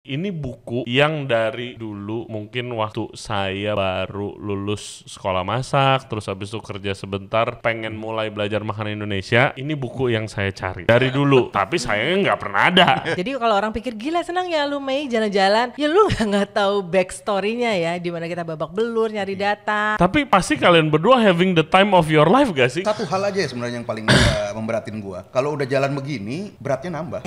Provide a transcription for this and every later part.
Ini buku yang dari dulu mungkin waktu saya baru lulus sekolah masak, terus habis itu kerja sebentar, pengen mulai belajar makanan Indonesia. Ini buku yang saya cari dari dulu, tapi sayangnya nggak pernah ada. Jadi kalau orang pikir gila senang ya lu Mei jalan-jalan, ya lu nggak tahu backstorynya ya, dimana kita babak belur nyari iya. data. Tapi pasti kalian berdua having the time of your life gak sih? Satu hal aja sebenarnya yang paling eh, memberatin gua. Kalau udah jalan begini, beratnya nambah.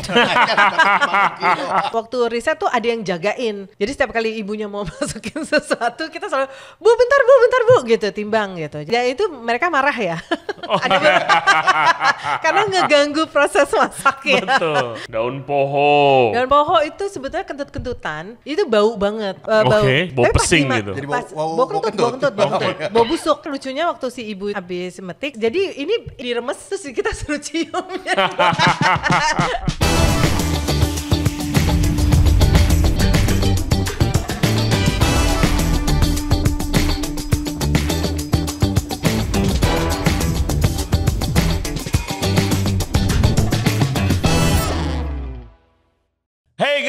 Waktu riset tuh ada yang jagain. Jadi setiap kali ibunya mau masukin sesuatu, kita selalu bu bentar bu bentar bu gitu timbang gitu. Ya itu mereka marah ya. Oh. Karena ngeganggu proses masak ya. Betul. Daun poho. Daun poho itu sebetulnya kentut-kentutan. Itu bau banget. Uh, bau. Okay. Bau pesing gitu. Jadi bau, bau, bau kentut, bau kentut, bau kentut. Bau busuk. Lucunya waktu si ibu habis metik. Jadi ini diremes terus kita seru cium.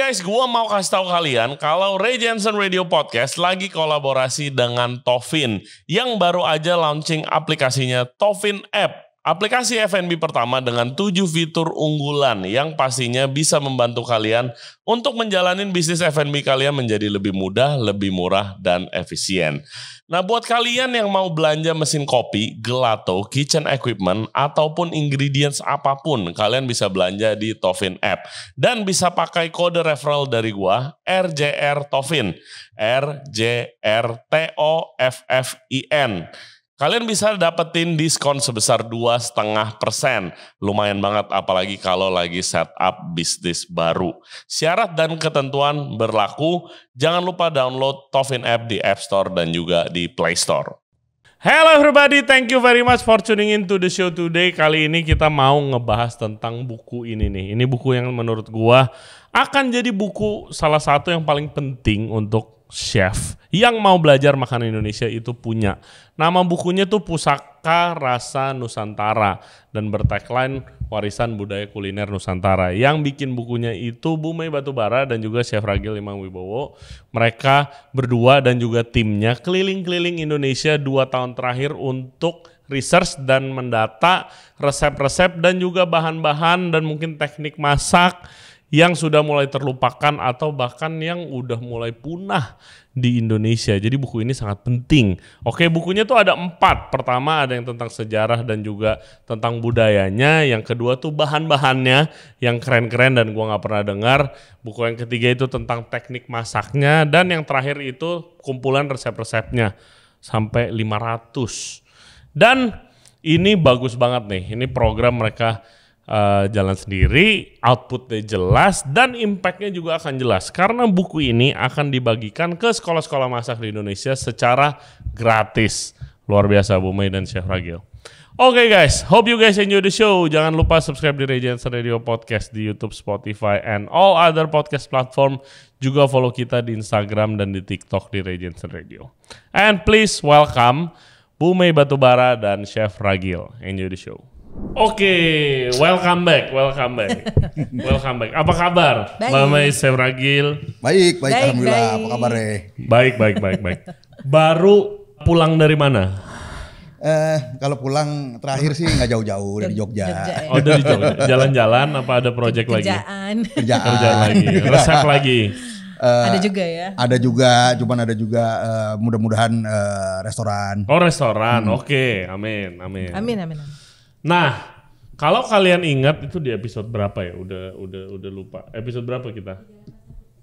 guys, gua mau kasih tahu kalian kalau Ray Jensen Radio Podcast lagi kolaborasi dengan Tovin yang baru aja launching aplikasinya Tovin App. Aplikasi FNB pertama dengan 7 fitur unggulan yang pastinya bisa membantu kalian untuk menjalani bisnis FNB kalian menjadi lebih mudah, lebih murah, dan efisien. Nah buat kalian yang mau belanja mesin kopi, gelato, kitchen equipment, ataupun ingredients apapun, kalian bisa belanja di Tovin app. Dan bisa pakai kode referral dari gua, RJR Tovin. R J R T O F F I N. Kalian bisa dapetin diskon sebesar dua setengah persen. Lumayan banget apalagi kalau lagi setup bisnis baru. Syarat dan ketentuan berlaku. Jangan lupa download Tofin app di App Store dan juga di Play Store. Hello everybody, thank you very much for tuning in to the show today. Kali ini kita mau ngebahas tentang buku ini nih. Ini buku yang menurut gua akan jadi buku salah satu yang paling penting untuk chef yang mau belajar makanan Indonesia itu punya. Nama bukunya tuh Pusaka Rasa Nusantara dan bertagline Warisan Budaya Kuliner Nusantara. Yang bikin bukunya itu Bu Mei Batubara dan juga Chef Ragil Imam Wibowo. Mereka berdua dan juga timnya keliling-keliling Indonesia dua tahun terakhir untuk research dan mendata resep-resep dan juga bahan-bahan dan mungkin teknik masak yang sudah mulai terlupakan atau bahkan yang udah mulai punah di Indonesia. Jadi buku ini sangat penting. Oke, bukunya tuh ada empat. Pertama ada yang tentang sejarah dan juga tentang budayanya. Yang kedua tuh bahan-bahannya yang keren-keren dan gua nggak pernah dengar. Buku yang ketiga itu tentang teknik masaknya dan yang terakhir itu kumpulan resep-resepnya sampai 500. Dan ini bagus banget nih. Ini program mereka uh, jalan sendiri, outputnya jelas, dan impactnya juga akan jelas. Karena buku ini akan dibagikan ke sekolah-sekolah masak di Indonesia secara gratis. Luar biasa Bu Mei dan Chef Ragil. Oke okay guys, hope you guys enjoy the show. Jangan lupa subscribe di Regency Radio Podcast di YouTube, Spotify, and all other podcast platform. Juga follow kita di Instagram dan di TikTok di Regency Radio. And please welcome Bumei Batubara dan Chef Ragil. Enjoy the show. Oke, okay, welcome back, welcome back, welcome back. Apa kabar, Mama Semragil? Baik, baik, baik, alhamdulillah. Baik. Apa eh? Baik, baik, baik, baik. Baru pulang dari mana? Eh, kalau pulang terakhir sih nggak jauh-jauh dari Jogja. Ya. Oh dari Jogja, jalan-jalan apa ada proyek lagi? Kerjaan. Kerjaan lagi, resep lagi. Uh, ada juga ya. Ada juga, cuman ada juga uh, mudah-mudahan uh, restoran. Oh restoran, hmm. oke, okay. amin, amin. Amin, amin, amin. Nah, kalau kalian ingat itu di episode berapa ya? Udah udah udah lupa. Episode berapa kita?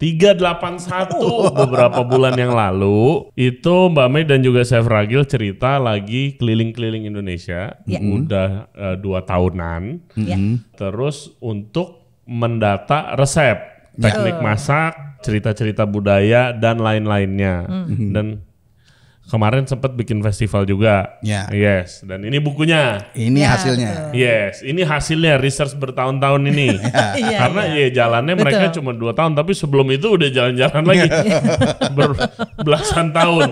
381 beberapa bulan yang lalu itu Mbak Mei dan juga Chef Ragil cerita lagi keliling-keliling Indonesia yeah. Mm-hmm. udah uh, dua tahunan mm-hmm. yeah. terus untuk mendata resep ya. teknik masak cerita-cerita budaya dan lain-lainnya mm. dan kemarin sempat bikin festival juga. Ya. Yes, dan ini bukunya. Ini ya, hasilnya. Betul. Yes, ini hasilnya research bertahun-tahun ini. ya. Iya, Karena ya, ya jalannya betul. mereka cuma dua tahun, tapi sebelum itu udah jalan-jalan lagi iya. belasan tahun.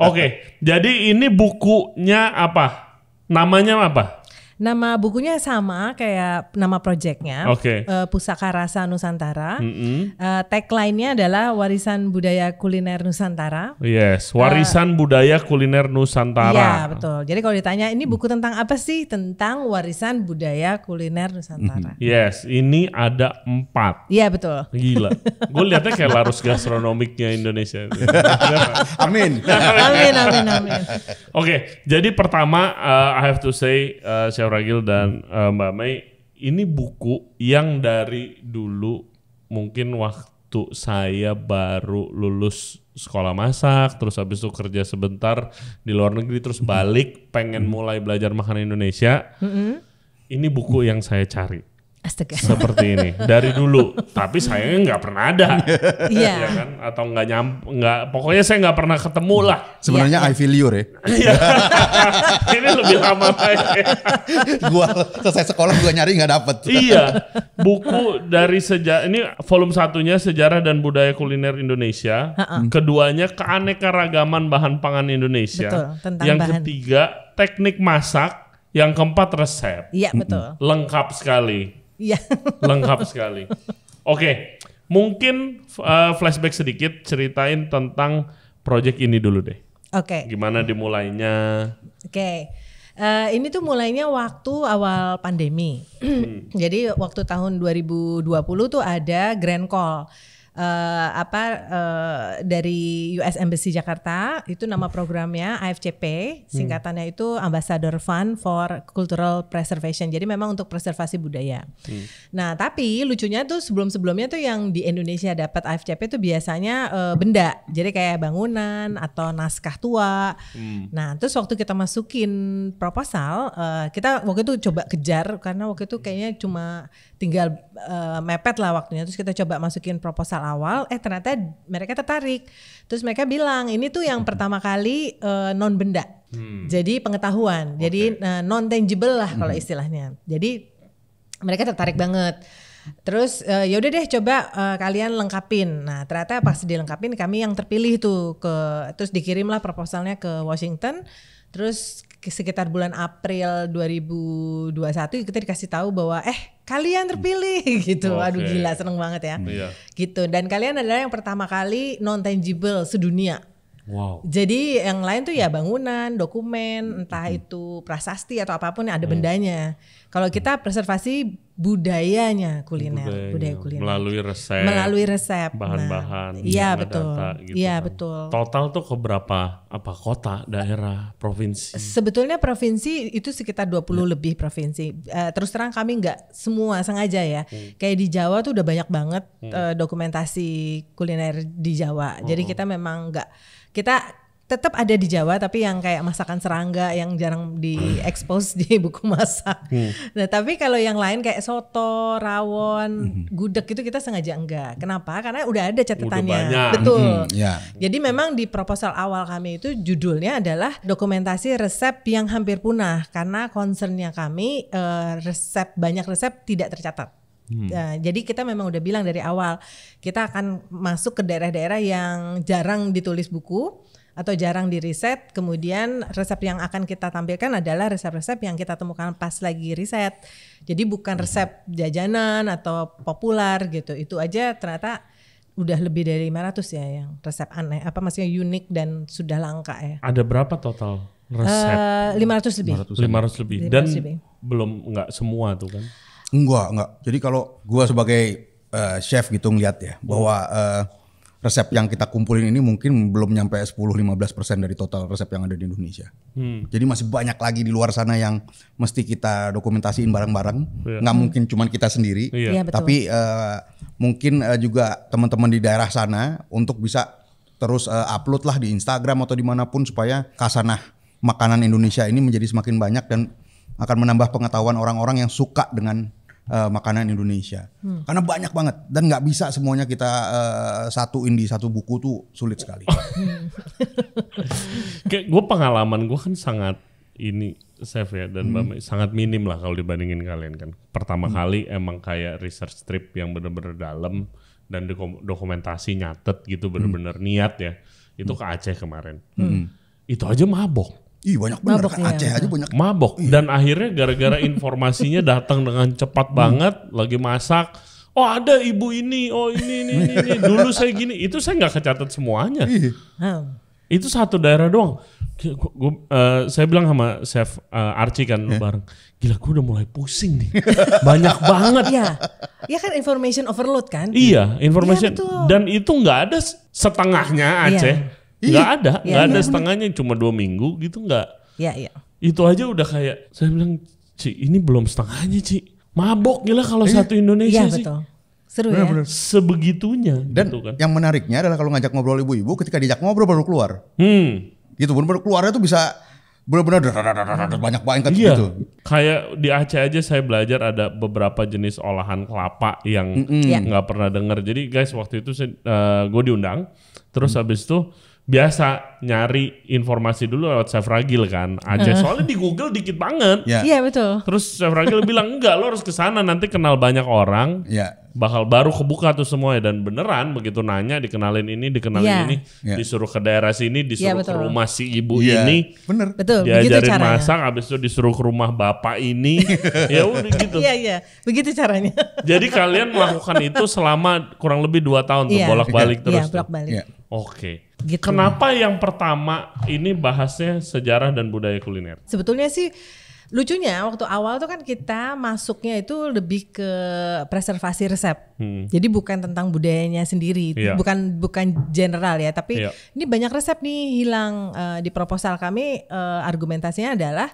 Oke, okay, jadi ini bukunya apa? Namanya apa? Nama bukunya sama kayak nama proyeknya. Okay. Uh, eh, Pusaka Rasa Nusantara. Mm -hmm. uh, Tagline-nya adalah Warisan Budaya Kuliner Nusantara. Yes, eh, Warisan uh, Budaya Kuliner Nusantara. Ya betul. Jadi kalau ditanya ini buku tentang apa sih? Tentang Warisan Budaya Kuliner Nusantara. Mm -hmm. Yes, ini ada empat. Iya, betul. Gila. Gue lihatnya kayak larus gastronomiknya Indonesia. amin. amin. Amin, amin, amin. Oke, okay, jadi pertama uh, I have to say uh, Ragil dan hmm. uh, Mbak Mei, ini buku yang dari dulu mungkin waktu saya baru lulus sekolah masak, terus habis itu kerja sebentar di luar negeri, terus balik pengen mulai belajar makan Indonesia. Hmm. Ini buku yang saya cari. Astaga. Seperti ini dari dulu, tapi saya nggak pernah ada, yeah. ya kan? Atau nggak nyam, nggak pokoknya saya nggak pernah ketemu lah. Sebenarnya yeah. I feel you, re. Iya. ini lebih lama lagi. gua selesai sekolah gua nyari nggak dapet. iya, buku dari sejak ini volume satunya sejarah dan budaya kuliner Indonesia, keduanya keanekaragaman bahan pangan Indonesia, Betul, yang bahan. ketiga teknik masak, yang keempat resep. Iya betul. Lengkap sekali. Iya. Lengkap sekali. Oke, okay. mungkin uh, flashback sedikit ceritain tentang project ini dulu deh. Oke. Okay. Gimana dimulainya? Oke. Okay. Uh, eh, ini tuh mulainya waktu awal pandemi. hmm. Jadi waktu tahun 2020 tuh ada grand call uh, apa uh, dari US Embassy Jakarta itu nama programnya AFCP singkatannya hmm. itu Ambassador Fund for Cultural Preservation jadi memang untuk preservasi budaya hmm. nah tapi lucunya tuh sebelum sebelumnya tuh yang di Indonesia dapat AFCP itu biasanya uh, benda jadi kayak bangunan atau naskah tua hmm. nah terus waktu kita masukin proposal uh, kita waktu itu coba kejar karena waktu itu kayaknya cuma tinggal uh, mepet lah waktunya terus kita coba masukin proposal awal eh ternyata mereka tertarik terus mereka bilang ini tuh yang pertama kali uh, non benda hmm. jadi pengetahuan okay. jadi uh, eh, non tangible lah kalau hmm. istilahnya jadi mereka tertarik banget Terus uh, eh, yaudah deh coba uh, kalian lengkapin. Nah ternyata pas dilengkapin kami yang terpilih tuh ke terus dikirimlah proposalnya ke Washington. Terus sekitar bulan April 2021 kita dikasih tahu bahwa eh kalian terpilih gitu. Okay. Aduh gila seneng banget ya. Iya. Gitu. Dan kalian adalah yang pertama kali non tangible sedunia. Wow. Jadi yang lain tuh ya bangunan, dokumen, entah hmm. itu prasasti atau apapun yang ada hmm. bendanya. Kalau kita preservasi budayanya kuliner, budaya, budaya iya. kuliner melalui resep, melalui resep, nah. bahan-bahan, iya betul, gitu iya gitu kan. betul. Total tuh ke berapa apa kota, daerah, provinsi? Sebetulnya provinsi itu sekitar 20 ya. lebih provinsi. Uh, terus terang kami nggak semua sengaja ya. Hmm. Kayak di Jawa tuh udah banyak banget hmm. uh, dokumentasi kuliner di Jawa. Hmm. Jadi kita memang nggak kita tetap ada di Jawa tapi yang kayak masakan serangga yang jarang diekspos di buku masak. Hmm. Nah, tapi kalau yang lain kayak soto, rawon, hmm. gudeg itu kita sengaja enggak. Kenapa? Karena udah ada catatannya. Betul. Hmm, ya. Jadi memang di proposal awal kami itu judulnya adalah dokumentasi resep yang hampir punah karena concernnya kami eh, resep banyak resep tidak tercatat. Hmm. Nah, jadi kita memang udah bilang dari awal kita akan masuk ke daerah-daerah yang jarang ditulis buku atau jarang di riset, kemudian resep yang akan kita tampilkan adalah resep-resep yang kita temukan pas lagi riset. Jadi bukan hmm. resep jajanan atau populer gitu. Itu aja ternyata udah lebih dari 500 ya yang resep aneh apa maksudnya unik dan sudah langka ya. Ada berapa total resep? Uh, eh, 500 lebih. 500 lebih. 500 lebih. Dan lebih. belum nggak semua tuh kan. Enggak, enggak. Jadi kalau gua sebagai uh, chef gitu ngeliat ya bahwa uh, resep yang kita kumpulin ini mungkin belum nyampe 10-15% dari total resep yang ada di Indonesia. Hmm. Jadi masih banyak lagi di luar sana yang mesti kita dokumentasiin bareng-bareng. Yeah. Nggak mungkin cuman kita sendiri. Yeah. Iya. Iya, yeah, Tapi uh, mungkin uh, juga teman-teman di daerah sana untuk bisa terus uh, upload lah di Instagram atau dimanapun supaya kasanah makanan Indonesia ini menjadi semakin banyak dan akan menambah pengetahuan orang-orang yang suka dengan uh, makanan Indonesia. Hmm. Karena banyak banget dan nggak bisa semuanya kita uh, satuin di satu buku tuh sulit sekali. Oh. Kayak gue pengalaman gue kan sangat ini Chef ya dan hmm. sangat minim lah kalau dibandingin kalian kan. Pertama hmm. kali emang kayak research trip yang bener-bener dalam dan dokumentasi nyatet gitu bener-bener hmm. niat ya. Itu hmm. ke Aceh kemarin. Hmm. Itu aja mabok Ih banyak banget, kan iya, Aceh iya. aja banyak mabok iya. dan akhirnya gara-gara informasinya datang dengan cepat hmm. banget lagi masak oh ada ibu ini oh ini ini ini, ini. dulu saya gini itu saya nggak kecatat semuanya iya. Hmm. itu satu daerah doang gua, gua, uh, saya bilang sama chef uh, Archie kan yeah. bareng gila gue udah mulai pusing nih banyak banget ya ya kan information overload kan iya, iya information ya, dan itu nggak ada setengahnya iya. Aceh iya Iya. Nggak ada, ya, nggak ya, ada ya, setengahnya cuma dua minggu gitu nggak. Iya iya. Itu aja udah kayak saya bilang, Ci ini belum setengahnya Ci. Mabok gila kalau eh, satu Indonesia iya, ya, sih. Seru bener, ya. Bener. Sebegitunya. Dan gitu kan. yang menariknya adalah kalau ngajak ngobrol ibu-ibu ketika diajak ngobrol baru keluar. Hmm. Gitu benar-benar keluarnya tuh bisa benar-benar banyak banget iya. gitu. Kayak di Aceh aja saya belajar ada beberapa jenis olahan kelapa yang nggak mm -mm. pernah dengar. Jadi guys waktu itu uh, gue diundang, terus mm. habis itu biasa nyari informasi dulu lewat Sefragil kan aja soalnya di Google dikit banget ya. iya yeah. yeah, betul terus Sefragil bilang enggak lo harus ke sana nanti kenal banyak orang yeah. bakal baru kebuka tuh semua ya. dan beneran begitu nanya dikenalin ini dikenalin yeah. ini yeah. disuruh ke daerah sini ya, disuruh yeah, betul. ke rumah si ibu yeah. ini bener betul diajarin begitu caranya. masak abis itu disuruh ke rumah bapak ini ya udah gitu iya yeah, iya yeah. begitu caranya jadi kalian melakukan itu selama kurang lebih dua tahun tuh iya. bolak-balik terus iya, bolak-balik oke okay. Gitu. Kenapa yang pertama ini bahasnya sejarah dan budaya kuliner? Sebetulnya sih lucunya waktu awal tuh kan kita masuknya itu lebih ke preservasi resep. Hmm. Jadi bukan tentang budayanya sendiri, yeah. bukan bukan general ya, tapi yeah. ini banyak resep nih hilang uh, di proposal kami uh, argumentasinya adalah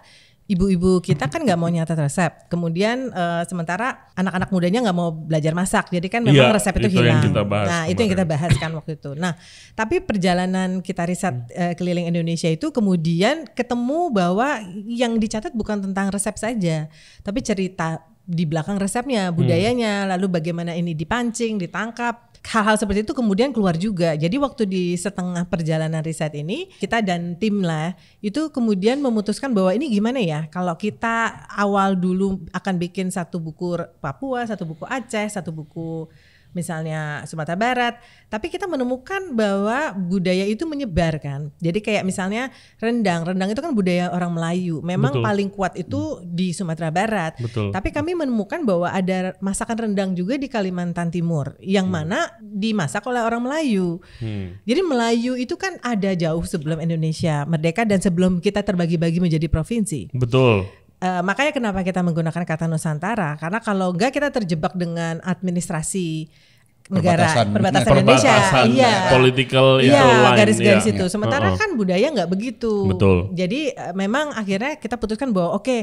ibu-ibu kita kan nggak mau nyatet resep. Kemudian uh, sementara anak-anak mudanya nggak mau belajar masak. Jadi kan memang ya, resep itu, itu hilang. Yang kita bahas nah, kemarin. itu yang kita bahas kan waktu itu. Nah, tapi perjalanan kita riset uh, keliling Indonesia itu kemudian ketemu bahwa yang dicatat bukan tentang resep saja, tapi cerita di belakang resepnya, hmm. budayanya, hmm. lalu bagaimana ini dipancing, ditangkap, hal-hal seperti itu kemudian keluar juga. Jadi waktu di setengah perjalanan riset ini kita dan tim lah itu kemudian memutuskan bahwa ini gimana ya kalau kita awal dulu akan bikin satu buku Papua, satu buku Aceh, satu buku misalnya Sumatera Barat, tapi kita menemukan bahwa budaya itu menyebar kan. Jadi kayak misalnya rendang, rendang itu kan budaya orang Melayu. Memang Betul. paling kuat itu di Sumatera Barat. Betul. Tapi kami menemukan bahwa ada masakan rendang juga di Kalimantan Timur yang hmm. mana dimasak oleh orang Melayu. Hmm. Jadi Melayu itu kan ada jauh sebelum Indonesia merdeka dan sebelum kita terbagi-bagi menjadi provinsi. Betul. Uh, makanya kenapa kita menggunakan kata Nusantara karena kalau enggak kita terjebak dengan administrasi negara perbatasan, perbatasan Indonesia, perbatasan, iya, political iya, garis-garis iya. itu. Sementara uh -oh. kan budaya nggak begitu. Betul. Jadi uh, memang akhirnya kita putuskan bahwa oke, okay,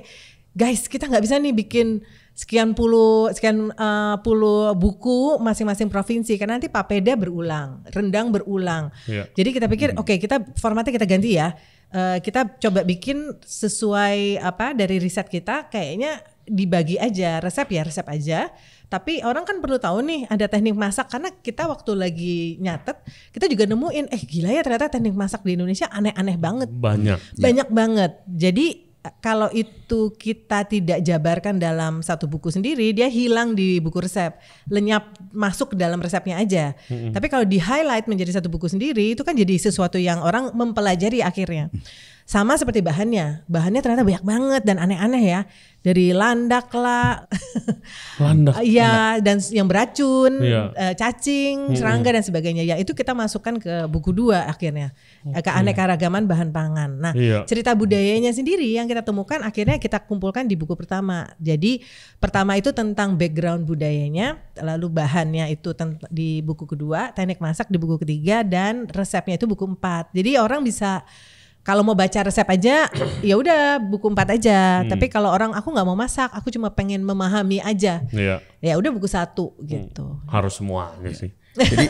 guys kita nggak bisa nih bikin sekian puluh sekian uh, puluh buku masing-masing provinsi karena nanti papeda berulang, rendang berulang. Yeah. Jadi kita pikir hmm. oke okay, kita formatnya kita ganti ya uh, kita coba bikin sesuai apa dari riset kita kayaknya dibagi aja resep ya resep aja tapi orang kan perlu tahu nih ada teknik masak karena kita waktu lagi nyatet kita juga nemuin eh gila ya ternyata teknik masak di Indonesia aneh-aneh banget banyak banyak ya. banget jadi kalau itu kita tidak jabarkan dalam satu buku sendiri, dia hilang di buku resep, lenyap masuk dalam resepnya aja. Mm -hmm. Tapi kalau di highlight menjadi satu buku sendiri, itu kan jadi sesuatu yang orang mempelajari akhirnya. Sama seperti bahannya. Bahannya ternyata banyak banget dan aneh-aneh ya. Dari landak lah. landak. Iya, dan yang beracun, ya. cacing, serangga dan sebagainya. Ya, itu kita masukkan ke buku dua akhirnya. Okay. Eh, ke aneka-ragaman bahan pangan. Nah, ya. cerita budayanya sendiri yang kita temukan akhirnya kita kumpulkan di buku pertama. Jadi, pertama itu tentang background budayanya, lalu bahannya itu di buku kedua, teknik masak di buku ketiga dan resepnya itu buku empat. Jadi orang bisa kalau mau baca resep aja ya udah buku empat aja hmm. tapi kalau orang aku nggak mau masak aku cuma pengen memahami aja ya ya udah buku satu hmm. gitu hmm. harus semua ya. sih jadi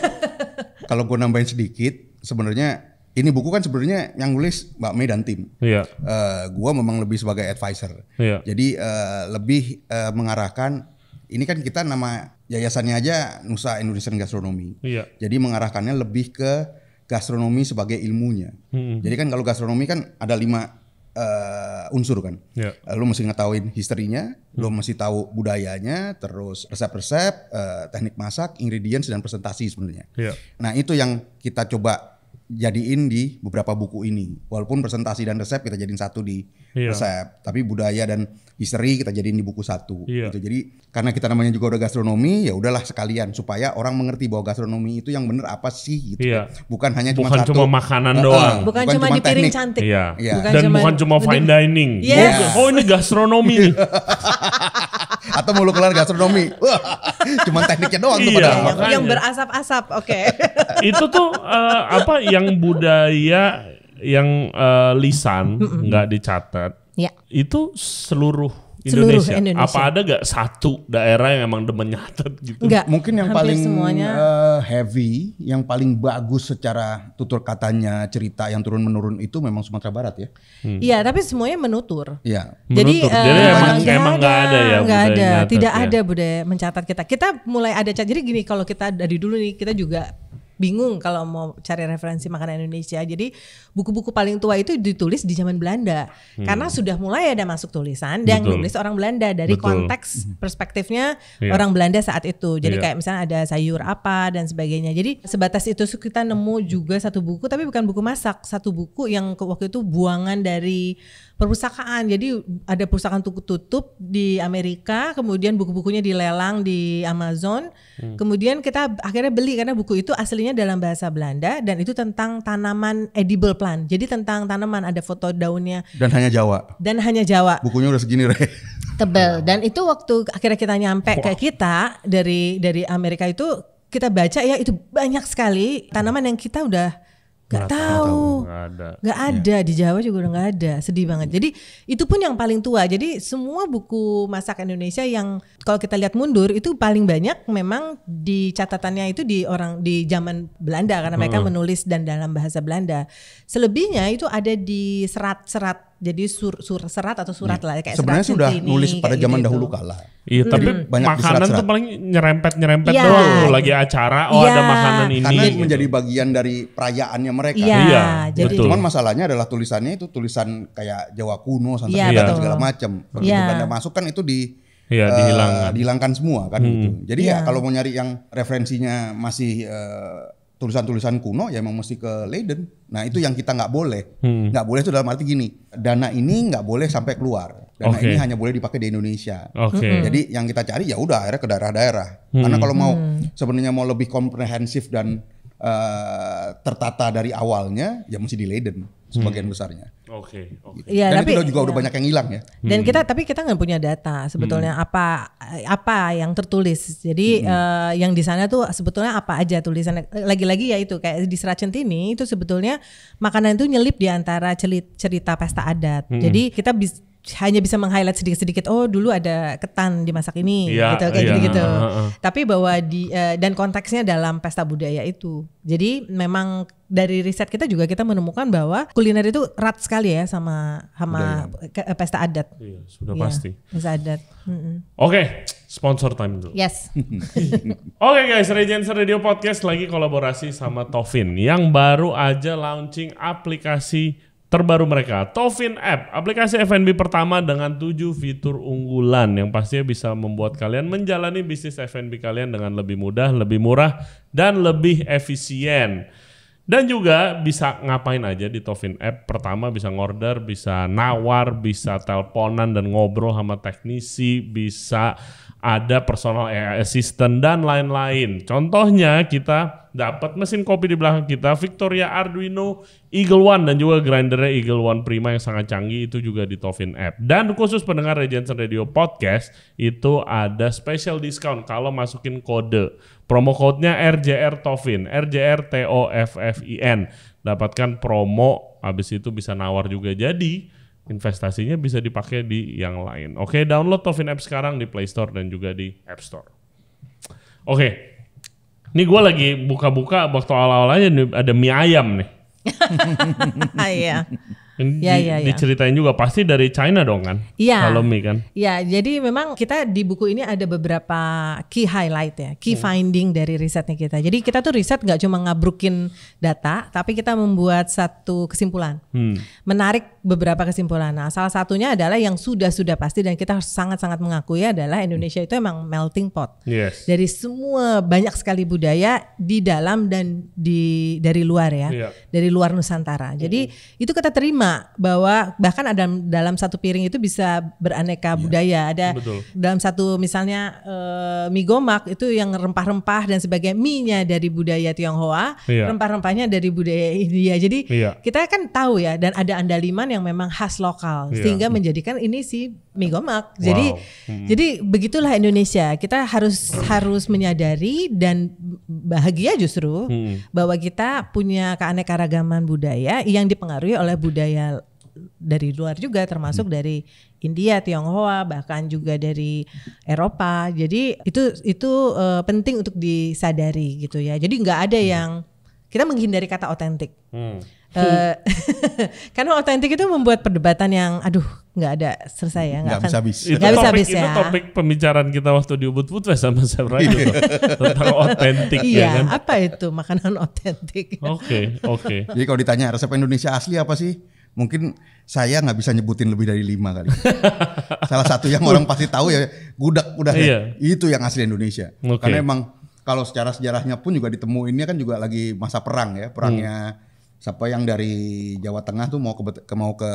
kalau gue nambahin sedikit sebenarnya ini buku kan sebenarnya yang nulis Mbak Mei dan tim. Iya. Yeah. Uh, gua memang lebih sebagai advisor. Iya. Jadi uh, lebih uh, mengarahkan ini kan kita nama yayasannya aja Nusa Indonesian Gastronomi. Iya. Jadi mengarahkannya lebih ke gastronomi sebagai ilmunya. Hmm. Jadi kan kalau gastronomi kan ada lima uh, unsur kan. Yeah. Ya. lo mesti ngetahuin historinya, hmm. lo mesti tahu budayanya, terus resep-resep, uh, teknik masak, ingredients dan presentasi sebenarnya. Yeah. Nah itu yang kita coba jadiin di beberapa buku ini. Walaupun presentasi dan resep kita jadiin satu di iya. resep, tapi budaya dan history kita jadiin di buku satu. Iya. Gitu. Jadi karena kita namanya juga udah gastronomi, ya udahlah sekalian supaya orang mengerti bahwa gastronomi itu yang benar apa sih gitu. ya Bukan hanya cuma bukan satu. cuma makanan uh, doang. Bukan, bukan cuma, di piring cantik. Iya. Yeah. Bukan Dan cuman, bukan cuma fine dining. Yes. Oh, oh ini gastronomi atau molekuler gastronomi. Cuman tekniknya doang iya, tuh padahal. Makanya. Yang berasap-asap, oke. Okay. itu tuh uh, apa yang budaya yang uh, lisan nggak dicatat. Ya. Itu seluruh Indonesia. Seluruh Indonesia. Apa ada gak satu daerah yang emang demen nyatet gitu? Enggak, Mungkin yang paling semuanya. Uh, heavy, yang paling bagus secara tutur katanya, cerita yang turun-menurun itu memang Sumatera Barat ya? Hmm. Iya, hmm. tapi semuanya menutur. Iya. Jadi, menutur. Uh, jadi eh, emang, gak emang gak ada ya gak ada. Nyatet, Tidak ya. ada budaya mencatat kita. Kita mulai ada, jadi gini kalau kita dari dulu nih, kita juga bingung kalau mau cari referensi makanan Indonesia. Jadi buku-buku paling tua itu ditulis di zaman Belanda hmm. karena sudah mulai ada masuk tulisan dan nulis orang Belanda dari Betul. konteks perspektifnya yeah. orang Belanda saat itu. Jadi yeah. kayak misalnya ada sayur apa dan sebagainya. Jadi sebatas itu kita nemu juga satu buku tapi bukan buku masak, satu buku yang waktu itu buangan dari perpustakaan. Jadi ada perpustakaan tutup di Amerika, kemudian buku-bukunya dilelang di Amazon. Hmm. Kemudian kita akhirnya beli karena buku itu aslinya dalam bahasa Belanda dan itu tentang tanaman edible plant. Jadi tentang tanaman ada foto daunnya. Dan hanya Jawa. Dan hanya Jawa. Bukunya udah segini, Re. Tebel. Dan itu waktu akhirnya kita nyampe Wah. ke kita dari dari Amerika itu kita baca ya itu banyak sekali tanaman yang kita udah nggak tahu nggak ada, gak iya. ada. Ya. di Jawa juga udah nggak ada sedih banget iya. jadi itu pun yang paling tua jadi semua buku masak Indonesia yang kalau kita lihat mundur itu paling banyak memang di catatannya itu di orang di zaman Belanda karena mereka hmm. menulis dan dalam bahasa Belanda selebihnya itu ada di serat-serat jadi sur, sur serat atau surat ya. lah kayak sebenarnya sudah ini, nulis pada zaman gitu dahulu kala iya hmm. tapi hmm. banyak makanan tuh paling nyerempet nyerempet ya. doang tuh lagi acara oh ya. ada iya. makanan ini karena gitu. menjadi bagian dari perayaannya mereka iya ya, jadi betul. cuman masalahnya adalah tulisannya itu tulisan kayak Jawa kuno Sansekerta ya, dan segala macam begitu ya. Belanda masuk kan itu di ya, uh, dihilangkan. semua kan gitu. hmm. gitu. Jadi ya. ya kalau mau nyari yang referensinya masih eh, tulisan-tulisan kuno ya emang mesti ke Leiden. Nah itu yang kita nggak boleh. Hmm. Nggak hmm. boleh itu dalam arti gini, dana ini nggak boleh sampai keluar. Dana okay. ini hanya boleh dipakai di Indonesia. Okay. Hmm. Jadi yang kita cari ya udah akhirnya ke daerah-daerah. Hmm. Karena kalau mau hmm. sebenarnya mau lebih komprehensif dan uh, tertata dari awalnya ya mesti di Leiden sebagian hmm. besarnya. Oke. Okay, okay. Gitu. Ya, Dan tapi, itu juga ya. udah iya. banyak yang hilang ya. Dan hmm. kita tapi kita nggak punya data sebetulnya hmm. apa apa yang tertulis. Jadi hmm. uh, yang di sana tuh sebetulnya apa aja tulisan Lagi-lagi ya itu kayak di Seracentini itu sebetulnya makanan itu nyelip di antara cerita pesta adat. Hmm. Jadi kita bisa hanya bisa meng-highlight sedikit-sedikit oh dulu ada ketan dimasak ini ya, gitu kayak iya, gitu-gitu. Ya, uh, uh. Tapi bahwa di uh, dan konteksnya dalam pesta budaya itu. Jadi memang dari riset kita juga kita menemukan bahwa kuliner itu erat sekali ya sama sama budaya. Eh, pesta adat. Iya, sudah ya, pasti. Pesta adat. Mm -hmm. Oke, okay, sponsor time dulu. Yes. Oke okay guys, Regency Radio Podcast lagi kolaborasi sama Tovin yang baru aja launching aplikasi terbaru mereka, Tovin App, aplikasi F&B pertama dengan tujuh fitur unggulan yang pastinya bisa membuat kalian menjalani bisnis F&B kalian dengan lebih mudah, lebih murah, dan lebih efisien. Dan juga bisa ngapain aja di Tovin App. Pertama bisa ngorder, bisa nawar, bisa teleponan dan ngobrol sama teknisi, bisa ada personal AI assistant dan lain-lain. Contohnya kita dapat mesin kopi di belakang kita Victoria Arduino Eagle One dan juga grindernya Eagle One Prima yang sangat canggih itu juga di Tovin app. Dan khusus pendengar Regensen Radio Podcast itu ada special discount kalau masukin kode. Promo code-nya RJR Tovin, RJR T O F F I N. Dapatkan promo habis itu bisa nawar juga. Jadi investasinya bisa dipakai di yang lain. Oke, okay, download Tovin App sekarang di Play Store dan juga di App Store. Oke, okay. ini gue lagi buka-buka waktu awal awalnya ada mie ayam nih. Iya. Ya, di, ya, ya. Diceritain juga pasti dari China dong kan? Iya. Kalau mie kan? Iya. Jadi memang kita di buku ini ada beberapa key highlight ya, key hmm. finding dari risetnya kita. Jadi kita tuh riset nggak cuma ngabrukin data, tapi kita membuat satu kesimpulan. Hmm. Menarik beberapa kesimpulan. Nah, salah satunya adalah yang sudah sudah pasti dan kita sangat-sangat mengakui adalah Indonesia hmm. itu emang melting pot. Yes. Dari semua banyak sekali budaya di dalam dan di dari luar ya, yeah. dari luar Nusantara. Jadi hmm. itu kita terima menerima bahwa bahkan ada dalam satu piring itu bisa beraneka yeah. budaya. Ada betul. dalam satu misalnya e, mie gomak itu yang rempah-rempah dan sebagainya mie-nya dari budaya Tionghoa, yeah. rempah-rempahnya dari budaya India. Jadi yeah. kita kan tahu ya dan ada andaliman yang memang khas lokal iya. sehingga menjadikan ini sih Migomak. Jadi wow. hmm. jadi begitulah Indonesia. Kita harus harus menyadari dan bahagia justru hmm. bahwa kita punya keanekaragaman budaya yang dipengaruhi oleh budaya dari luar juga termasuk hmm. dari India, Tionghoa, bahkan juga dari Eropa. Jadi itu itu uh, penting untuk disadari gitu ya. Jadi nggak ada hmm. yang kita menghindari kata otentik. Hmm. Uh, karena otentik itu membuat perdebatan yang aduh nggak ada selesai ya nggak bisa habis itu nggak bisa habis ya itu topik pembicaraan kita waktu di Ubud Putra sama Sabra itu iya. tentang otentik ya iya, ya kan apa itu makanan otentik oke oke okay, okay. jadi kalau ditanya resep Indonesia asli apa sih mungkin saya nggak bisa nyebutin lebih dari lima kali salah satu yang orang pasti tahu ya gudeg udah ya. iya. itu yang asli Indonesia okay. karena emang kalau secara sejarahnya pun juga ditemuinnya kan juga lagi masa perang ya perangnya hmm. siapa yang dari Jawa Tengah tuh mau ke mau ke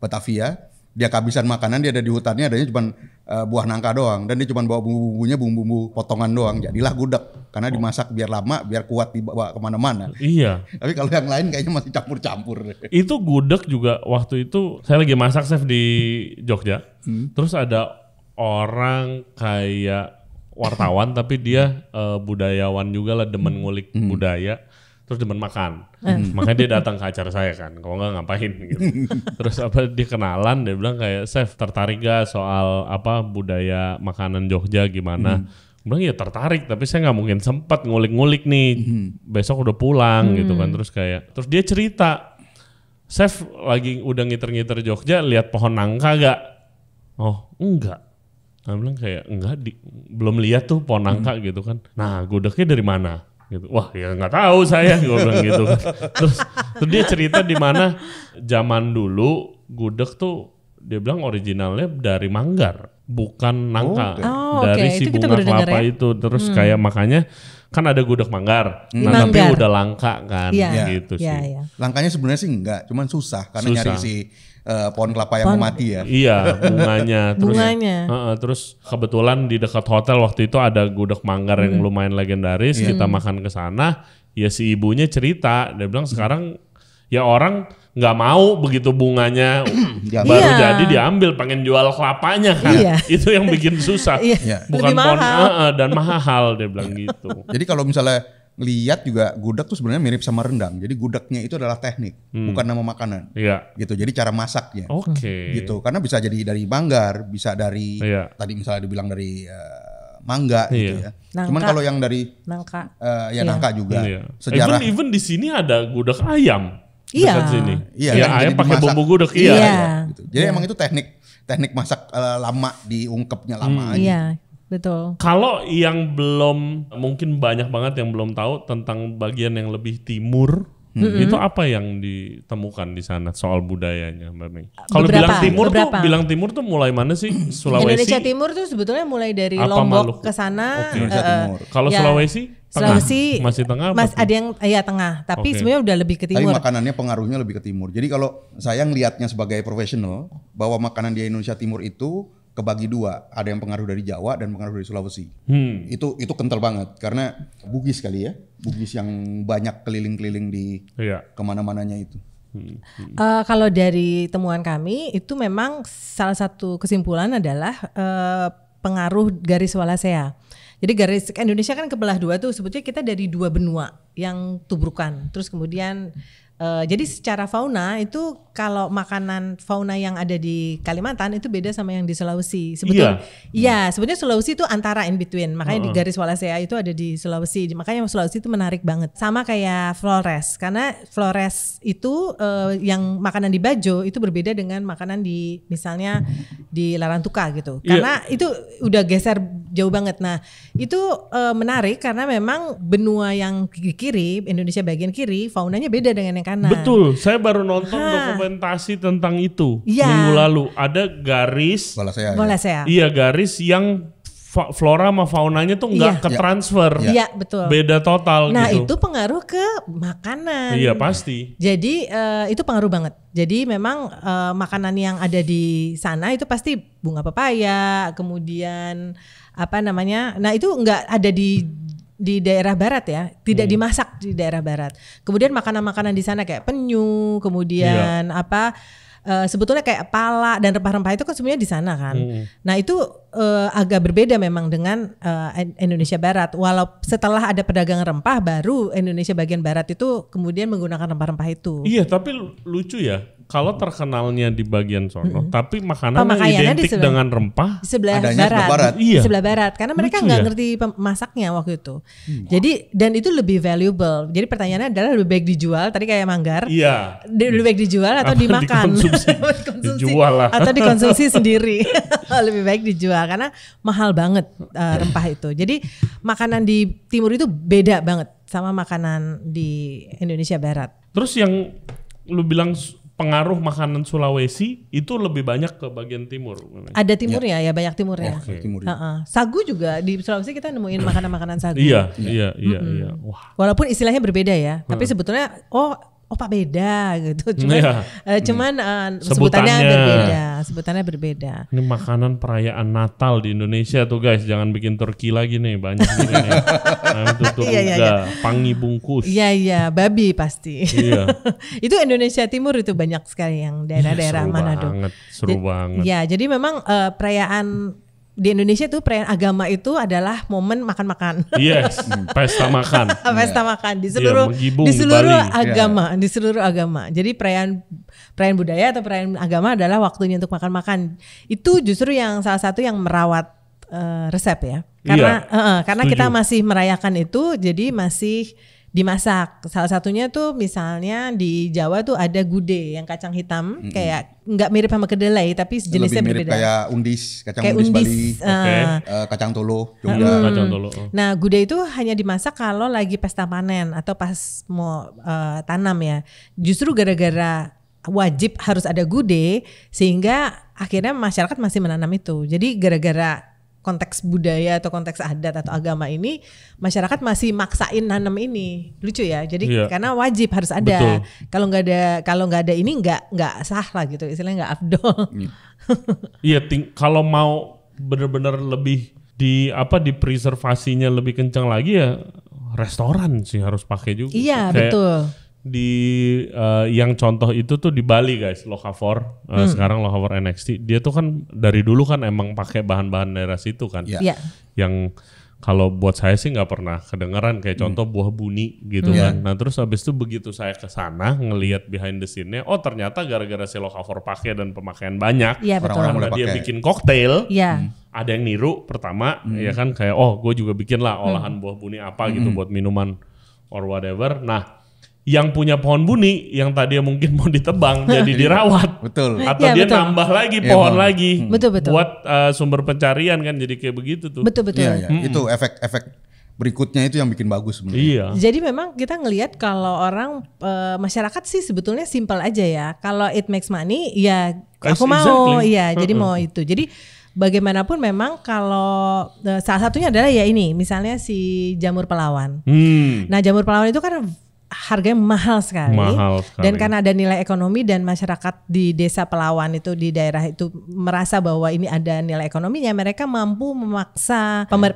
Batavia dia kehabisan makanan dia ada di hutannya adanya cuma uh, eh, buah nangka doang dan dia cuma bawa bumbu-bumbunya bumbu-bumbu potongan doang jadilah gudeg karena oh. dimasak biar lama biar kuat dibawa kemana-mana iya tapi kalau yang lain kayaknya masih campur-campur itu gudeg juga waktu itu saya lagi masak chef di Jogja hmm. terus ada orang kayak wartawan tapi dia uh, budayawan juga lah demen ngulik hmm. budaya terus demen makan. hmm. Makanya dia datang ke acara saya kan. Kalau nggak ngapain gitu. terus apa dia kenalan dia bilang kayak chef tertarik gak soal apa budaya makanan Jogja gimana. hmm. Bilang ya tertarik tapi saya nggak mungkin sempat ngulik-ngulik nih. Mm. Besok udah pulang mm. gitu kan. Terus kayak terus dia cerita Chef lagi udah ngiter-ngiter Jogja lihat pohon nangka gak? Oh enggak. Nah, bilang kayak enggak di, belum lihat tuh pohon nangka hmm. gitu kan. Nah, gudegnya dari mana? gitu wah ya nggak tahu saya gue bilang gitu kan. terus, terus dia cerita di mana zaman dulu gudeg tuh dia bilang originalnya dari Manggar bukan nangka oh, okay. Oh, dari oh, okay. si itu bunga kelapa ya? itu terus hmm. kayak makanya kan ada gudeg manggar hmm. nah manggar. tapi udah langka kan yeah. Iya. gitu iya, sih yeah, yeah. langkanya sebenarnya sih enggak cuman susah karena susah. nyari si uh, pohon kelapa yang pohon, mati ya iya bunganya terus bunganya. Uh, uh, terus kebetulan di dekat hotel waktu itu ada gudeg manggar hmm. yang lumayan legendaris yeah. kita makan ke sana ya si ibunya cerita dia bilang hmm. sekarang ya orang nggak mau begitu bunganya iya. baru iya. jadi diambil pengen jual kelapanya kan iya. itu yang bikin susah iya. iya. bukan Lebih pohon mahal. Uh, uh, dan mahal dia bilang iya. gitu jadi kalau misalnya lihat juga gudeg tuh sebenarnya mirip sama rendang jadi gudegnya itu adalah teknik hmm. bukan nama makanan iya. gitu jadi cara masaknya okay. gitu karena bisa jadi dari banggar bisa dari iya. tadi misalnya dibilang dari uh, mangga gitu iya. gitu ya. Nangka. Cuman kalau yang dari nangka, uh, ya iya. nangka juga. Iya. Sejarah. Even, even di sini ada gudeg ayam. Iya. Sini. Iya. Ya, ayam pakai bumbu gudeg. Iya. iya. Gitu. Jadi iya. emang itu teknik teknik masak uh, lama diungkepnya lama hmm. Iya. Betul. Kalau yang belum mungkin banyak banget yang belum tahu tentang bagian yang lebih timur Hmm. Itu apa yang ditemukan di sana soal budayanya Mbak Mei? Kalau bilang timur beberapa. tuh bilang timur tuh mulai mana sih? Sulawesi. Indonesia Timur tuh sebetulnya mulai dari apa Lombok ke sana. Okay. Uh, eh, eh, Kalau ya, Sulawesi Sulawesi masih tengah mas ada yang ya tengah tapi okay. sebenarnya udah lebih ke timur tapi makanannya pengaruhnya lebih ke timur jadi kalau saya ngelihatnya sebagai profesional bahwa makanan di Indonesia Timur itu kebagi dua ada yang pengaruh dari Jawa dan pengaruh dari Sulawesi hmm. itu itu kental banget karena Bugis kali ya Bugis yang banyak keliling-keliling di iya. kemana-mananya itu Hmm. Uh, kalau dari temuan kami itu memang salah satu kesimpulan adalah uh, pengaruh garis Hmm. Jadi garis Indonesia kan kebelah dua tuh sebetulnya kita dari dua benua yang tubrukan. Terus kemudian uh, jadi secara fauna itu kalau makanan fauna yang ada di Kalimantan itu beda sama yang di Sulawesi. Sebetulnya iya, iya sebetulnya Sulawesi itu antara in between. Makanya uh -uh. di garis Wallacea itu ada di Sulawesi. Makanya Sulawesi itu menarik banget. Sama kayak Flores karena Flores itu uh, yang makanan di Bajo itu berbeda dengan makanan di misalnya di Larantuka gitu. Iya. Karena iya. itu udah geser jauh banget. Nah, itu uh, menarik karena memang benua yang kiri, Indonesia bagian kiri, faunanya beda dengan yang kanan. Betul. Saya baru nonton ha presentasi tentang itu ya. minggu lalu. Ada garis bola ya? saya. Iya, garis yang flora sama faunanya tuh nggak ya. ke transfer. Iya, ya, betul. Beda total nah, gitu. itu pengaruh ke makanan. Iya, pasti. Jadi uh, itu pengaruh banget. Jadi memang uh, makanan yang ada di sana itu pasti bunga pepaya, kemudian apa namanya? Nah, itu nggak ada di di daerah barat ya, tidak hmm. dimasak di daerah barat. Kemudian makanan-makanan di sana kayak penyu, kemudian yeah. apa uh, sebetulnya kayak pala dan rempah-rempah itu kan semuanya di sana kan. Hmm. Nah, itu uh, agak berbeda memang dengan uh, Indonesia Barat. Walau setelah ada pedagang rempah baru Indonesia bagian barat itu kemudian menggunakan rempah-rempah itu. Iya, tapi lucu ya. Kalau terkenalnya di bagian sono, hmm tapi makanan yang identik sebelah, dengan rempah sebelah adanya barat. Sebelah barat. Iya. sebelah barat karena mereka nggak ya? ngerti masaknya waktu itu. Hmm. Jadi dan itu lebih valuable. Jadi pertanyaannya adalah lebih baik dijual tadi kayak manggar. Iya. Lebih baik dijual atau Apa dimakan. Dikonsumsi. dijual lah. Atau dikonsumsi sendiri. lebih baik dijual karena mahal banget uh, rempah itu. Jadi makanan di timur itu beda banget sama makanan di Indonesia barat. Terus yang lu bilang pengaruh makanan Sulawesi itu lebih banyak ke bagian timur. Ada ya. timurnya ya, ya banyak timurnya. Okay. Sagu juga di Sulawesi kita nemuin makanan-makanan sagu. iya, iya, iya, iya, iya. Walaupun istilahnya berbeda ya, tapi sebetulnya oh oh pak beda gitu hmm, cuman ya. uh, cuman uh, sebutannya, sebutannya berbeda sebutannya berbeda ini makanan perayaan Natal di Indonesia tuh guys jangan bikin turki lagi nih banyak nih iya, nah, itu tuh iya, iya, pangi bungkus iya iya babi pasti iya. itu Indonesia Timur itu banyak sekali yang iya, daerah-daerah ya, Manado banget, seru jadi, banget ya jadi memang uh, perayaan di Indonesia tuh perayaan agama itu adalah momen makan-makan. Yes, pesta makan. pesta makan di iya, seluruh yeah, di seluruh di agama, yeah. di seluruh agama. Jadi perayaan perayaan budaya atau perayaan agama adalah waktunya untuk makan-makan. Itu justru yang salah satu yang merawat uh, resep ya. Karena yeah, iya, uh, eh, karena setuju. kita masih merayakan itu, jadi masih dimasak. Salah satunya tuh misalnya di Jawa tuh ada gude yang kacang hitam mm -hmm. kayak nggak mirip sama kedelai tapi jenisnya mirip kayak undis, kacang kayak undis, undis Bali, eh, ah. okay. uh, eh, kacang tolo juga Hmm. Kacang tolo. Oh. Nah, gude itu hanya dimasak kalau lagi pesta panen atau pas mau uh, tanam ya. Justru gara-gara wajib harus ada gude sehingga akhirnya masyarakat masih menanam itu. Jadi gara-gara konteks budaya atau konteks adat atau agama ini masyarakat masih maksain nanam ini lucu ya jadi iya. karena wajib harus ada kalau nggak ada kalau nggak ada ini nggak nggak sah lah gitu istilahnya nggak abdol iya. iya ting kalau mau benar-benar lebih di apa di preservasinya lebih kencang lagi ya restoran sih harus pakai juga iya Kayak, betul di uh, yang contoh itu tuh di Bali guys Lokavor uh, eh, hmm. sekarang Lokavor NXT dia tuh kan dari dulu kan emang pakai bahan-bahan daerah situ kan yeah. Yeah. yang kalau buat saya sih nggak pernah kedengeran kayak hmm. contoh buah buni gitu yeah. kan nah terus habis itu begitu saya ke sana ngelihat behind the scene-nya oh ternyata gara-gara si Lokavor pakai dan pemakaian banyak yeah, ya, orang, -orang dia bikin koktail yeah. hmm ada yang niru pertama hmm. ya kan kayak oh gue juga bikin lah hmm. olahan hmm. buah buni apa gitu hmm. gitu buat minuman or whatever nah yang punya pohon buni yang tadi mungkin mau ditebang jadi iya. dirawat betul atau ya, dia betul. nambah lagi ya, pohon betul. lagi hmm. betul betul buat uh, sumber pencarian kan jadi kayak begitu tuh betul betul ya, ya. Hmm. itu efek-efek berikutnya itu yang bikin bagus sebenarnya iya jadi memang kita ngelihat kalau orang uh, masyarakat sih sebetulnya simple aja ya kalau it makes money ya That's aku mau exactly. ya jadi mau itu jadi bagaimanapun memang kalau eh, salah satunya adalah ya ini misalnya si jamur pelawan. Hmm. Nah jamur pelawan itu kan harganya mahal sekali. Mahal sekali. Dan karena ada nilai ekonomi dan masyarakat di desa Pelawan itu di daerah itu merasa bahwa ini ada nilai ekonominya, mereka mampu memaksa pemer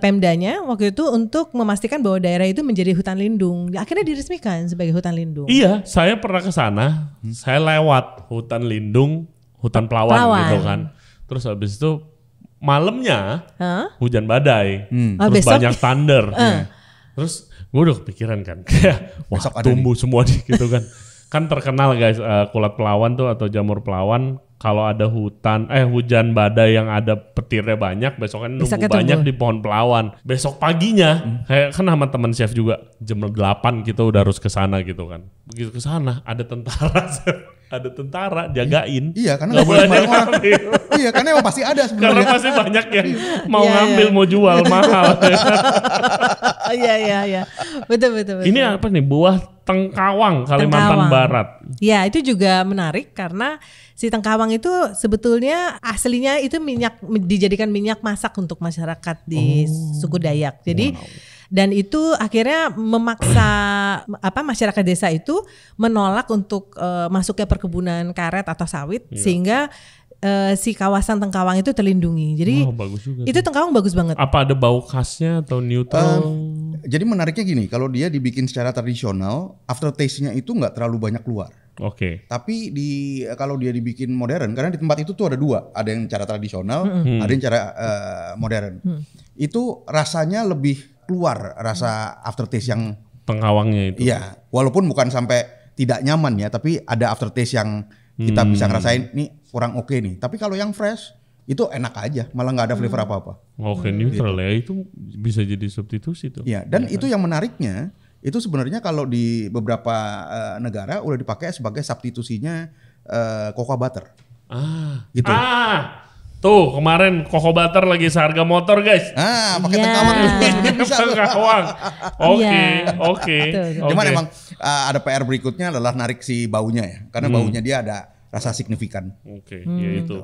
waktu itu untuk memastikan bahwa daerah itu menjadi hutan lindung. Akhirnya diresmikan sebagai hutan lindung. Iya, saya pernah ke sana. Saya lewat hutan lindung, hutan Pelawan, Pelawan. gitu kan. Terus habis itu malamnya huh? hujan badai. Hmm. Oh, terus oh, banyak thunder. uh. Terus gue udah kepikiran kan kayak wah Besok tumbuh semua nih gitu kan kan terkenal guys uh, eh, kulat pelawan tuh atau jamur pelawan kalau ada hutan eh hujan badai yang ada petirnya banyak kan nunggu Besoknya banyak di pohon pelawan besok paginya hmm. kayak kan sama teman chef juga jam 8 kita gitu udah harus ke sana gitu kan begitu ke sana ada tentara ada tentara jagain. Iya, karena gak boleh ada orang. Gitu. iya, karena emang pasti ada sebenarnya. Karena pasti banyak yang iya, mau yeah, ngambil, yeah. mau jual mahal. Iya, iya, iya. Betul, betul, betul. Ini apa nih? Buah tengkawang Kalimantan tengkawang. Barat. Iya, itu juga menarik karena si tengkawang itu sebetulnya aslinya itu minyak dijadikan minyak masak untuk masyarakat di oh. suku Dayak. Jadi wow dan itu akhirnya memaksa apa masyarakat desa itu menolak untuk uh, masuknya perkebunan karet atau sawit iya. sehingga uh, si kawasan Tengkawang itu terlindungi. Jadi oh, bagus juga itu Tengkawang bagus banget. Apa ada bau khasnya atau neutral? Uh, jadi menariknya gini, kalau dia dibikin secara tradisional, aftertaste-nya itu nggak terlalu banyak keluar. Oke. Okay. Tapi di kalau dia dibikin modern, karena di tempat itu tuh ada dua, ada yang cara tradisional, hmm. ada yang cara uh, modern. Hmm. Itu rasanya lebih keluar rasa aftertaste yang pengawangnya itu. Iya, walaupun bukan sampai tidak nyaman ya, tapi ada aftertaste yang kita hmm. bisa ngerasain nih kurang oke okay nih. Tapi kalau yang fresh itu enak aja, malah nggak ada flavor apa hmm. apa-apa. Oke, okay, hmm. neutral gitu. ya itu bisa jadi substitusi tuh. Iya, dan ya, itu yang menariknya itu sebenarnya kalau di beberapa eh, negara udah dipakai sebagai substitusinya uh, cocoa butter. Ah, gitu. Ah, Tuh kemarin Koko Butter lagi seharga motor guys. Ah, pakai yeah. tengkawang bisa. tengkawang. Oke, iya. oke. Cuman emang uh, ada PR berikutnya adalah narik si baunya ya, karena hmm. baunya dia ada rasa signifikan. Oke, okay, hmm. ya itu.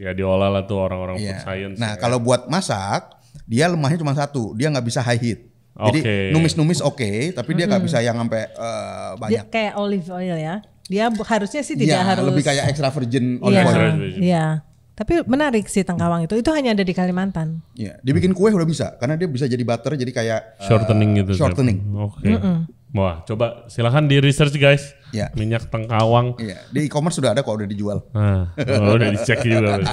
Ya diolah lah tuh orang-orang yeah. food science. Nah, ya. kalau buat masak, dia lemahnya cuma satu, dia nggak bisa high heat. Jadi numis-numis oke, okay, tapi dia nggak hmm. bisa yang sampai uh, banyak. Dia kayak olive oil ya. Dia harusnya sih iya, tidak ya, harus. Lebih kayak extra virgin iya. olive yeah. oil. Iya. Yeah. Tapi menarik sih tengkawang itu. Itu hanya ada di Kalimantan. Iya, dibikin kue udah bisa karena dia bisa jadi butter jadi kayak eh, shortening uh, gitu. Shortening. Oke. Okay. Wah, coba silahkan di research guys. Yeah. Minyak tengkawang. Iya, di e-commerce sudah ada kok udah dijual. Nah, udah dicek juga.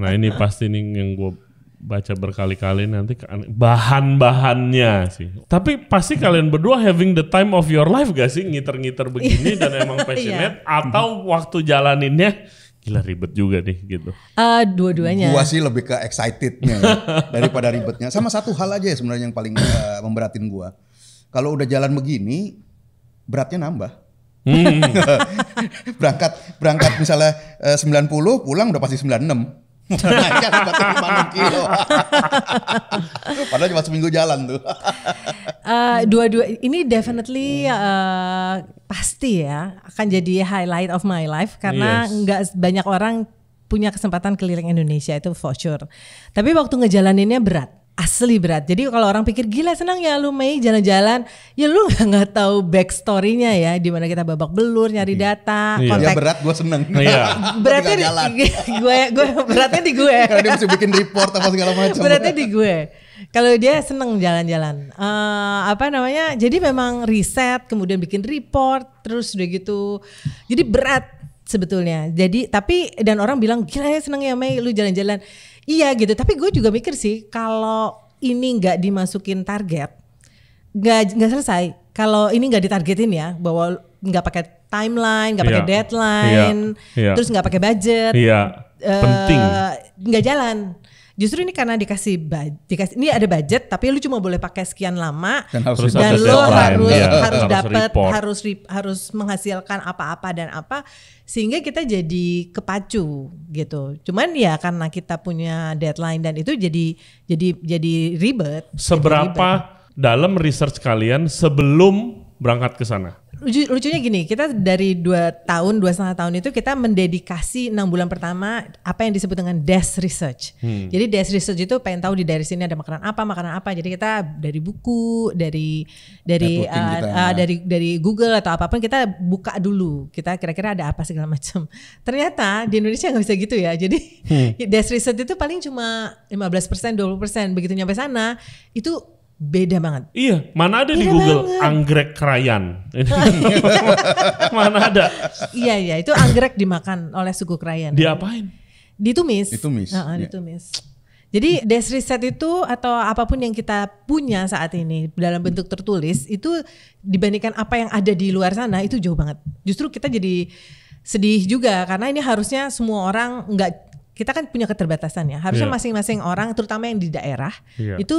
nah, ini pasti nih yang gue baca berkali-kali nanti bahan-bahannya sih. Tapi pasti kalian berdua having the time of your life gak sih ngiter-ngiter begini dan emang passionate yeah. atau waktu jalaninnya gila ribet juga nih gitu. Uh, dua-duanya. Gua sih lebih ke excitednya ya, daripada ribetnya. Sama satu hal aja ya sebenarnya yang paling uh, memberatin gua. Kalau udah jalan begini beratnya nambah. Hmm. berangkat berangkat misalnya eh, uh, 90 pulang udah pasti 96. enam. Padahal cuma seminggu jalan tuh dua eh, hmm. dua-dua ini definitely uh, pasti ya akan jadi highlight of my life karena nggak yes. banyak orang punya kesempatan keliling Indonesia itu for sure. Tapi waktu ngejalaninnya berat asli berat. Jadi kalau orang pikir gila senang ya lu Mei jalan-jalan, ya lu nggak nggak tahu backstorynya ya, di mana kita babak belur nyari iya. data. Iya. Kontak. Ya, berat gue seneng. Iya. beratnya di gue gue beratnya di gue. Karena dia mesti bikin report apa segala macam. Beratnya di gue. Kalau dia seneng jalan-jalan. Uh, apa namanya? Jadi memang riset, kemudian bikin report, terus udah gitu. Jadi berat sebetulnya. Jadi tapi dan orang bilang gila ya seneng ya Mei lu jalan-jalan. Iya gitu. Tapi gue juga mikir sih kalau ini nggak dimasukin target, nggak selesai. Kalau ini nggak ditargetin ya bahwa nggak pakai timeline, nggak pakai yeah. Iya. deadline, yeah. Yeah. terus nggak pakai budget, yeah. Iya. penting nggak jalan justru ini karena dikasih dikasih ini ada budget tapi lu cuma boleh pakai sekian lama dan harus dan harus lo iya, harus ya. harus dapat harus harus menghasilkan apa-apa dan apa sehingga kita jadi kepacu gitu. Cuman ya karena kita punya deadline dan itu jadi jadi jadi ribet. Seberapa jadi ribet. dalam research kalian sebelum berangkat ke sana? lucunya gini kita dari dua tahun dua setengah tahun itu kita mendedikasi enam bulan pertama apa yang disebut dengan desk research hmm. jadi desk research itu pengen tahu di dari sini ada makanan apa makanan apa jadi kita dari buku dari dari uh, uh, dari dari Google atau apapun kita buka dulu kita kira-kira ada apa segala macam ternyata di Indonesia nggak bisa gitu ya jadi hmm. desk research itu paling cuma 15% 20% begitu nyampe sana itu beda banget. Iya, mana ada beda di Google banget. anggrek krayan. mana ada? Iya iya, itu anggrek dimakan oleh suku krayan. Diapain? Ditumis. Ditumis. Uh, uh, yeah. ditumis. Jadi desk riset itu atau apapun yang kita punya saat ini dalam bentuk tertulis itu dibandingkan apa yang ada di luar sana itu jauh banget. Justru kita jadi sedih juga karena ini harusnya semua orang nggak kita kan punya keterbatasan ya. Harusnya iya. masing-masing orang terutama yang di daerah yeah. itu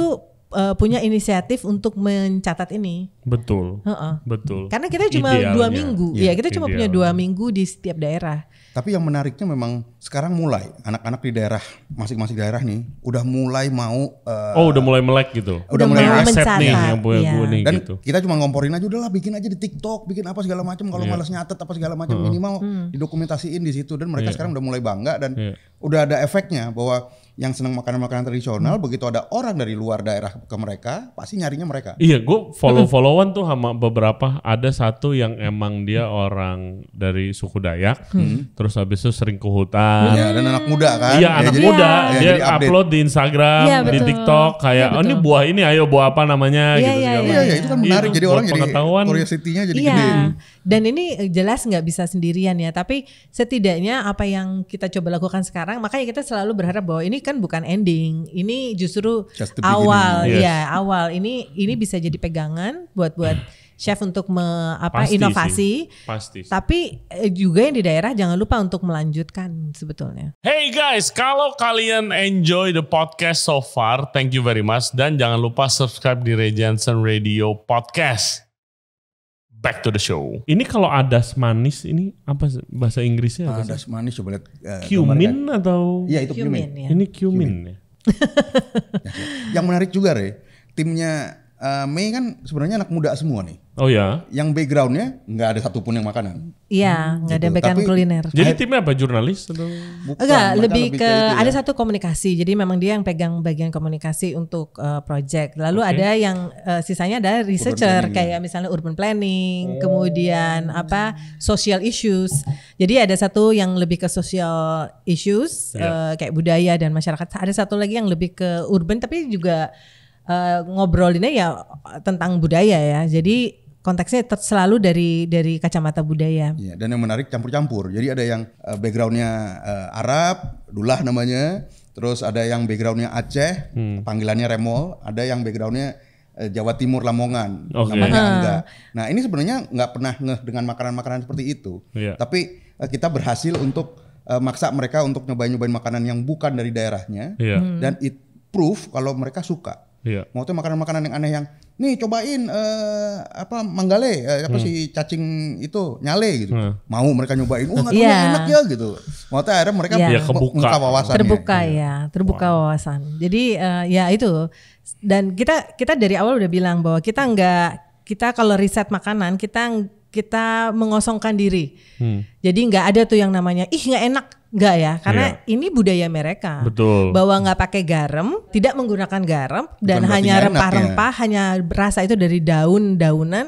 uh, punya inisiatif untuk mencatat ini. Betul. Uh-uh. Betul. Karena kita cuma Idealnya. dua minggu, ya, ya kita ideal. cuma punya dua minggu di setiap daerah. Tapi yang menariknya memang sekarang mulai anak-anak di daerah masing-masing daerah nih udah mulai mau. Uh, oh udah mulai melek gitu. Udah, udah mulai mencatat. nih yang punya ya. gue nih. Dan gitu. kita cuma ngomporin aja udahlah bikin aja di TikTok, bikin apa segala macam. Kalau ya. malas nyatet apa segala macam uh-huh. minimal hmm. didokumentasiin di situ dan mereka ya. sekarang udah mulai bangga dan ya. udah ada efeknya bahwa yang senang makanan-makanan tradisional hmm. begitu ada orang dari luar daerah ke mereka pasti nyarinya mereka. Iya, gue follow-followan tuh sama beberapa ada satu yang emang dia orang dari suku Dayak, hmm. terus habis itu sering ke hutan. Iya dan anak muda kan? Iya, anak jadi, muda. Ya, dia upload di Instagram, ya, di TikTok iya, kayak ya, oh ini buah ini ayo buah apa namanya ya, gitu ya, segala. Iya. iya, iya itu kan menarik itu iya, jadi orang jadi curiosity-nya jadi ya. gede. Dan ini eh, jelas nggak bisa sendirian ya, tapi setidaknya apa yang kita coba lakukan sekarang makanya kita selalu berharap bahwa ini kan bukan ending. Ini justru awal yes. ya, awal. Ini ini bisa jadi pegangan buat buat chef untuk me, apa Pasti inovasi. Sih. Pasti. Tapi eh, juga yang di daerah jangan lupa untuk melanjutkan sebetulnya. Hey guys, kalau kalian enjoy the podcast so far, thank you very much dan jangan lupa subscribe di Regensen Radio Podcast back to the show. Ini kalau adas manis ini apa bahasa Inggrisnya? Apa adas manis coba lihat. Uh, cumin kan? atau? Iya itu cumin. cumin. Ya. Ini cumin. cumin. ya. ya yang menarik juga Re, timnya uh, Mei kan sebenarnya anak muda semua nih. Oh ya. Yang backgroundnya nggak ada satupun yang makanan. Iya, nggak hmm. ada background Tapi, kuliner. Jadi timnya apa jurnalis atau? Bukan, Enggak, lebih, lebih ke, ke itu, ya. ada satu komunikasi. Jadi memang dia yang pegang bagian komunikasi untuk uh, project. Lalu okay. ada yang uh, sisanya ada researcher ya. kayak misalnya urban planning, oh. kemudian apa social issues. Jadi ada satu yang lebih ke social issues yeah. Iya. uh, kayak budaya dan masyarakat. Ada satu lagi yang lebih ke urban tapi juga ngobrol eh, ngobrolinnya ya tentang budaya ya. Jadi konteksnya selalu dari dari kacamata budaya. Ya, dan yang menarik campur-campur. Jadi ada yang uh, backgroundnya uh, Arab, Dullah namanya. Terus ada yang backgroundnya Aceh, hmm. panggilannya Remol. Ada yang backgroundnya Jawa Timur Lamongan, okay. namanya ah. Angga. Nah ini sebenarnya nggak pernah ngeh dengan makanan-makanan seperti itu. Yeah. Tapi kita berhasil untuk uh, maksa mereka untuk nyobain-nyobain makanan yang bukan dari daerahnya. Yeah. Hmm. Dan it proof kalau mereka suka. Iya. Mau tuh makanan-makanan yang aneh yang nih cobain uh, apa manggale uh, apa hmm. si cacing itu nyale gitu. Hmm. Mau mereka nyobain, oh nggak yeah. Iya. enak ya gitu. Mau tuh akhirnya mereka yeah. Iya, kebuka wawasan. Terbuka ya, terbuka wow. wawasan. Jadi uh, ya itu dan kita kita dari awal udah bilang bahwa kita nggak kita kalau riset makanan kita kita mengosongkan diri. Hmm. Jadi nggak ada tuh yang namanya ih nggak enak Enggak ya, karena yeah. ini budaya mereka. Betul. Bahwa nggak pakai garam, tidak menggunakan garam dan hanya rempah-rempah, ya. hanya rasa itu dari daun-daunan.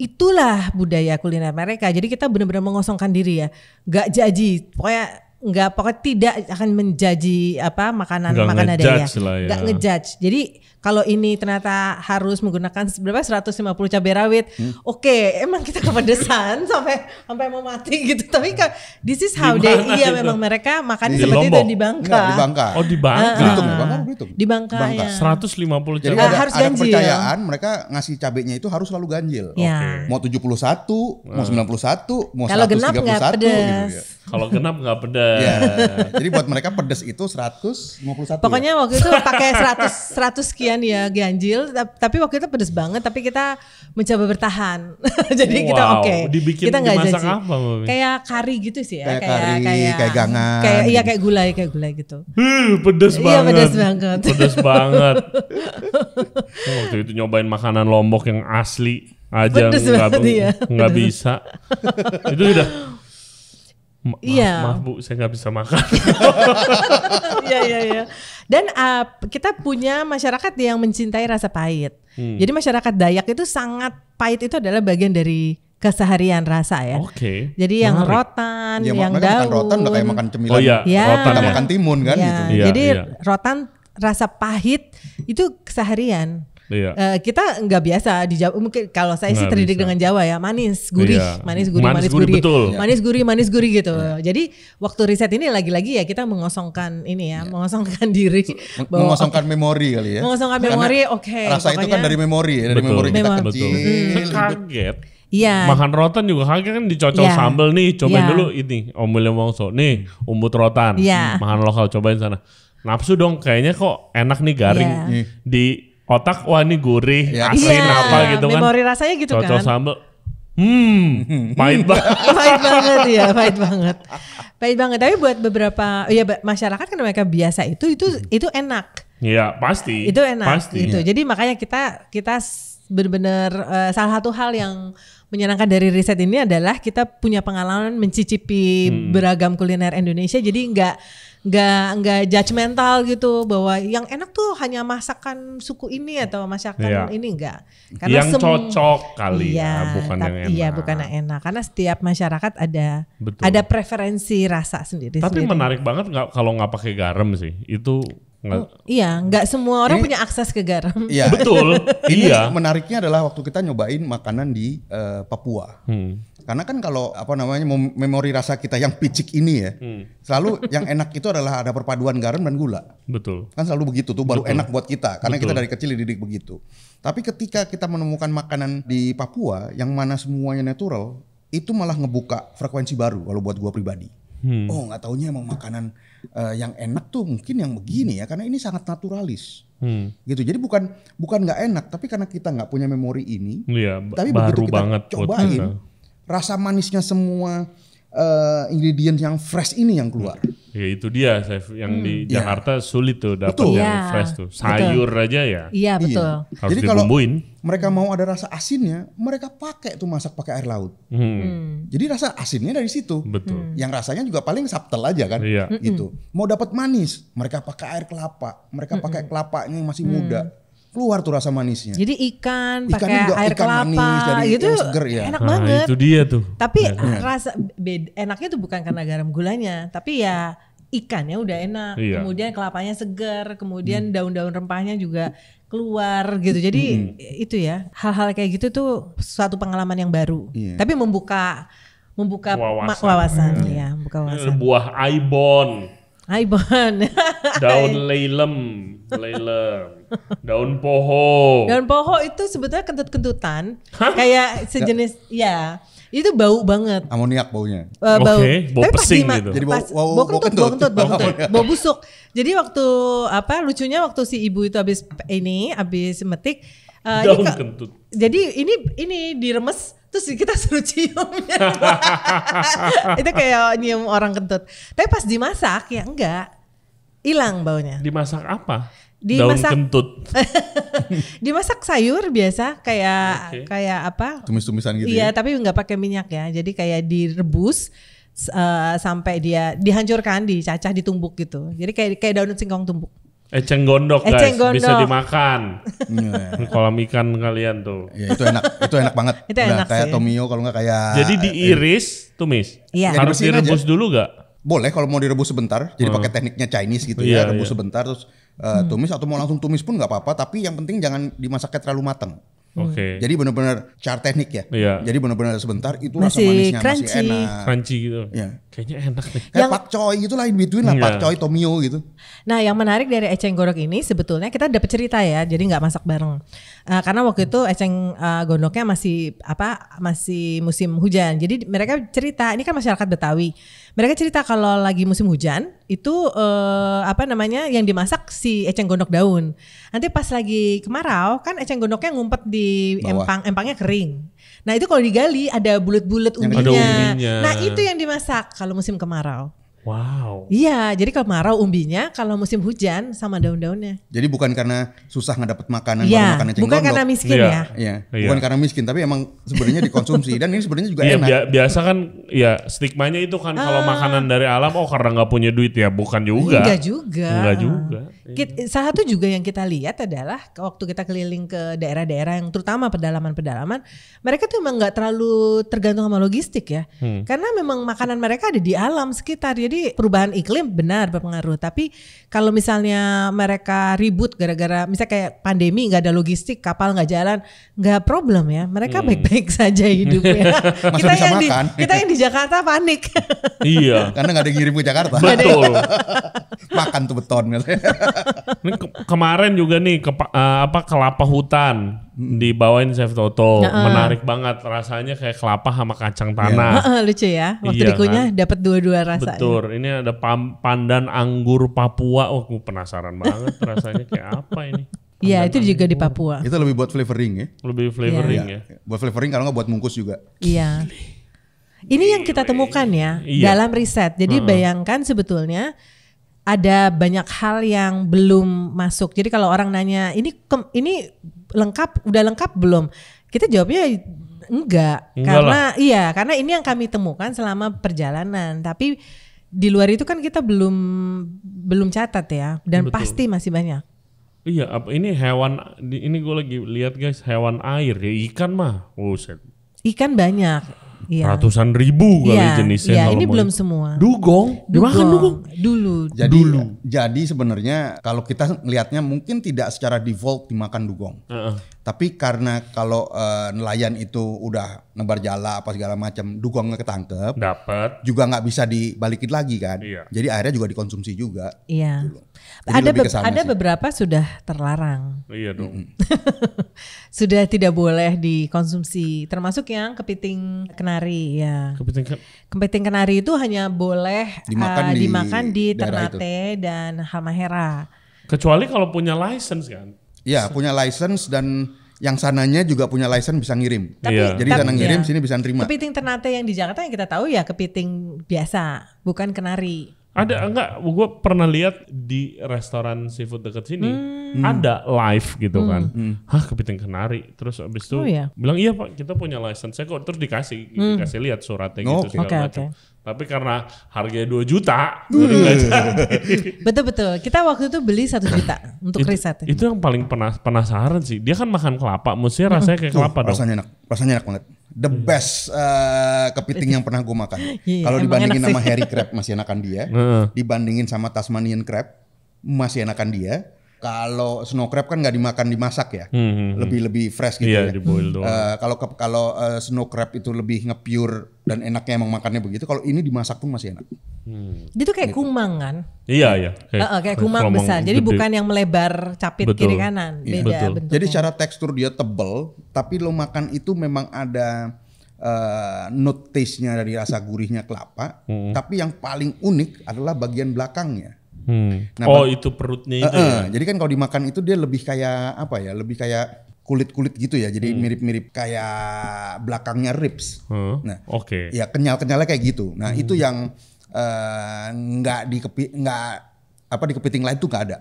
Itulah budaya kuliner mereka. Jadi kita benar-benar mengosongkan diri ya. Gak jaji pokoknya nggak pokoknya tidak akan menjaji apa makanan makanan makanan adanya. Enggak ya. ya. Gak ngejudge. Jadi kalau ini ternyata harus menggunakan berapa 150 cabai rawit. Hmm. Oke, okay, emang kita kepedesan sampai sampai mau mati gitu. Tapi kan, this is how Dimana they iya memang mereka makan seperti itu di Bangka. Enggak, di Bangka. Oh, di Bangka. Uh, Belitung, Bangka, Belitung. Di Bangka. Bangka. Ya. 150 cabai. Jadi ada, harus ada ganjil. kepercayaan mereka ngasih cabenya itu harus selalu ganjil. Ya. Okay. Mau 71, uh. mau 91, mau kalau 131 genap pedes. gitu ya. Kalau genap nggak gitu, pedas. Gitu, gitu. ya. Jadi buat mereka pedes itu 151. Pokoknya ya? waktu itu pakai 100 100 kilo lumayan ya iya, iya. ganjil, tapi waktu itu pedes banget. Tapi kita mencoba bertahan. Jadi wow, kita oke. Okay. kita nggak jadi. Apa, kayak kari gitu sih ya. Kayak, kayak kari, kayak, kayak gangan. Kayak iya kayak gulai, kayak gulai gitu. Hmm, pedes iya, banget. Iya pedes banget. pedes banget. waktu itu nyobain makanan Lombok yang asli aja nggak iya. bisa. itu udah Ma iya. Maaf bu, saya nggak bisa makan. Iya iya iya. Dan uh, kita punya masyarakat yang mencintai rasa pahit. Hmm. Jadi masyarakat Dayak itu sangat pahit itu adalah bagian dari keseharian rasa ya. Oke. Okay. Jadi yang Menarik. rotan, ya, yang daun. Makan rotan udah kayak makan cemilan. Oh iya, ya. rotan ya. makan timun kan ya. gitu. Ya, Jadi ya. rotan rasa pahit itu keseharian. Iya. Uh, kita nggak biasa di Jawa mungkin kalau saya sih terdidik dengan Jawa ya manis gurih iya. manis gurih manis, manis gurih, manis gurih manis gurih gitu. Iya. Jadi waktu riset ini lagi-lagi ya kita mengosongkan ini ya iya. mengosongkan diri bahwa, mengosongkan okay, memori kali ya. Mengosongkan memori oke. Okay, rasa pokoknya, itu kan dari memori ya dari memori kita kecil. Betul. Hmm. Kaget. Iya. Makan rotan juga kaget kan dicocol ya. sambel nih. Cobain ya. dulu ini Om William Wongso. Nih umbut rotan. Ya. Makan lokal cobain sana. Nafsu dong kayaknya kok enak nih garing. Ya. Di otak wah ini gurih, ya. asin ya, apa iya. gitu kan. Memori rasanya gitu Cocok kan. sambal. Hmm, pahit banget. pahit banget ya, pahit banget. Pahit banget. Tapi buat beberapa ya masyarakat kan mereka biasa itu itu itu enak. Iya, pasti. Itu enak pasti. Itu. Iya. Jadi makanya kita kita benar-benar uh, eh, salah satu hal yang menyenangkan dari riset ini adalah kita punya pengalaman mencicipi hmm. beragam kuliner Indonesia jadi nggak nggak nggak judgmental gitu bahwa yang enak tuh hanya masakan suku ini atau masakan iya. ini enggak karena yang cocok kali ya, iya, ya bukan yang enak iya bukan yang enak karena setiap masyarakat ada Betul. ada preferensi rasa sendiri tapi sendiri. menarik banget nggak kalau nggak pakai garam sih itu Nggak. Mm, iya, nggak semua orang ini, punya akses ke garam. Iya, betul. ini iya. menariknya adalah waktu kita nyobain makanan di uh, Papua. Hmm. Karena kan kalau apa namanya memori rasa kita yang picik ini ya, hmm. selalu yang enak itu adalah ada perpaduan garam dan gula. Betul. Kan selalu begitu tuh baru Betul. enak buat kita karena Betul. kita dari kecil dididik begitu. Tapi ketika kita menemukan makanan di Papua yang mana semuanya natural, itu malah ngebuka frekuensi baru kalau buat gua pribadi. Hmm. Oh nggak taunya emang makanan uh, yang enak tuh mungkin yang begini ya karena ini sangat naturalis. Hmm. gitu jadi bukan bukan nggak enak tapi karena kita nggak punya memori ini ya, tapi baru begitu kita banget cobain rasa manisnya semua uh, eh, ingredient yang fresh ini yang keluar. Ya itu dia, Chef. Yang hmm, di iya. Jakarta yeah. sulit tuh dapat yang yeah. fresh tuh. Sayur betul. aja ya. Iya, iya. betul. Iya. Harus Jadi dibumbuin. kalau mereka mau ada rasa asinnya, mereka pakai tuh masak pakai air laut. Hmm. hmm. Jadi rasa asinnya dari situ. Betul. Hmm. Yang rasanya juga paling subtle aja kan. Iya. Gitu. Mau dapat manis, mereka pakai air kelapa. Mereka hmm. pakai kelapanya yang masih hmm. muda keluar tuh rasa manisnya. Jadi ikan, ikan pakai air ikan kelapa manis, dari gitu seger ya. Enak nah, banget. Itu dia tuh. Tapi ya. rasa enaknya tuh bukan karena garam gulanya, tapi ya ikannya udah enak, iya. kemudian kelapanya segar, kemudian hmm. daun-daun rempahnya juga keluar gitu. Jadi hmm. itu ya, hal-hal kayak gitu tuh suatu pengalaman yang baru. Iya. Tapi membuka membuka wawasan, wawasan ya. ya, membuka wawasan. Buah ibon. Ibon. Daun lelem, lelem. Daun poho. Daun poho itu sebetulnya kentut-kentutan. Kayak sejenis ya. Itu bau banget. Amoniak baunya. Uh, bau. Okay, bau Tapi pesing pas gitu. Jadi bau, bau, bau, kentut, bau kentut, bau kentut, bau busuk. Jadi waktu apa lucunya waktu si ibu itu habis ini habis metik uh, daun ini, kentut. Jadi ini ini diremes terus kita suruh cium itu kayak nyium orang kentut tapi pas dimasak ya enggak hilang baunya dimasak apa dimasak daun kentut. dimasak sayur biasa kayak okay. kayak apa? Tumis-tumisan gitu. Iya, ya? tapi nggak pakai minyak ya. Jadi kayak direbus uh, sampai dia dihancurkan, dicacah, ditumbuk gitu. Jadi kayak kayak daun singkong tumbuk. Eceng gondok guys, Eceng gondok. bisa dimakan. Iya. Kolam ikan kalian tuh. Ya, itu enak, itu enak banget. itu enak kayak tomio kalau nggak kayak Jadi diiris, tumis. Iya. Harus direbus aja. dulu gak? boleh kalau mau direbus sebentar jadi oh. pakai tekniknya Chinese gitu iya, ya rebus iya. sebentar terus uh, tumis atau mau langsung tumis pun nggak apa-apa tapi yang penting jangan dimasaknya terlalu matang hmm. Oke. Okay. Jadi benar-benar cara teknik ya. Iya. Jadi benar-benar sebentar itu masih rasa manisnya crunchy. masih enak. Crunchy gitu. Ya. Kayaknya enak nih. Kayak Pak choy gitu lah between lah iya. choy tomio gitu. Nah, yang menarik dari eceng gondok ini sebetulnya kita dapat cerita ya. Jadi nggak masak bareng. Uh, karena waktu itu eceng uh, gondoknya masih apa? Masih musim hujan. Jadi mereka cerita, ini kan masyarakat Betawi mereka cerita kalau lagi musim hujan itu eh, apa namanya yang dimasak si eceng gondok daun. Nanti pas lagi kemarau kan eceng gondoknya ngumpet di Bawah. empang, empangnya kering. Nah itu kalau digali ada bulat-bulat umbinya. umbinya. Nah itu yang dimasak kalau musim kemarau. Wow. Iya, jadi kemarau umbinya, kalau musim hujan sama daun-daunnya. Jadi bukan karena susah ngedapet makanan, ya, makanan bukan karena miskin iya. ya. Iya. Ya. Bukan ya. karena miskin, tapi emang sebenarnya dikonsumsi dan ini sebenarnya juga ya, enak. biasa kan, ya stigmanya itu kan kalau ah. makanan dari alam, oh karena nggak punya duit ya, bukan juga. Enggak juga. Enggak juga. Kita, iya. salah satu juga yang kita lihat adalah waktu kita keliling ke daerah-daerah yang terutama pedalaman-pedalaman, mereka tuh emang nggak terlalu tergantung sama logistik ya, hmm. karena memang makanan mereka ada di alam sekitar. Jadi perubahan iklim benar berpengaruh. Tapi kalau misalnya mereka ribut gara-gara misalnya kayak pandemi nggak ada logistik, kapal nggak jalan, nggak problem ya. Mereka baik hmm. baik-baik saja hidupnya. kita yang makan. di kita yang di Jakarta panik. iya. Karena nggak ada yang ngirim ke Jakarta. Betul. makan tuh beton ini ke kemarin juga nih ke uh, eh, apa kelapa hutan dibawain Chef Toto. -uh. Menarik banget rasanya kayak kelapa sama kacang tanah. Yeah. lucu ya. Waktu iya, dikunyah kan? dapat dua-dua rasa. Betul. Ya. Ini ada pam pandan anggur Papua. Oh, aku penasaran banget rasanya kayak apa ini. Iya itu juga di Papua. Itu lebih buat flavoring ya. Lebih iya. flavoring ya. ya. Buat flavoring kalau nggak buat mungkus juga. Iya. Ini yang kita temukan ya iya. dalam riset. Jadi bayangkan sebetulnya ada banyak hal yang belum masuk. Jadi kalau orang nanya ini ini lengkap udah lengkap belum? Kita jawabnya enggak, enggak karena lah. iya karena ini yang kami temukan selama perjalanan. Tapi di luar itu kan kita belum belum catat ya dan Betul. pasti masih banyak. Iya, apa ini hewan ini gue lagi lihat guys hewan air ya ikan mah. set. Ikan banyak yeah. ratusan ribu kali yeah, jenisnya. Iya, ini belum semua. Dugong, dimakan dugong. Dulu. Jadi, Dulu. jadi sebenarnya kalau kita melihatnya mungkin tidak secara default dimakan dugong. Uh -uh. Tapi karena kalau uh, nelayan itu udah nebar jala apa segala macam, dugongnya ketangkep. Dapat. Juga nggak bisa dibalikin lagi kan. Iya. Jadi akhirnya juga dikonsumsi juga. Iya. Dulu. Gitu jadi ada be ada sih. beberapa sudah terlarang. Oh, iya dong. sudah tidak boleh dikonsumsi, termasuk yang kepiting kenari ya. Kepiting ke kepiting kenari itu hanya boleh dimakan, uh, di, dimakan di Ternate itu. dan Halmahera. Kecuali kalau punya license kan. Iya, punya license dan yang sananya juga punya license bisa ngirim. Tapi, iya. Jadi sana ngirim, iya. sini bisa terima. Kepiting Ternate yang di Jakarta yang kita tahu ya kepiting biasa, bukan kenari. Ada enggak? Gue pernah lihat di restoran seafood deket sini hmm. ada live gitu kan. hmm. kan. Hmm. Hah kepiting kenari. Terus abis itu oh, iya. bilang iya pak kita punya license kok. Terus dikasih hmm. dikasih lihat suratnya oh, gitu okay. segala okay, Okay. Tapi karena harganya 2 juta, hmm. betul betul. Kita waktu itu beli satu juta untuk itu, riset. Itu yang paling penas penasaran sih. Dia kan makan kelapa, mesti hmm. rasanya kayak kelapa Tuh, dong. Rasanya enak, rasanya enak banget the iya. best uh, kepiting yang pernah gue makan. yeah, Kalau dibandingin sama Harry Crab masih enakan dia, dibandingin sama Tasmanian Crab masih enakan dia, kalau snow crab kan nggak dimakan dimasak ya, lebih hmm, hmm, hmm, Lebih, lebih fresh gitu iya, ya. Uh, kalau kalau uh, snow crab itu lebih ngepure dan enaknya emang makannya begitu. Kalau ini dimasak pun masih enak. Hmm. Dia kayak gitu. kumang kan? Iya iya. Kayak, uh, uh, kayak kumang besar. Jadi gede. bukan yang melebar capit Betul. kiri kanan. Iya. Beda Betul. bentuknya. Jadi secara tekstur dia tebel, tapi lo makan itu memang ada uh, eh, note taste-nya dari rasa gurihnya kelapa. Hmm. Tapi yang paling unik adalah bagian belakangnya. Hmm. Nah, oh itu perutnya itu uh, ya. Jadi kan kalau dimakan itu dia lebih kayak apa ya? Lebih kayak kulit-kulit gitu ya. Jadi hmm. mirip-mirip hmm. kayak belakangnya ribs. Hmm. Nah, oke. Okay. Ya kenyal-kenyalnya kayak gitu. Nah, hmm. itu yang eh, nggak uh, di nggak apa di kepiting lain tuh nggak ada.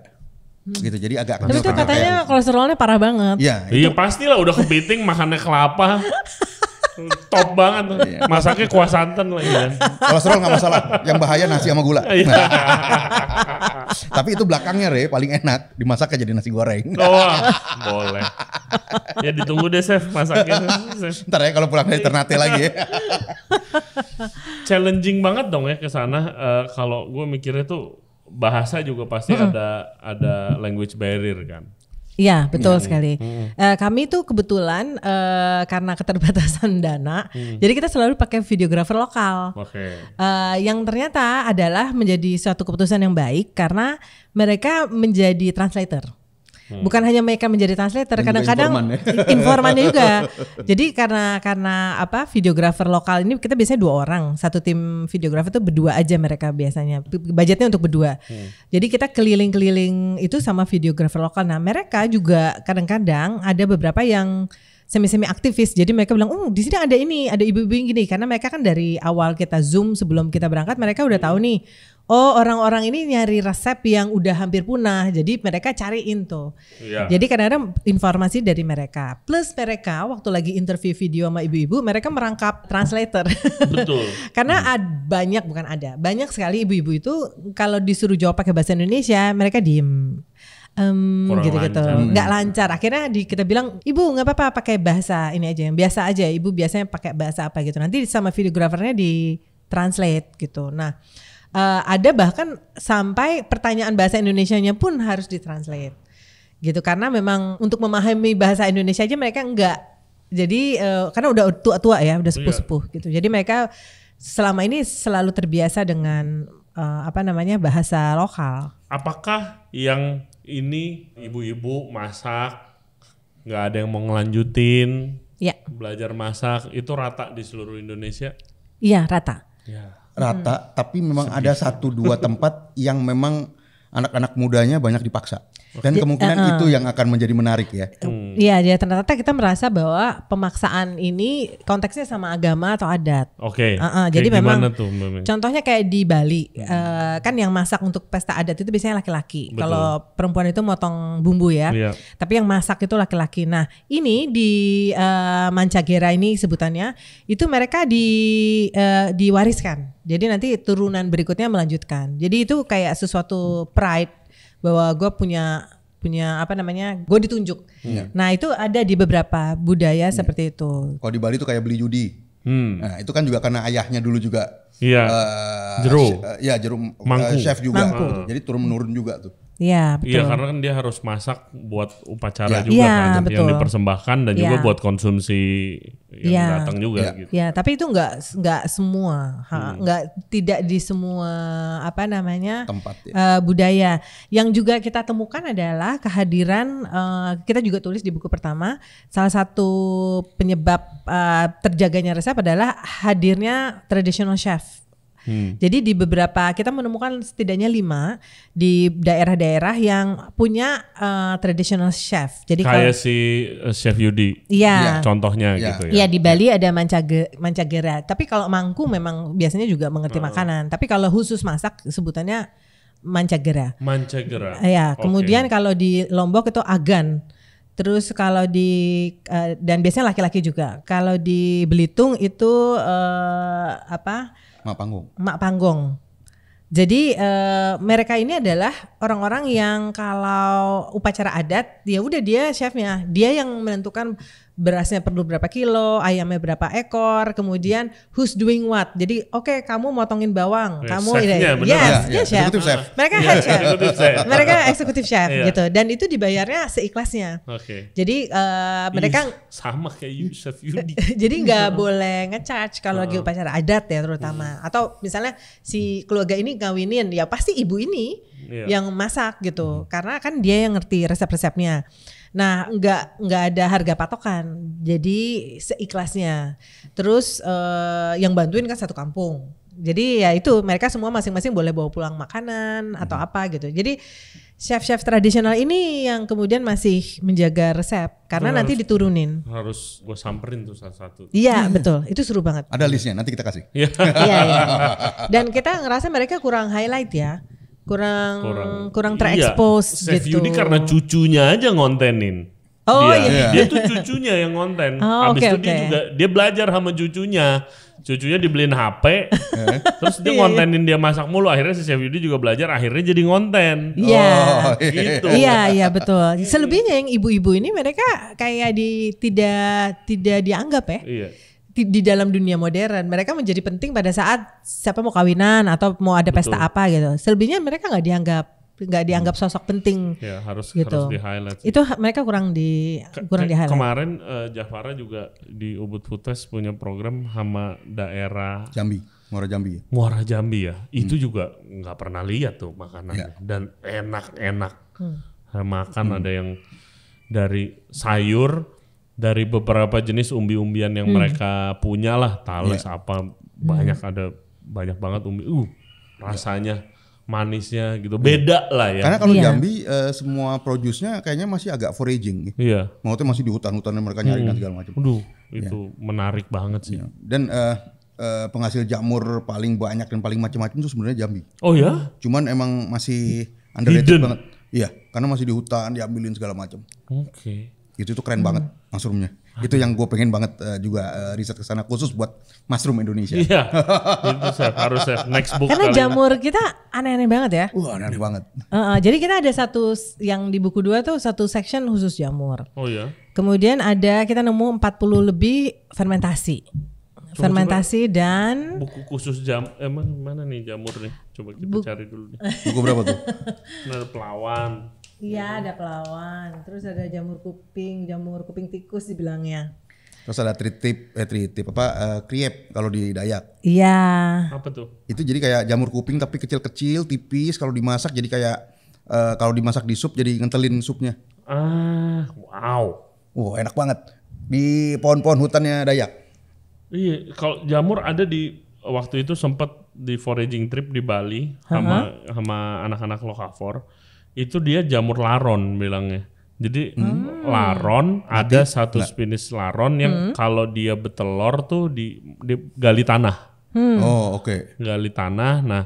Hmm. gitu jadi agak tapi itu katanya kolesterolnya parah banget ya, iya, iya pastilah udah kepiting makannya kelapa Top banget. Iya. Masaknya kuah santan lagi kan. Kolesterol nggak masalah. Yang bahaya nasi sama gula. Iya. Nah. Tapi itu belakangnya Re, paling enak. Dimasaknya jadi nasi goreng. Oh, boleh. Ya ditunggu deh Chef masaknya. Chef. Ntar ya kalau pulang dari Ternate lagi ya. Challenging banget dong ya ke sana. Uh, kalau gue mikirnya tuh bahasa juga pasti hmm. ada ada language barrier kan. Iya, iya betul ya, sekali. Ya. Uh, kami itu kebetulan uh, karena keterbatasan dana, hmm. jadi kita selalu pakai videografer lokal. Okay. Uh, eh, yang ternyata adalah menjadi suatu keputusan yang baik karena mereka menjadi translator. Hmm. Bukan hanya mereka menjadi translator, kadang-kadang informan ya. informannya juga. Jadi karena karena apa videografer lokal ini kita biasanya dua orang, satu tim videografer itu berdua aja mereka biasanya. Budgetnya untuk berdua. Hmm. Jadi kita keliling-keliling itu sama videografer lokal. Nah, mereka juga kadang-kadang ada beberapa yang semi-semi aktivis. Jadi mereka bilang, "Oh, di sini ada ini, ada ibu-ibu gini." Karena mereka kan dari awal kita Zoom sebelum kita berangkat, mereka udah tahu hmm. nih, oh orang-orang ini nyari resep yang udah hampir punah, jadi mereka cariin tuh. Yeah. Jadi kadang-kadang informasi dari mereka. Plus mereka waktu lagi interview video sama ibu-ibu, mereka merangkap translator. Betul. Karena hmm. ad, banyak bukan ada, banyak sekali ibu-ibu itu kalau disuruh jawab pakai bahasa Indonesia, mereka diem um, Kurang gitu gitu lancar, nggak hmm. lancar akhirnya di, kita bilang ibu nggak apa-apa pakai bahasa ini aja yang biasa aja ibu biasanya pakai bahasa apa gitu nanti sama videografernya di translate gitu nah uh, ada bahkan sampai pertanyaan bahasa Indonesia-nya pun harus ditranslate gitu karena memang untuk memahami bahasa Indonesia aja mereka enggak jadi uh, karena udah tua-tua ya udah iya. sepuh-sepuh iya. gitu jadi mereka selama ini selalu terbiasa dengan uh, apa namanya bahasa lokal apakah yang ini ibu-ibu masak nggak ada yang mau ngelanjutin ya. belajar masak itu rata di seluruh Indonesia iya rata ya rata, hmm. tapi memang Sebisa. ada satu dua tempat yang memang anak-anak mudanya banyak dipaksa. Dan kemungkinan uh, uh. itu yang akan menjadi menarik ya. Iya, ya ternyata kita merasa bahwa pemaksaan ini konteksnya sama agama atau adat. Oke. Okay. Uh -uh, jadi memang tuh, contohnya kayak di Bali uh, kan yang masak untuk pesta adat itu biasanya laki-laki. Kalau perempuan itu motong bumbu ya. Yeah. Tapi yang masak itu laki-laki. Nah, ini di uh, eh, Mancagera ini sebutannya itu mereka di uh, diwariskan. Jadi nanti turunan berikutnya melanjutkan. Jadi itu kayak sesuatu pride bahwa gue punya punya apa namanya gue ditunjuk yeah. nah itu ada di beberapa budaya yeah. seperti itu kalau di Bali itu kayak beli judi hmm. nah itu kan juga karena ayahnya dulu juga Iya. Uh, Iya, Uh, ya jeruk Uh, chef juga. Mangku. Jadi turun menurun juga tuh. Iya, iya betul. Iya karena kan dia harus masak buat upacara ya. juga ya, kan betul. yang dipersembahkan dan ya. juga iya. buat konsumsi yang ya. datang juga. Ya. Gitu. ya tapi itu nggak nggak semua hmm. nggak hmm. tidak di semua apa namanya tempat ya. uh, budaya. Yang juga kita temukan adalah kehadiran uh, kita juga tulis di buku pertama salah satu penyebab uh, terjaganya resep adalah hadirnya traditional chef Hmm. Jadi di beberapa kita menemukan setidaknya lima di daerah-daerah yang punya uh, traditional chef. Jadi kayak kalau, si uh, chef Yudi. Iya. Ya. Contohnya ya. gitu ya. Iya di Bali ada mancage mancagera. Tapi kalau mangku memang biasanya juga mengerti uh. makanan. Tapi kalau khusus masak sebutannya mancagera. Mancagera. Iya. Okay. Kemudian kalau di Lombok itu agan. Terus kalau di uh, dan biasanya laki-laki juga. Kalau di Belitung itu uh, apa? Mak Panggung. Mak Panggung. Jadi uh, mereka ini adalah orang-orang yang kalau upacara adat, ya udah dia chefnya, dia yang menentukan berasnya perlu berapa kilo, ayamnya berapa ekor, kemudian who's doing what. Jadi oke okay, kamu motongin bawang, iya, kamu ya, yes, yes chef. chef. Mereka yeah. head chef. mereka eksekutif chef yeah. gitu. Dan itu dibayarnya seikhlasnya. Oke. Okay. Jadi uh, mereka sama kayak you, chef Yudi. jadi nggak boleh ngecharge kalau lagi upacara adat ya terutama. Hmm. Atau misalnya si keluarga ini ngawinin ya pasti ibu ini yeah. yang masak gitu. Hmm. Karena kan dia yang ngerti resep-resepnya. Nah, nggak nggak ada harga patokan. Jadi seikhlasnya. Terus uh, yang bantuin kan satu kampung. Jadi ya itu mereka semua masing-masing boleh bawa pulang makanan atau hmm. apa gitu. Jadi chef-chef tradisional ini yang kemudian masih menjaga resep karena harus, nanti diturunin. Harus gue samperin tuh satu-satu. Iya betul, itu seru banget. Ada listnya, nanti kita kasih. Iya. iya. Dan kita ngerasa mereka kurang highlight ya kurang kurang, kurang iya. terekspos iya, gitu. Yudi karena cucunya aja ngontenin. Oh dia. iya. Dia tuh cucunya yang ngonten. Oh, Abis okay, itu okay. dia juga dia belajar sama cucunya. Cucunya dibeliin HP, eh? terus dia iya. ngontenin dia masak mulu. Akhirnya si Chef Yudi juga belajar, akhirnya jadi ngonten. Iya, oh, gitu. Iya, iya betul. Selebihnya yang ibu-ibu ini mereka kayak di tidak tidak dianggap ya. Iya di, di dalam dunia modern mereka menjadi penting pada saat siapa mau kawinan atau mau ada pesta Betul. apa gitu selebihnya mereka nggak dianggap nggak dianggap hmm. sosok penting ya harus gitu. harus di highlight itu mereka kurang di kurang di highlight kemarin uh, Jafara juga di Ubud Futes punya program hama daerah Jambi Muara Jambi ya Muara Jambi ya hmm. itu juga nggak pernah lihat tuh makanannya ya. dan enak-enak hmm. makan hmm. ada yang dari sayur dari beberapa jenis umbi-umbian yang hmm. mereka punya lah talas yeah. apa banyak hmm. ada banyak banget umbi uh iya. rasanya manisnya gitu iya. beda lah ya karena kalau yeah. Jambi uh, semua produce-nya kayaknya masih agak foraging iya yeah. maksudnya masih di hutan hutan yang mereka nyari hmm. segala macam Aduh, iya. itu yeah. menarik banget sih yeah. dan uh, uh, penghasil jamur paling banyak dan paling macam-macam itu sebenarnya Jambi oh ya cuman emang masih underrated Hidden. banget iya karena masih di hutan diambilin segala macam oke okay. itu tuh keren hmm. banget mushroomnya. Itu yang gue pengen banget uh, juga uh, riset ke sana khusus buat mushroom Indonesia. Iya. itu saya harus ya, next book. Karena ya. jamur ini. kita aneh-aneh banget ya. Wah, aneh-aneh banget. Uh, uh, jadi kita ada satu yang di buku dua tuh satu section khusus jamur. Oh iya. Kemudian ada kita nemu 40 lebih fermentasi. Coba, fermentasi coba, dan buku khusus jam emang eh, mana nih jamur nih coba kita cari dulu nih buku berapa tuh nah, pelawan Iya, iya kan? ada pelawan. Terus ada jamur kuping, jamur kuping tikus dibilangnya. Terus ada tritip, eh tritip apa uh, kriep kalau di Dayak. Iya. Apa tuh? Itu jadi kayak jamur kuping tapi kecil-kecil, tipis kalau dimasak jadi kayak uh, kalau dimasak di sup jadi ngentelin supnya. Ah, wow. wow, enak banget. Di pohon-pohon hutannya Dayak. Iya, kalau jamur ada di waktu itu sempat di foraging trip di Bali sama sama anak-anak lokafor itu dia jamur laron bilangnya. Jadi hmm. laron ada Nanti, satu enggak. spesies laron yang hmm. kalau dia betelor tuh di, di gali tanah. Hmm. Oh oke. Okay. Gali tanah. Nah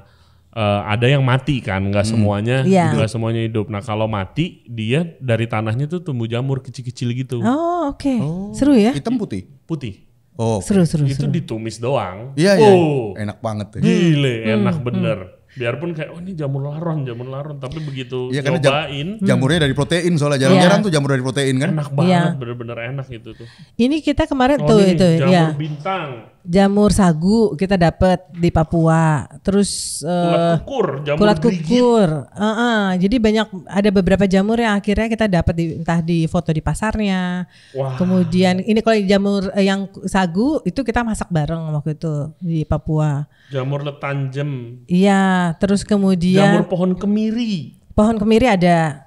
uh, ada yang mati kan, nggak hmm. semuanya yeah. gak semuanya hidup. Nah kalau mati dia dari tanahnya tuh tumbuh jamur kecil-kecil gitu. Oh oke. Okay. Oh. Seru ya? Hitam putih. Putih. Oh, seru seru. Itu seru. ditumis doang. Iya yeah, iya. Oh. Enak banget ya. Gile, hmm. enak bener. Hmm biarpun kayak oh ini jamur laron jamur laron tapi begitu ya, karena cobain jam, hmm. jamurnya dari protein soalnya jarang-jarang iya. tuh jamur dari protein kan enak banget yeah. bener-bener enak gitu tuh ini kita kemarin oh, tuh nih, itu jamur ya. bintang jamur sagu kita dapat di Papua. Terus uh, eh, kulat kukur, jamur kulat kukur. Uh, uh, jadi banyak ada beberapa jamur yang akhirnya kita dapat di, entah di foto di pasarnya. Wow. Kemudian ini kalau jamur uh, yang sagu itu kita masak bareng waktu itu di Papua. Jamur letanjem. Iya, terus kemudian jamur pohon kemiri. Pohon kemiri ada.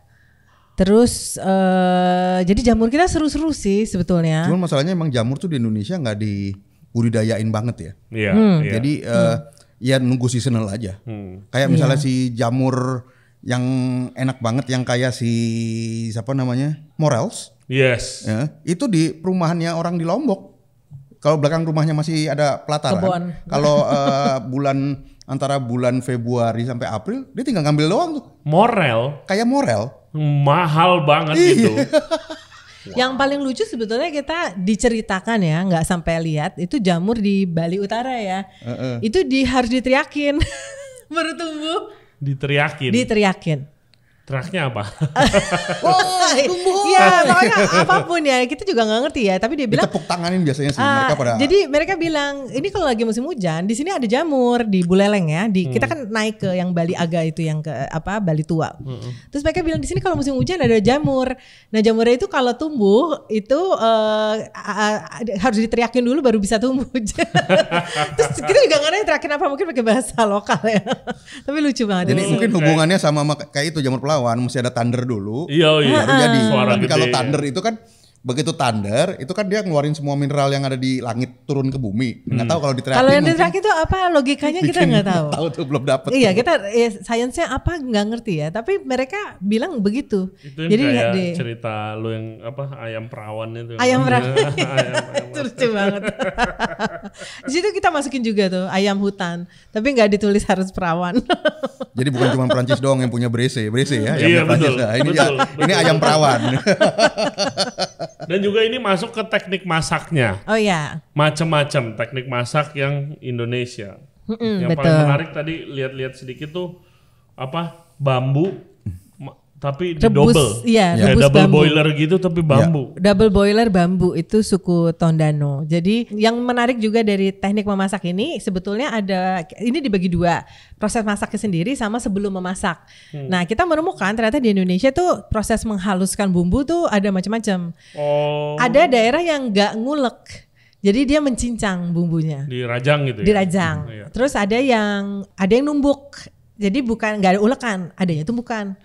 Terus uh, jadi jamur kita seru-seru sih sebetulnya. Cuman masalahnya emang jamur tuh di Indonesia nggak di budidayain banget ya. Iya. Hmm. Iya. Jadi uh, hmm. ya nunggu seasonal aja. Hmm. Kayak misalnya iya. si jamur yang enak banget yang kayak si siapa namanya? Morels. Yes. Ya, itu di perumahannya orang di Lombok. Kalau belakang rumahnya masih ada pelataran. Kalau uh, bulan antara bulan Februari sampai April dia tinggal ngambil doang tuh. Morel. Kayak morel. Mahal banget Iyi. itu. Yang paling lucu sebetulnya kita diceritakan ya, nggak sampai lihat itu jamur di Bali Utara ya. Uh -uh. Itu di harus diteriakin baru tumbuh. Diteriakin. Diteriakin teraknya apa? Wah, Iya, pokoknya apapun ya kita juga nggak ngerti ya. Tapi dia bilang tepuk tanganin biasanya sih uh, mereka pada. Jadi mereka bilang ini kalau lagi musim hujan di sini ada jamur di Buleleng ya. Di hmm. kita kan naik ke yang Bali Aga itu yang ke apa Bali tua. Hmm. Terus mereka bilang di sini kalau musim hujan ada jamur. Nah jamurnya itu kalau tumbuh itu uh, uh, harus diteriakin dulu baru bisa tumbuh. Terus kita juga nggak ngerti teriakin apa mungkin pakai bahasa lokal ya. Tapi lucu banget. Jadi hmm. mungkin hubungannya sama kayak itu jamur pelan lawan mesti ada thunder dulu. Iya, iya. Baru jadi. Suara Tapi kalau thunder itu kan begitu thunder itu kan dia ngeluarin semua mineral yang ada di langit turun ke bumi nggak hmm. tahu kalau diterakin kalau yang diterakin itu apa logikanya kita nggak tahu tahu tuh belum dapet iya tuh. kita ya, sainsnya apa nggak ngerti ya tapi mereka bilang begitu itu jadi kayak di, cerita lu yang apa ayam perawan itu ayam iya. perawan itu lucu banget di situ kita masukin juga tuh ayam hutan tapi nggak ditulis harus perawan jadi bukan cuma Prancis doang yang punya berisi berisi ya ayam iya, Prancis betul, nah, ini, betul, ya, betul. ini ayam perawan dan juga ini masuk ke teknik masaknya. Oh iya. Macam-macam teknik masak yang Indonesia. Mm -mm, yang betul. paling menarik tadi lihat-lihat sedikit tuh apa bambu tapi di double. Iya, yeah. rebus double bambu. boiler gitu tapi iya. bambu. Yeah. Double boiler bambu itu suku Tondano. Jadi yang menarik juga dari teknik memasak ini sebetulnya ada ini dibagi dua, proses masaknya sendiri sama sebelum memasak. Hmm. Nah, kita menemukan ternyata di Indonesia tuh proses menghaluskan bumbu tuh ada macam-macam. Oh. Ada daerah yang nggak ngulek. Jadi dia mencincang bumbunya. Dirajang gitu ya. Dirajang. Hmm, iya. Terus ada yang ada yang numbuk. Jadi bukan nggak ada ulekan, adanya tumbukan.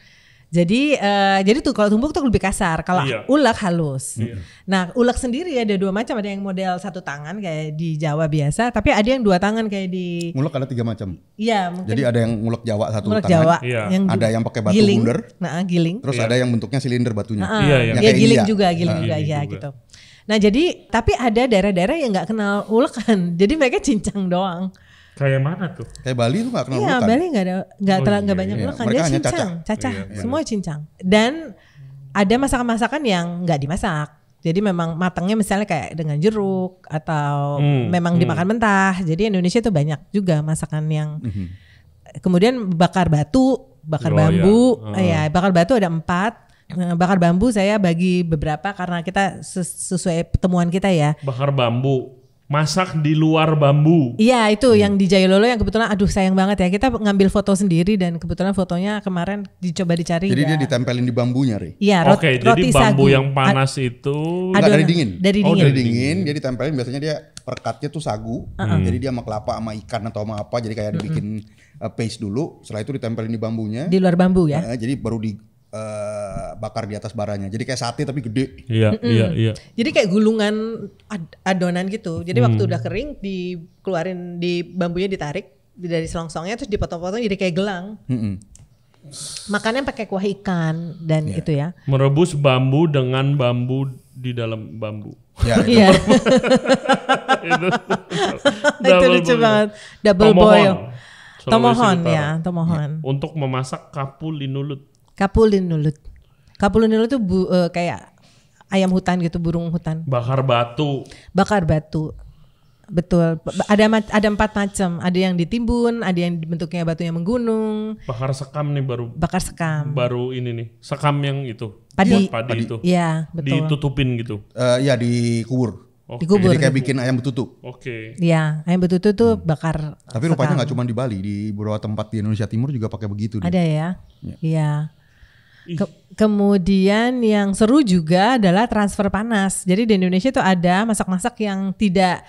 Jadi uh, jadi tuh kalau tumbuk tuh lebih kasar, kalau iya. ulek halus. Iya. Nah, ulek sendiri ada dua macam, ada yang model satu tangan kayak di Jawa biasa, tapi ada yang dua tangan kayak di Ulek ada tiga macam. Iya, mungkin. Jadi ada yang ulek Jawa satu ulek tangan. Jawa, iya. yang ada yang pakai batu giling. bunder. Nah, giling. Terus iya. ada yang bentuknya silinder batunya. Nah, iya, iya. Ya, giling juga, giling nah, juga giling ya gitu. Nah, jadi tapi ada daerah-daerah yang nggak kenal ulekan. Jadi mereka cincang doang. Kayak mana tuh? Kayak Bali tuh gak kenal iya, Bali gak ada gak oh, terlalu iya, banyak iya. Mereka Dia cincang, caca, cacah. Iya, iya. semua cincang. Dan ada masakan-masakan yang gak dimasak. Jadi memang matangnya misalnya kayak dengan jeruk atau hmm, hmm. memang hmm. dimakan mentah. Jadi Indonesia tuh banyak juga masakan yang hmm. kemudian bakar batu, bakar oh, iya. bambu, ah. Iya, Uh. ya bakar batu ada empat. Nah, bakar bambu saya bagi beberapa karena kita sesuai temuan kita ya. Bakar bambu masak di luar bambu. Iya itu hmm. yang di Jailolo yang kebetulan aduh sayang banget ya kita ngambil foto sendiri dan kebetulan fotonya kemarin dicoba dicari. Jadi ya. dia ditempelin di bambunya, Ri. Iya. Rot Oke, roti jadi bambu yang panas A itu Enggak, oh, dari dingin. Dari dingin. Oh, dari dingin. Jadi ditempelin biasanya dia perkatnya tuh sagu. Hmm. Jadi dia sama kelapa sama ikan atau sama apa jadi kayak uh-uh. dibikin hmm. paste dulu, setelah itu ditempelin di bambunya. Di luar bambu ya. Nah, jadi baru di uh, bakar di atas baranya. Jadi kayak sate tapi gede. Iya, mm -mm. iya, iya. Jadi kayak gulungan ad adonan gitu. Jadi hmm. waktu udah kering dikeluarin di bambunya ditarik dari selongsongnya terus dipotong-potong jadi kayak gelang. Mm -mm. Makannya pakai kuah ikan dan yeah. itu ya. Merebus bambu dengan bambu di dalam bambu. Ya, itu. Yeah. itu, itu lucu boil. banget. Double Tomohon. boil. Tomohon ya, Tomohon. Untuk memasak kapu linulut. Kapulinulut. Kapulinulut itu bu, uh, kayak ayam hutan gitu, burung hutan. Bakar batu. Bakar batu. Betul. Ada ada empat macam. Ada yang ditimbun, ada yang bentuknya batu yang menggunung. Bakar sekam nih baru. Bakar sekam. Baru ini nih, sekam yang itu. Padi. Padi, padi itu. Iya, betul. Ditutupin gitu. Uh, eh, ya dikubur. Okay. Dikubur. Jadi kayak bikin ayam betutu. Oke. Okay. Iya, ayam betutu tuh hmm. bakar. Tapi rupanya nggak cuma di Bali, di beberapa tempat di Indonesia Timur juga pakai begitu. Ada deh. ya. Iya. iya. Ke kemudian yang seru juga adalah transfer panas. Jadi di Indonesia itu ada masak-masak yang tidak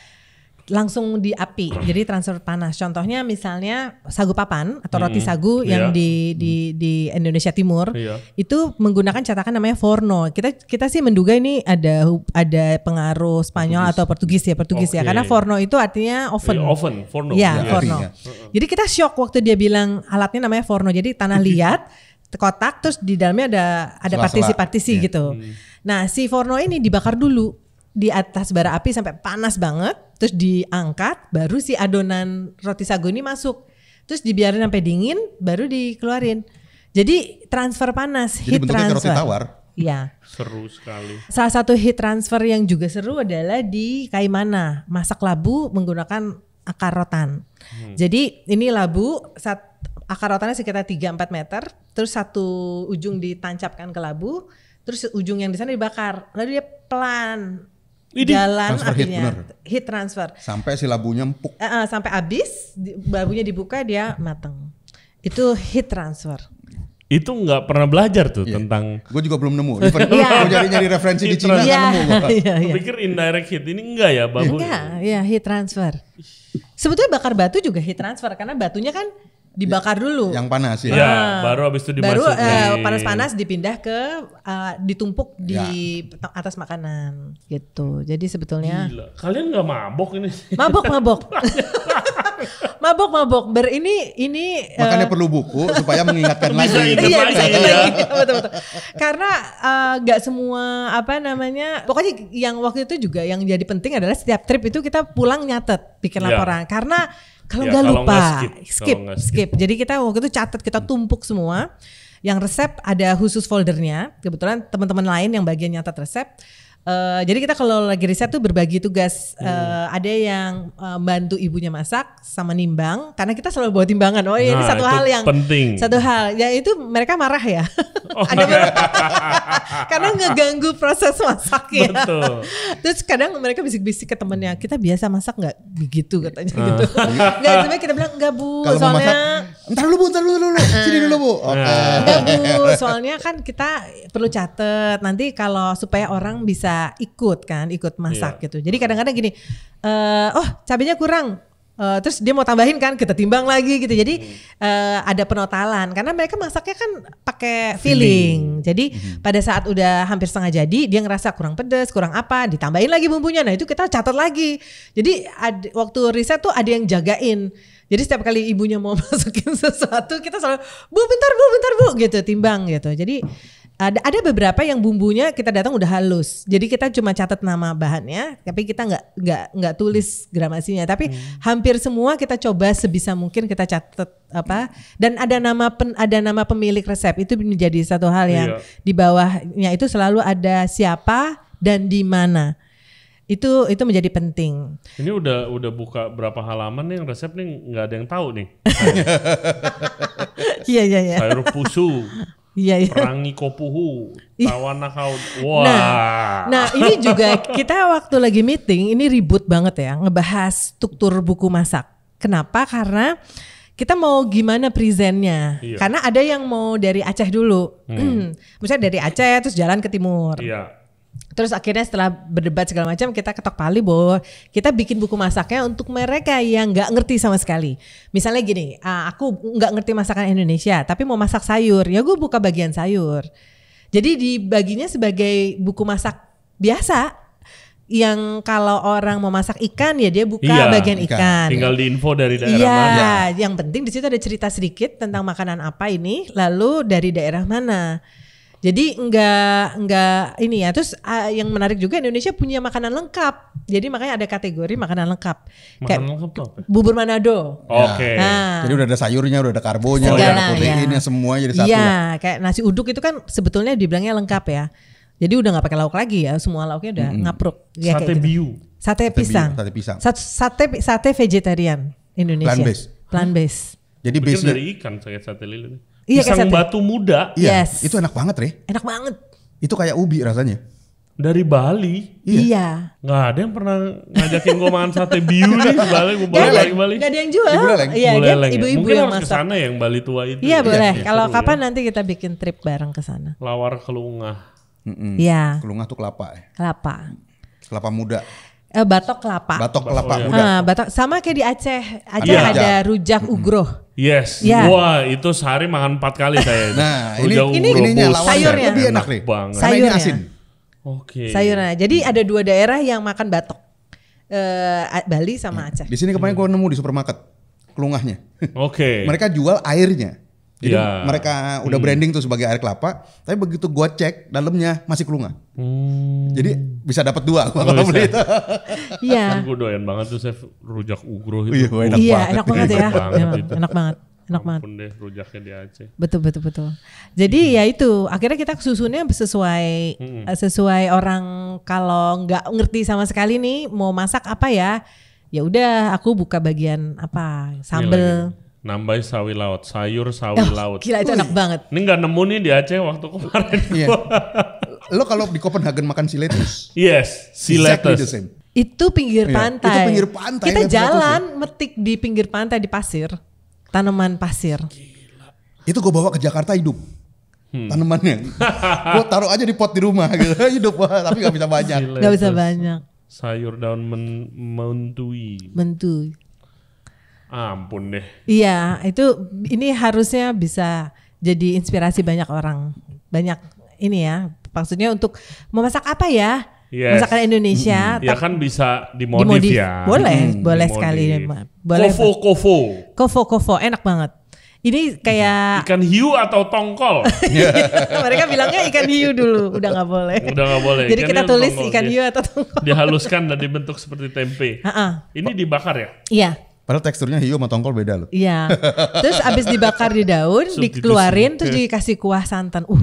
langsung di api. Jadi transfer panas. Contohnya misalnya sagu papan atau hmm. roti sagu yang iya. di hmm. di di Indonesia Timur iya. itu menggunakan cetakan namanya Forno. Kita kita sih menduga ini ada ada pengaruh Spanyol Portugis. atau Portugis ya, Portugis okay. ya. Karena Forno itu artinya oven. Yeah, oven, Forno. Ya, yeah. Forno. Iya. Jadi kita shock waktu dia bilang alatnya namanya Forno. Jadi tanah liat kotak terus di dalamnya ada ada partisi-partisi yeah. gitu. Hmm. Nah, si forno ini dibakar dulu di atas bara api sampai panas banget, terus diangkat, baru si adonan roti sagu ini masuk. Terus dibiarin sampai dingin, baru dikeluarin. Jadi transfer panas, Jadi heat transfer. Roti tawar. Ya. Seru sekali. Salah satu heat transfer yang juga seru adalah di Kaimana, masak labu menggunakan akar rotan. Hmm. Jadi ini labu saat akar rotannya sekitar 3-4 meter, terus satu ujung ditancapkan ke labu, terus ujung yang di sana dibakar. Lalu dia pelan Ini jalan transfer akhirnya heat, heat transfer. Sampai si labunya empuk. Uh, uh, sampai habis, babunya labunya dibuka dia mateng. Itu heat transfer. Itu nggak pernah belajar tuh yeah. tentang. Gue juga belum nemu. Iya. Gue nyari nyari referensi di Cina yeah. nemu gue. Iya, iya, pikir indirect heat ini enggak ya babu? Enggak, ya heat transfer. Sebetulnya bakar batu juga heat transfer karena batunya kan dibakar ya, dulu. Yang panas ya. ya baru habis itu dimasukin. Baru uh, eh, panas-panas dipindah ke uh, ditumpuk di ya. atas makanan gitu. Jadi sebetulnya Gila. Kalian nggak mabok ini? Mabok mabok. mabok mabok ber ini ini makanya uh, perlu buku supaya mengingatkan lagi. Iya, iya. iya. betul betul. Karena nggak uh, semua apa namanya pokoknya yang waktu itu juga yang jadi penting adalah setiap trip itu kita pulang nyatet bikin ya. laporan ya. karena kalau ya, nggak lupa, skip, skip, skip. skip. Jadi kita waktu itu catat, kita tumpuk semua. Yang resep ada khusus foldernya. Kebetulan teman-teman lain yang bagian nyatat resep Eh, jadi kita kalau lagi riset tuh berbagi tugas. Hmm. Uh, ada yang uh, bantu ibunya masak sama nimbang karena kita selalu bawa timbangan. Oh iya nah, ini satu hal yang penting. Satu hal ya itu mereka marah ya. Oh, ada karena ngeganggu proses masak ya. Betul. Terus kadang mereka bisik-bisik ke temennya kita biasa masak nggak begitu katanya uh. gitu. Enggak sebenarnya kita bilang enggak bu kalau soalnya masak, ntar dulu bu ntar dulu dulu sini dulu bu. Ah. Oke. Okay. Enggak bu soalnya kan kita perlu catet nanti kalau supaya orang bisa bisa ikut kan, ikut masak yeah. gitu. Jadi kadang-kadang gini, uh, oh cabenya kurang, Uh, terus dia mau tambahin kan kita timbang lagi gitu jadi hmm. uh, ada penotalan karena mereka masaknya kan pakai feeling. feeling jadi hmm. pada saat udah hampir setengah jadi dia ngerasa kurang pedes, kurang apa ditambahin lagi bumbunya nah itu kita catat lagi jadi ad, waktu riset tuh ada yang jagain jadi setiap kali ibunya mau masukin sesuatu kita selalu bu bentar bu bentar bu gitu timbang gitu jadi ada ada beberapa yang bumbunya kita datang udah halus jadi kita cuma catat nama bahannya tapi kita nggak nggak nggak tulis gramasinya tapi hmm. hampir semua kita coba sebisa mungkin kita catat apa dan ada nama pen, ada nama pemilik resep itu menjadi satu hal yang iya. di bawahnya itu selalu ada siapa dan di mana itu itu menjadi penting. Ini udah udah buka berapa halaman nih yang resep nih nggak ada yang tahu nih. Iya iya iya. Sayur pusu, Iya, iya. Perang Nikopuhu, iya. Tawana kau. Nah, Wah. Nah, nah, ini juga kita waktu lagi meeting ini ribut banget ya ngebahas struktur buku masak. Kenapa? Karena kita mau gimana presentnya iya. karena ada yang mau dari Aceh dulu Hmm. misalnya dari Aceh terus jalan ke timur iya. Terus akhirnya setelah berdebat segala macam kita ketok pali bahwa kita bikin buku masaknya untuk mereka yang nggak ngerti sama sekali. Misalnya gini, ah, aku nggak ngerti masakan Indonesia, tapi mau masak sayur, ya gue buka bagian sayur. Jadi dibaginya sebagai buku masak biasa yang kalau orang mau masak ikan ya dia buka iya, bagian ikan. Tinggal di info dari daerah iya, mana. Iya, yang penting di situ ada cerita sedikit tentang makanan apa ini, lalu dari daerah mana. Jadi enggak enggak ini ya. Terus uh, yang menarik juga Indonesia punya makanan lengkap. Jadi makanya ada kategori makanan lengkap. Makanan Kayak lengkap apa? Bubur Manado. Oke. Okay. Nah, jadi udah ada sayurnya, udah ada karbonya, oh, udah ada iya. proteinnya ya. semua jadi satu. Iya, kayak nasi uduk itu kan sebetulnya dibilangnya lengkap ya. Jadi udah nggak pakai lauk lagi ya, semua lauknya udah mm -hmm. ngapruk. Ya, sate gitu. biu. Sate, pisang. sate pisang. Sate sate, sate vegetarian Indonesia. Plant based. Plant based. Jadi base dari ikan sate lilit. Iya, pisang kesatri. batu muda. Iya, yes. Itu enak banget, Re. Enak banget. Itu kayak ubi rasanya. Dari Bali. Iya. iya. Gak ada yang pernah ngajakin gue makan sate biu nih di Bali. Gue bawa lagi Bali. Gak ada yang jual. Iya, dia ibu-ibu yang masak. Mungkin harus kesana yang Bali tua itu. Iya, iya boleh. Iya, iya, ya, Kalau kapan ya. nanti kita bikin trip bareng ke sana. Lawar kelungah. Iya. Mm -mm. Kelungah tuh kelapa. Eh. Kelapa. Kelapa muda. Eh, batok kelapa. Batok kelapa oh, muda. Nah, batok sama kayak di Aceh. Aceh yeah. ada rujak ugroh. Yes. Yeah. Wah, itu sehari makan empat kali saya. nah, ini rujak ini ininya sayurnya. lebih enak, enak nih. Banget. Sayurnya. asin. Oke. Okay. Sayurnya. Jadi ada dua daerah yang makan batok. Eh, Bali sama iya. Aceh. Di sini kemarin hmm. gua nemu di supermarket kelungahnya. Oke. Okay. Mereka jual airnya. Jadi yeah. mereka udah hmm. branding tuh sebagai air kelapa, tapi begitu gua cek dalamnya masih kelunga. Hmm. Jadi bisa dapat dua oh, aku kalau beli itu. Iya. Kan Gue doyan banget tuh chef rujak ugro itu. Iya, enak, iya, enak banget. ya. Enak banget. Enak, enak banget. Enak banget. deh rujaknya di Aceh. Betul betul betul. Jadi hmm. ya itu akhirnya kita susunnya sesuai hmm. Eh, sesuai orang kalau nggak ngerti sama sekali nih mau masak apa ya. Ya udah aku buka bagian apa sambel. Nilai nambahin sawi laut, sayur sawi oh, laut. Gila itu Ui. enak banget. Ini nggak nemu nih di Aceh waktu kemarin. Iya. Lo kalau di Copenhagen makan si lettuce. Yes, si exactly the same. Itu pinggir iya. pantai. Itu pinggir pantai. Kita jalan ya. metik di pinggir pantai di pasir. Tanaman pasir. Gila. Itu gue bawa ke Jakarta hidup. Hmm. Tanamannya. gue taruh aja di pot di rumah gitu. hidup tapi gak bisa banyak. Gak bisa banyak. Sayur daun men mentui. Mentui. Ampun deh. Iya, itu ini harusnya bisa jadi inspirasi banyak orang. Banyak ini ya, maksudnya untuk memasak apa ya? Yes. Masakan Indonesia. Mm-hmm. Ya kan bisa dimodif, dimodif. ya. Boleh, hmm, boleh dimodif. sekali. Boleh. Kofo kofo. Kofo kofo, enak banget. Ini kayak ikan hiu atau tongkol. Iya, mereka bilangnya ikan hiu dulu, udah nggak boleh. Udah nggak boleh. Jadi ikan kita tulis tongkol. ikan iya. hiu atau tongkol. Dihaluskan dan dibentuk seperti tempe. Ha-ha. Ini dibakar ya? Iya Padahal teksturnya hiu sama tongkol beda loh. Iya. Terus abis dibakar di daun, dikeluarin terus dikasih kuah santan. Uh.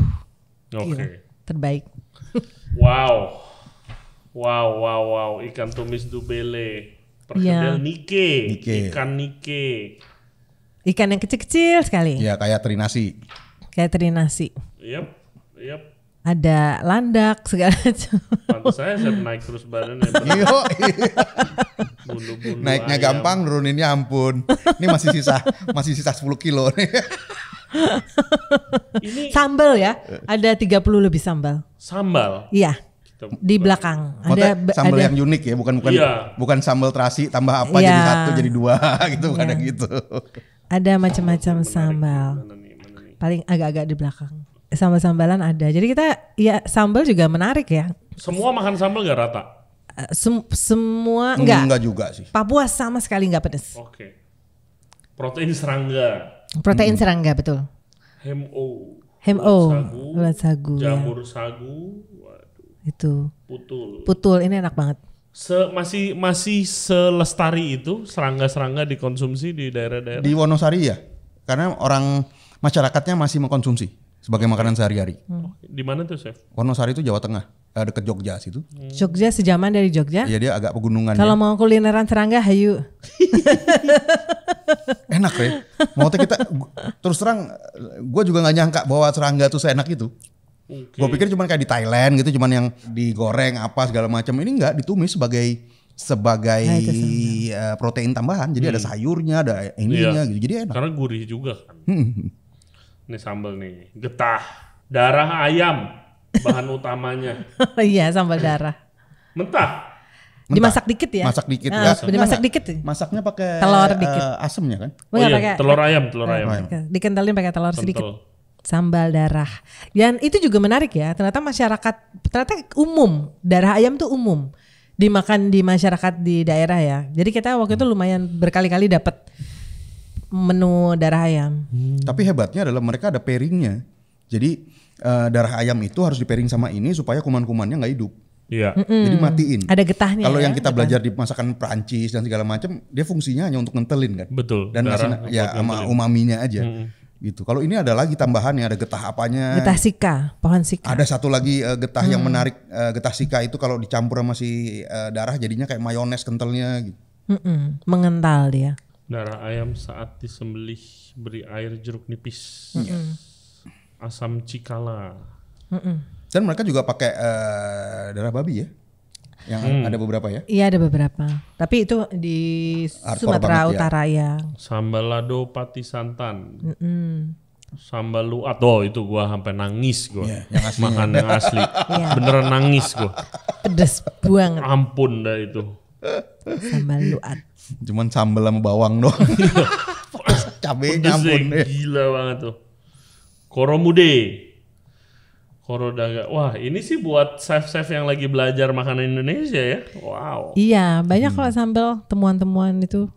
Oke. Okay. Terbaik. wow. Wow, wow, wow. Ikan tumis dubele. Perkedel ya. nike. nike. Ikan nike. Ikan yang kecil-kecil sekali. Iya, kayak terinasi. Kayak terinasi. Yep, yep ada landak segala macam. Pantas saya saya naik terus badannya. Iya. bulu Naiknya ayam. gampang, nuruninnya ampun. Ini masih sisa masih sisa 10 kilo nih. Ini sambal ya. Ada 30 lebih sambal. Sambal. Iya. Di belakang ada sambal ada, yang unik ya, bukan bukan iya. bukan sambal terasi tambah apa iya. jadi satu jadi dua gitu iya. kadang gitu. Ada macam-macam sambal. Paling agak-agak di belakang sambal-sambalan ada. Jadi kita ya sambal juga menarik ya. Semua makan sambal gak rata? Eh, sem semua enggak. Hmm, enggak juga sih. Papua sama sekali nggak pedes. Oke. Okay. Protein serangga. Protein hmm. serangga betul. Hemo. Hemo. Ulat sagu. sagu. Jamur ya. sagu. Waduh. Itu. Putul. Putul ini enak banget. Se masih masih selestari itu serangga-serangga dikonsumsi di daerah-daerah. Di Wonosari ya? Karena orang masyarakatnya masih mengkonsumsi sebagai makanan sehari-hari. Hmm. Di mana tuh chef? Wonosari itu Jawa Tengah, ada eh, dekat Jogja situ. Hmm. Jogja sejaman dari Jogja? Iya dia agak pegunungan. Kalau mau kulineran serangga, hayu. Enak ya. Mau kita terus terang, gue juga nggak nyangka bahwa serangga tuh seenak itu. Okay. Gue pikir cuma kayak di Thailand gitu, cuma yang digoreng apa segala macam. Ini nggak ditumis sebagai sebagai nah, uh, protein tambahan. Jadi hmm. ada sayurnya, ada ininya iya. gitu. Jadi enak. Karena gurih juga kan. Hmm. Ini sambal nih, getah, darah ayam bahan utamanya. iya, sambal darah. Mentah. Mentah. Dimasak dikit ya. Masak dikit nah, ya. Masak. Dimasak dikit. Masaknya pakai telur eh, dikit. Uh, asemnya kan? Oh iya, oh, iya, pakai, telur ayam, telur ayam. ayam. Dikentalin pakai telur Kental. sedikit. Sambal darah. Dan itu juga menarik ya. Ternyata masyarakat ternyata umum, darah ayam tuh umum dimakan di masyarakat di daerah ya. Jadi kita waktu itu hmm. lumayan berkali-kali dapat menu darah ayam. Hmm. Tapi hebatnya adalah mereka ada pairingnya. Jadi uh, darah ayam itu harus di pairing sama ini supaya kuman-kumannya nggak hidup. Iya. Mm -mm. Jadi matiin. Ada getahnya. Kalau ya, yang kita getah. belajar di masakan Prancis dan segala macam, dia fungsinya hanya untuk ngentelin kan. Betul. Dan darah, ya sama umaminya aja. Mm -hmm gitu. Kalau ini ada lagi yang ada getah apanya? Getah sika, pohon sika. Ada satu lagi uh, getah hmm. yang mm. menarik, uh, getah sika itu kalau dicampur sama si uh, darah jadinya kayak mayones kentalnya gitu. Mm -mm, mengental dia. Darah ayam saat disembelih beri air jeruk nipis, mm -hmm. asam cikala. Mm -hmm. Dan mereka juga pakai uh, darah babi ya? Yang hmm. ada beberapa ya? Iya ada beberapa. Tapi itu di Sumatera ya. Utara ya. ya. Sambal lado pati santan. Mm -hmm. Sambal luat, oh itu gua sampai nangis gua yeah, yang asli. makan yang asli, iya. beneran nangis gua. Pedes buang. Ampun dah itu. Sambal luat. Cuman sambal sama bawang doang. Iya. Cabe nyampun. Ya. Gila banget tuh. Koromude. daga Wah, ini sih buat chef-chef yang lagi belajar makanan Indonesia ya. Wow. Iya, banyak hmm. sambel sambal temuan-temuan itu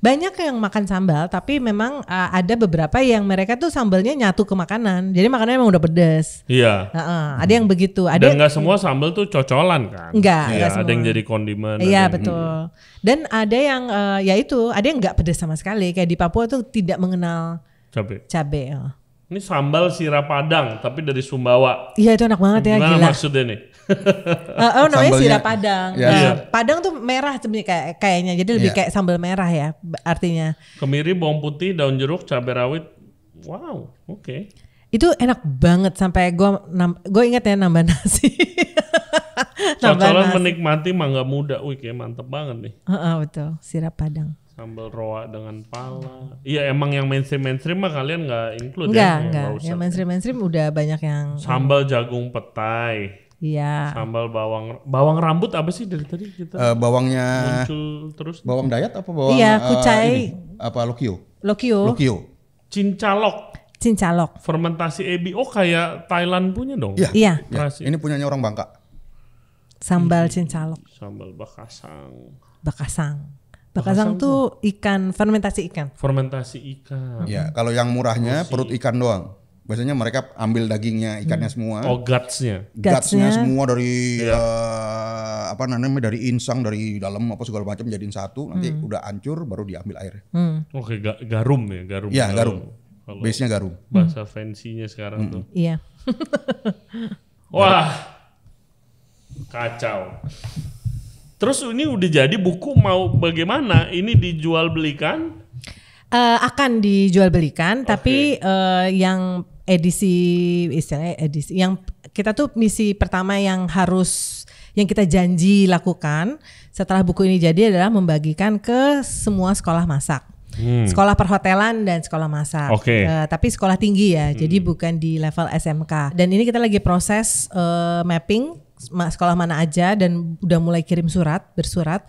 banyak yang makan sambal tapi memang uh, ada beberapa yang mereka tuh sambalnya nyatu ke makanan jadi makanannya memang udah pedes iya uh uh-uh, ada yang hmm. begitu ada dan nggak semua sambal tuh cocolan kan nggak ya, ada semua. yang jadi kondimen iya betul hmm. dan ada yang uh, ya itu ada yang nggak pedes sama sekali kayak di Papua tuh tidak mengenal cabai cabai uh. Oh. Ini sambal sirap padang tapi dari Sumbawa. Iya itu enak banget ya Gimana gila. maksudnya nih? uh, oh namanya sirap padang. Ya. Nah, iya. padang tuh merah sebenarnya kayak kayaknya. Jadi lebih yeah. kayak sambal merah ya artinya. Kemiri, bawang putih, daun jeruk, cabai rawit. Wow, oke. Okay. Itu enak banget sampai gue gue ingat ya nambah nasi. nambah menikmati mangga muda. Wih kayak mantep banget nih. Uh, uh, betul, sirap padang sambal roa dengan pala. Iya emang yang mainstream mainstream mah kalian nggak include enggak, ya? Enggak, enggak. Yang ya. mainstream mainstream udah banyak yang sambal jagung petai. Iya. Sambal bawang bawang rambut apa sih dari tadi kita? Uh, bawangnya muncul terus. Bawang dayat apa bawang? Iya, eh, kucai. Uh, apa lokio? Lokio. Lokio. Cincalok. Cincalok. Fermentasi ebi. Oh kayak Thailand punya dong. Iya. iya. iya. Ini punyanya orang Bangka. Sambal cincalok. Sambal bakasang. Bakasang. Bakasang, itu ikan fermentasi ikan. Fermentasi ikan. Ya, kalau yang murahnya Masih. perut ikan doang. Biasanya mereka ambil dagingnya, ikannya hmm. semua. Oh, gutsnya. Gutsnya semua dari yeah. Ya. uh, apa namanya dari insang, dari dalam apa segala macam jadiin satu. Nanti hmm. udah hancur baru diambil air. Hmm. Oke, okay, garum ya, garum. Iya, garum. garum. Base-nya garum. Bahasa hmm. fancy-nya sekarang hmm. tuh. Iya. Wah. Kacau. Terus ini udah jadi buku mau bagaimana? Ini dijual belikan? Uh, eh, akan dijual belikan, okay. tapi uh, yang edisi istilahnya edisi yang kita tuh misi pertama yang harus yang kita janji lakukan setelah buku ini jadi adalah membagikan ke semua sekolah masak. Hmm. Sekolah perhotelan dan sekolah masak. Okay. Uh, eh, tapi sekolah tinggi ya, hmm. jadi bukan di level SMK. Dan ini kita lagi proses uh, mapping sekolah mana aja dan udah mulai kirim surat bersurat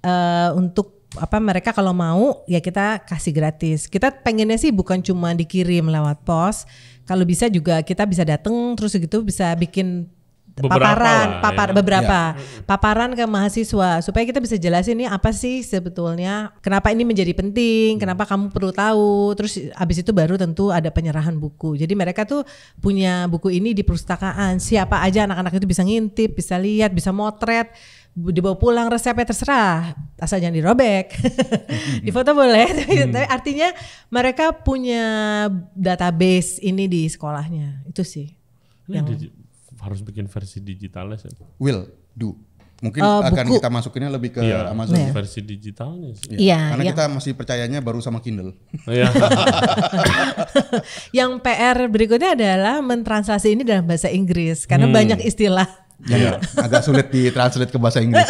uh, untuk apa mereka kalau mau ya kita kasih gratis. Kita pengennya sih bukan cuma dikirim lewat pos, kalau bisa juga kita bisa datang terus gitu bisa bikin beberapa paparan, lah, papar ya. beberapa ya. paparan ke mahasiswa supaya kita bisa jelasin ini apa sih sebetulnya, kenapa ini menjadi penting, kenapa hmm. kamu perlu tahu. Terus abis itu baru tentu ada penyerahan buku. Jadi mereka tuh punya buku ini di perpustakaan. Siapa aja anak-anak itu bisa ngintip, bisa lihat, bisa motret dibawa pulang resepnya terserah asal jangan dirobek hmm. di foto boleh hmm. tapi, artinya mereka punya database ini di sekolahnya itu sih ini yang harus bikin versi digitalnya sih. Will do. Mungkin uh, akan kita masukinnya lebih ke yeah. Amazon yeah. Ya? versi digitalnya sih. Iya. Yeah. Karena yeah. kita masih percayanya baru sama Kindle. Iya. yang PR berikutnya adalah mentranslasi ini dalam bahasa Inggris karena hmm. banyak istilah. Iya, iya. agak sulit ditranslate ke bahasa Inggris.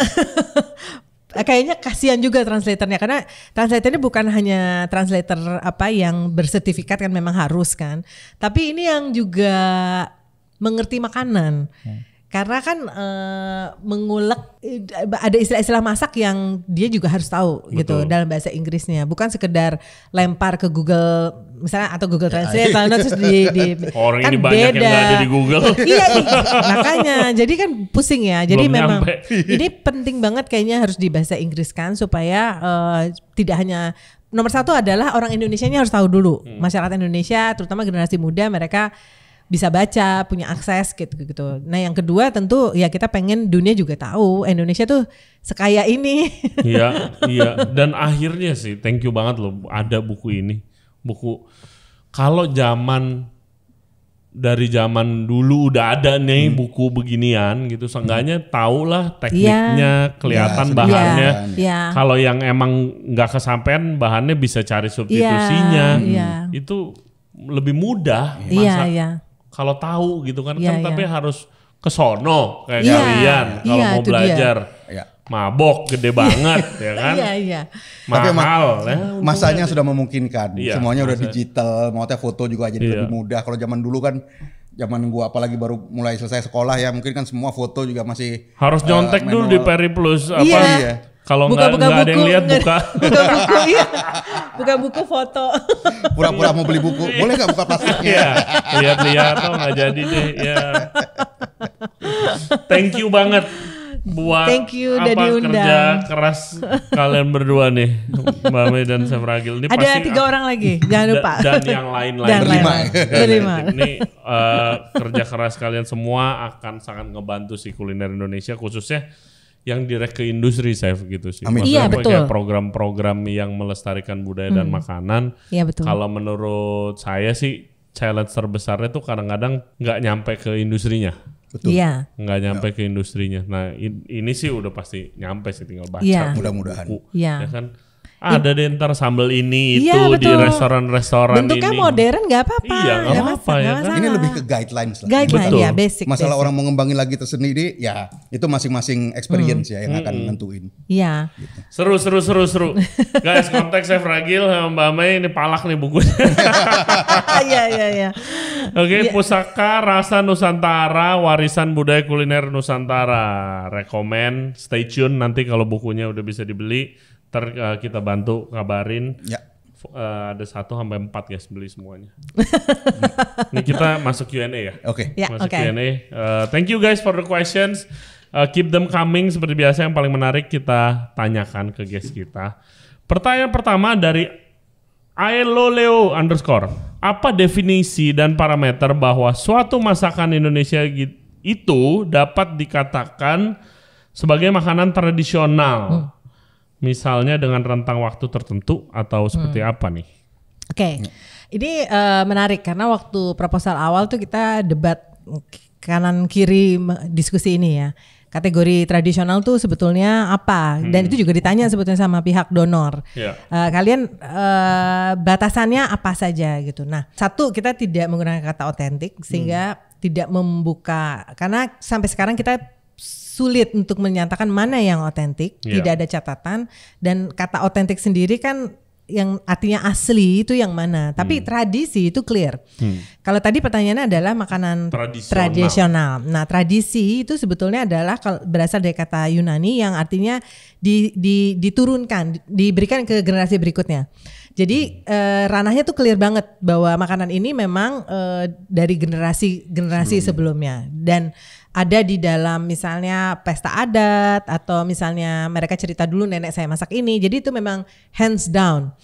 kayaknya kasihan juga translatornya karena translator ini bukan hanya translator apa yang bersertifikat kan memang harus kan tapi ini yang juga mengerti makanan. Hmm. Karena kan e, mengulek ada istilah-istilah masak yang dia juga harus tahu gitu, Betul. gitu dalam bahasa Inggrisnya, bukan sekedar lempar ke Google misalnya atau Google ya, Translate iya. kalau terus di, di Orang kan ini banyak beda. yang ada di Google. Iya, iya, makanya jadi kan pusing ya. Jadi Belum memang nyampe. ini penting banget kayaknya harus di bahasa Inggris kan supaya uh, tidak hanya nomor satu adalah orang Indonesia ini harus tahu dulu hmm. masyarakat Indonesia terutama generasi muda mereka bisa baca, punya akses gitu gitu. Nah, yang kedua tentu ya kita pengen dunia juga tahu Indonesia tuh sekaya ini. Iya, iya. Dan akhirnya sih thank you banget loh ada buku ini. Buku kalau zaman dari zaman dulu udah ada nih hmm. buku beginian gitu seenggaknya hmm. lah tekniknya yeah. kelihatan yeah, iya, bahannya yeah. kalau yang emang nggak kesampean bahannya bisa cari iya, substitusinya yeah, yeah. itu lebih mudah yeah, masa yeah kalau tahu gitu kan, yeah, kan yeah. tapi iya. harus ke sono kayak yeah, kalian iya, kalau yeah, mau belajar. Iya. Mabok gede banget ya kan? Iya, iya. Mahal. Tapi ya, masanya sudah memungkinkan. Iya, Semuanya masa. udah digital, mau teh foto juga jadi iya. lebih mudah. Kalau zaman dulu kan zaman gua apalagi baru mulai selesai sekolah ya mungkin kan semua foto juga masih harus eh, nyontek uh, dulu di Peri Plus iya. apa iya. Kalau buka, nggak ada yang lihat buka. buka buku iya. Buka buku foto. Pura-pura mau beli buku. Boleh nggak buka plastiknya? Iya. Lihat-lihat tuh oh, nggak jadi deh. Ya. Thank you banget buat Thank you apa diundang. kerja keras kalian berdua nih Mbak Mei dan Sam Ragil ini ada pasti tiga orang lagi jangan lupa da, dan yang lain lain dan berlima berlima ini uh, kerja keras kalian semua akan sangat ngebantu si kuliner Indonesia khususnya yang direk ke industri saya gitu sih. Amin. iya betul. program-program yang melestarikan budaya hmm. dan makanan. Iya betul. Kalau menurut saya sih challenge terbesarnya tuh kadang-kadang nggak nyampe ke industrinya. Betul. Iya. Nggak nyampe ya. ke industrinya. Nah in, ini sih udah pasti nyampe sih tinggal baca. Iya. Mudah-mudahan. Iya. Ya kan ada deh ntar sambel ini iya, itu betul. di restoran-restoran ini. Bentuknya modern nggak apa-apa. Iya gak apa-apa ya, kan. Ini lebih ke guidelines lah. Guidelines betul. ya basic. Masalah basic. orang ngembangin lagi tersendiri ya itu masing-masing experience hmm. ya yang hmm. akan nentuin. Iya. Gitu. Seru seru seru seru. Guys konteks saya fragil sama Mbak Mei ini palak nih bukunya. Iya iya iya. Oke iya. pusaka rasa Nusantara warisan budaya kuliner Nusantara. Rekomend, stay tune nanti kalau bukunya udah bisa dibeli. Ter uh, eh, kita bantu kabarin Ya. Uh, ada satu sampai empat guys beli semuanya. Ini kita masuk Q&A ya. Oke. Okay. ya, masuk okay. Q&A. Uh, eh, thank you guys for the questions. Uh, keep them coming seperti biasa yang paling menarik kita tanyakan ke guest kita. Pertanyaan pertama dari Leo underscore. Apa definisi dan parameter bahwa suatu masakan Indonesia itu dapat dikatakan sebagai makanan tradisional? Hmm. Misalnya dengan rentang waktu tertentu atau seperti hmm. apa nih? Oke, okay. Ya. ini uh, menarik karena waktu proposal awal tuh kita debat kanan kiri diskusi ini ya kategori tradisional tuh sebetulnya apa dan hmm. itu juga ditanya sebetulnya sama pihak donor yeah. Ya. uh, kalian uh, batasannya apa saja gitu nah satu kita tidak menggunakan kata otentik sehingga hmm. tidak membuka karena sampai sekarang kita sulit untuk menyatakan mana yang otentik, yeah. tidak ada catatan dan kata otentik sendiri kan yang artinya asli itu yang mana. Tapi hmm. tradisi itu clear. Hmm. Kalau tadi pertanyaannya adalah makanan tradisional. tradisional. Nah, tradisi itu sebetulnya adalah berasal dari kata Yunani yang artinya di, di, diturunkan, diberikan ke generasi berikutnya. Jadi hmm. eh, ranahnya tuh clear banget bahwa makanan ini memang eh, dari generasi generasi sebelumnya, sebelumnya. dan ada di dalam misalnya pesta adat atau misalnya mereka cerita dulu nenek saya masak ini. Jadi itu memang hands down.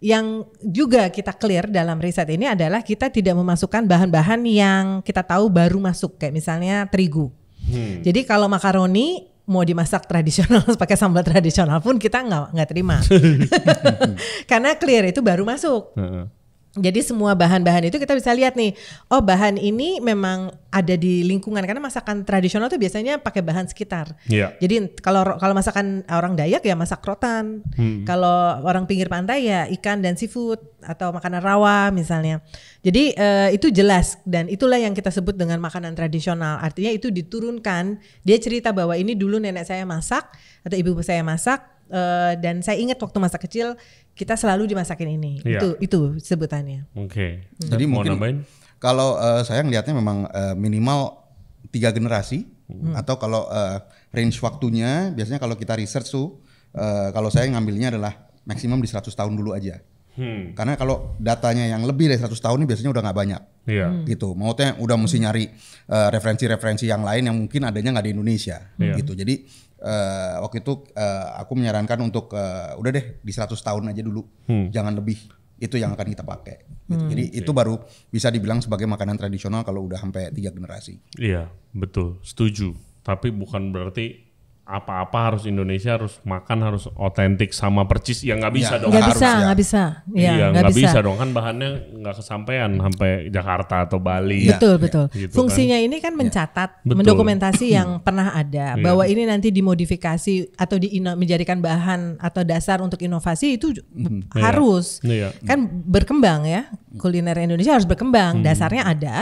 Yang juga kita clear dalam riset ini adalah kita tidak memasukkan bahan-bahan yang kita tahu baru masuk kayak misalnya terigu. Hmm. Jadi kalau makaroni mau dimasak tradisional pakai sambal tradisional pun kita nggak nggak terima karena clear itu baru masuk. Uh -uh. Jadi semua bahan-bahan itu kita bisa lihat nih, oh bahan ini memang ada di lingkungan karena masakan tradisional tuh biasanya pakai bahan sekitar. Yeah. Jadi kalau kalau masakan orang Dayak ya masak rotan, hmm. kalau orang pinggir pantai ya ikan dan seafood atau makanan rawa misalnya. Jadi uh, itu jelas dan itulah yang kita sebut dengan makanan tradisional. Artinya itu diturunkan. Dia cerita bahwa ini dulu nenek saya masak atau ibu saya masak uh, dan saya ingat waktu masa kecil kita selalu dimasakin ini. Yeah. Itu itu sebutannya. Oke. Okay. Hmm. Jadi mungkin kalau uh, saya ngelihatnya memang uh, minimal tiga generasi hmm. atau kalau uh, range waktunya biasanya kalau kita research tuh uh, kalau saya ngambilnya adalah maksimum di 100 tahun dulu aja. Hmm. Karena kalau datanya yang lebih dari 100 tahun ini biasanya udah nggak banyak. Iya. Hmm. Gitu. Maksudnya udah mesti hmm. nyari eh, referensi-referensi uh, yang lain yang mungkin adanya nggak di Indonesia. Hmm. Gitu. Jadi uh, waktu itu uh, aku menyarankan untuk uh, udah deh di 100 tahun aja dulu. Hmm. Jangan lebih. Itu yang akan kita pakai. Gitu. Hmm. Jadi okay. Iya. itu baru bisa dibilang sebagai makanan tradisional kalau udah sampai tiga generasi. Iya, betul. Setuju. Tapi bukan berarti apa-apa harus Indonesia harus makan harus otentik sama percis yang nggak bisa ya, dong nggak bisa ya. nggak bisa ya, iya, iya nggak bisa. bisa dong kan bahannya nggak kesampaian sampai Jakarta atau Bali ya, betul ya. betul gitu fungsinya kan. ini kan ya. mencatat ya. mendokumentasi betul. yang hmm. pernah ada ya. bahwa ini nanti dimodifikasi atau di menjadikan bahan atau dasar untuk inovasi itu hmm. Iya. harus Ya. kan berkembang ya kuliner Indonesia harus berkembang hmm. dasarnya ada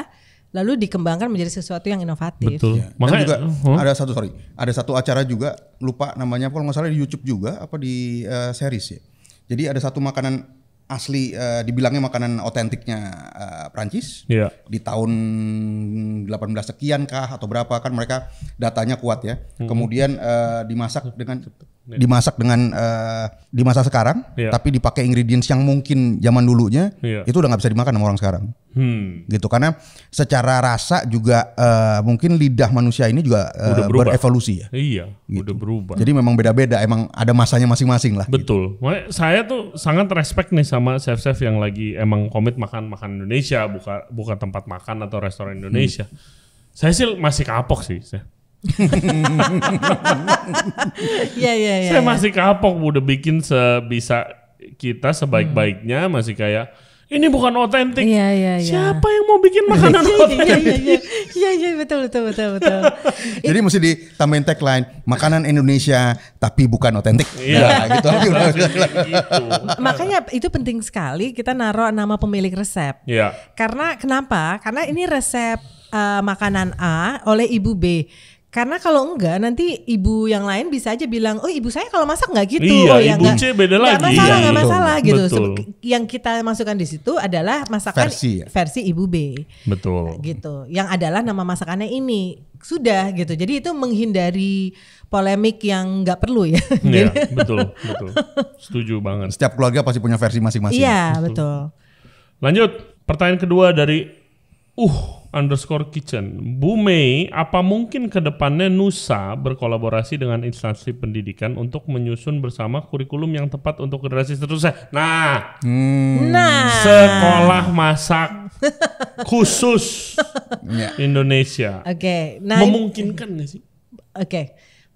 lalu dikembangkan menjadi sesuatu yang inovatif. Betul. Ya. Dan juga uh, ada satu sorry, ada satu acara juga lupa namanya kalau nggak salah di YouTube juga apa di uh, series ya. Jadi ada satu makanan asli uh, dibilangnya makanan otentiknya uh, Prancis yeah. di tahun 18 sekian kah atau berapa kan mereka datanya kuat ya. Hmm. Kemudian uh, dimasak dengan iya. dimasak dengan uh, masa sekarang yeah. tapi dipakai ingredients yang mungkin zaman dulunya yeah. itu udah nggak bisa dimakan sama orang sekarang. Hmm. Gitu karena secara rasa juga uh, mungkin lidah manusia ini juga uh, berevolusi ya. Iya, gitu. udah berubah. Jadi memang beda-beda, emang ada masanya masing-masing lah. Gitu. Betul. Gitu. Saya tuh sangat respect nih sama chef-chef yang lagi emang komit makan makan Indonesia, buka buka tempat makan atau restoran hmm. Indonesia. Hmm. Saya sih masih kapok sih. Saya. Iya iya iya. Saya iya. masih kapok udah bikin sebisa kita sebaik-baiknya hmm. masih kayak ini bukan otentik. Iya, iya, iya. Siapa yang mau bikin makanan iya, iya, otentik? Iya, iya, iya, iya, betul, betul, betul, betul. Jadi mesti ditambahin tagline makanan Indonesia tapi bukan otentik. Iya, nah, gitu. gitu. Makanya itu penting sekali kita naruh nama pemilik resep. Iya. Karena kenapa? Karena ini resep uh, makanan A oleh ibu B. Karena kalau enggak nanti ibu yang lain bisa aja bilang, oh ibu saya kalau masak nggak gitu, iya, oh, ibu enggak, C beda enggak lagi, masalah iya, nggak masalah betul, gitu. Betul. Yang kita masukkan di situ adalah masakan versi, ya? versi ibu B, betul. Nah, gitu, yang adalah nama masakannya ini sudah gitu. Jadi itu menghindari polemik yang nggak perlu ya. Iya gitu. betul betul, setuju banget. Setiap keluarga pasti punya versi masing-masing. Iya betul. betul. Lanjut pertanyaan kedua dari uh underscore kitchen. Bu Mei, apa mungkin ke depannya Nusa berkolaborasi dengan instansi pendidikan untuk menyusun bersama kurikulum yang tepat untuk generasi seterusnya? Nah, hmm. nah. sekolah masak khusus ya. Indonesia. Oke, okay. nah memungkinkan nggak sih? Oke. Okay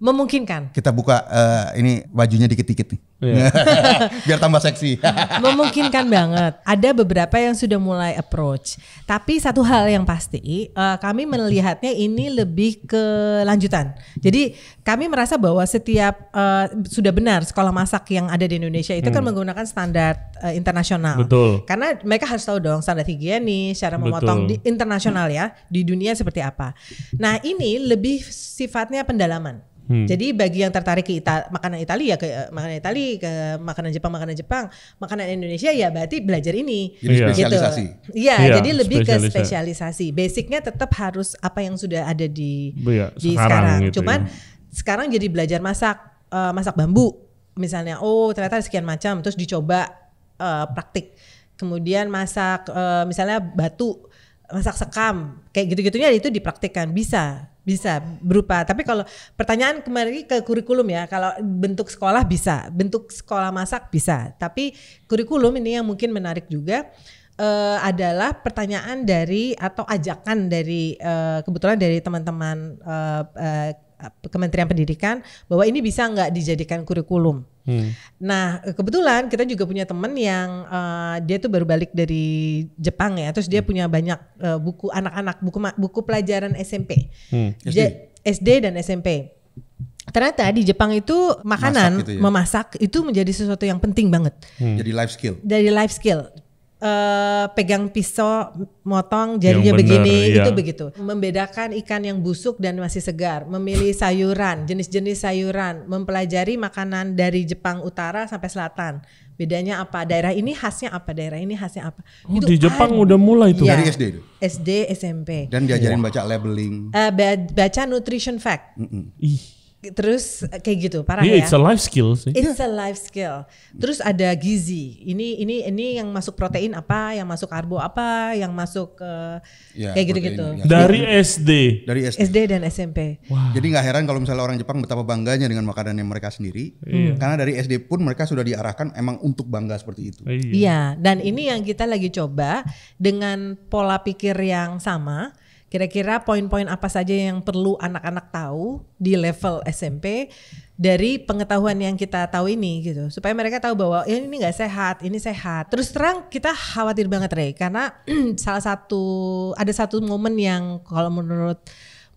Memungkinkan. Kita buka uh, ini bajunya dikit-dikit nih. Yeah. Biar tambah seksi. Memungkinkan banget. Ada beberapa yang sudah mulai approach. Tapi satu hal yang pasti, uh, kami melihatnya ini lebih ke lanjutan. Jadi kami merasa bahwa setiap uh, sudah benar sekolah masak yang ada di Indonesia itu kan hmm. kan menggunakan standar uh, internasional. Betul. Karena mereka harus tahu dong standar higienis, cara memotong Betul. di internasional ya, di dunia seperti apa. Nah, ini lebih sifatnya pendalaman. Hmm. Jadi bagi yang tertarik ke Ita makanan Italia ya, ke eh, makanan Italia ke makanan Jepang makanan Jepang makanan Indonesia ya berarti belajar ini. Jadi yeah. spesialisasi. Iya, yeah, yeah, jadi lebih spesialisasi. ke spesialisasi. Basicnya tetap harus apa yang sudah ada di yeah, di sekarang. sekarang. Gitu, ya. Cuman ya. sekarang jadi belajar masak uh, masak bambu misalnya. Oh ternyata sekian macam terus dicoba uh, praktik. Kemudian masak uh, misalnya batu masak sekam kayak gitu-gitunya itu dipraktikkan bisa bisa berupa tapi kalau pertanyaan kemarin ke kurikulum ya kalau bentuk sekolah bisa bentuk sekolah masak bisa tapi kurikulum ini yang mungkin menarik juga uh, adalah pertanyaan dari atau ajakan dari uh, kebetulan dari teman-teman uh, uh, Kementerian Pendidikan bahwa ini bisa nggak dijadikan kurikulum. Hmm. Nah kebetulan kita juga punya teman yang uh, dia tuh baru balik dari Jepang ya, terus dia hmm. punya banyak uh, buku anak-anak buku buku pelajaran SMP, hmm. SD. SD dan SMP. Ternyata di Jepang itu makanan gitu ya. memasak itu menjadi sesuatu yang penting banget. Hmm. Jadi life skill. Jadi life skill uh, pegang pisau motong jarinya begini iya. itu begitu membedakan ikan yang busuk dan masih segar memilih sayuran jenis-jenis sayuran mempelajari makanan dari Jepang Utara sampai Selatan bedanya apa daerah ini khasnya apa daerah ini khasnya apa oh, itu di Jepang kan. udah mulai iya. itu ya, dari SD itu SD SMP dan diajarin wow. baca labeling uh, baca nutrition fact mm -mm. Ih Terus eh, kayak gitu, parah yeah, ya. It's a life skill sih. It's a life skill. Terus ada gizi. Ini ini ini yang masuk protein apa, yang masuk karbo apa, yang masuk uh, eh, yeah, kayak gitu-gitu. Ya. Dari SD. Dari SD. SD dan SMP. Wow. Jadi nggak heran kalau misalnya orang Jepang betapa bangganya dengan makanan yang mereka sendiri. Yeah. Hmm. Karena dari SD pun mereka sudah diarahkan emang untuk bangga seperti itu. Iya, yeah. dan ini yang kita lagi coba dengan pola pikir yang sama Kira-kira poin-poin apa saja yang perlu anak-anak tahu di level SMP dari pengetahuan yang kita tahu ini gitu. Supaya mereka tahu bahwa ya ini nggak sehat, ini sehat. Terus terang kita khawatir banget Rey karena salah satu ada satu momen yang kalau menurut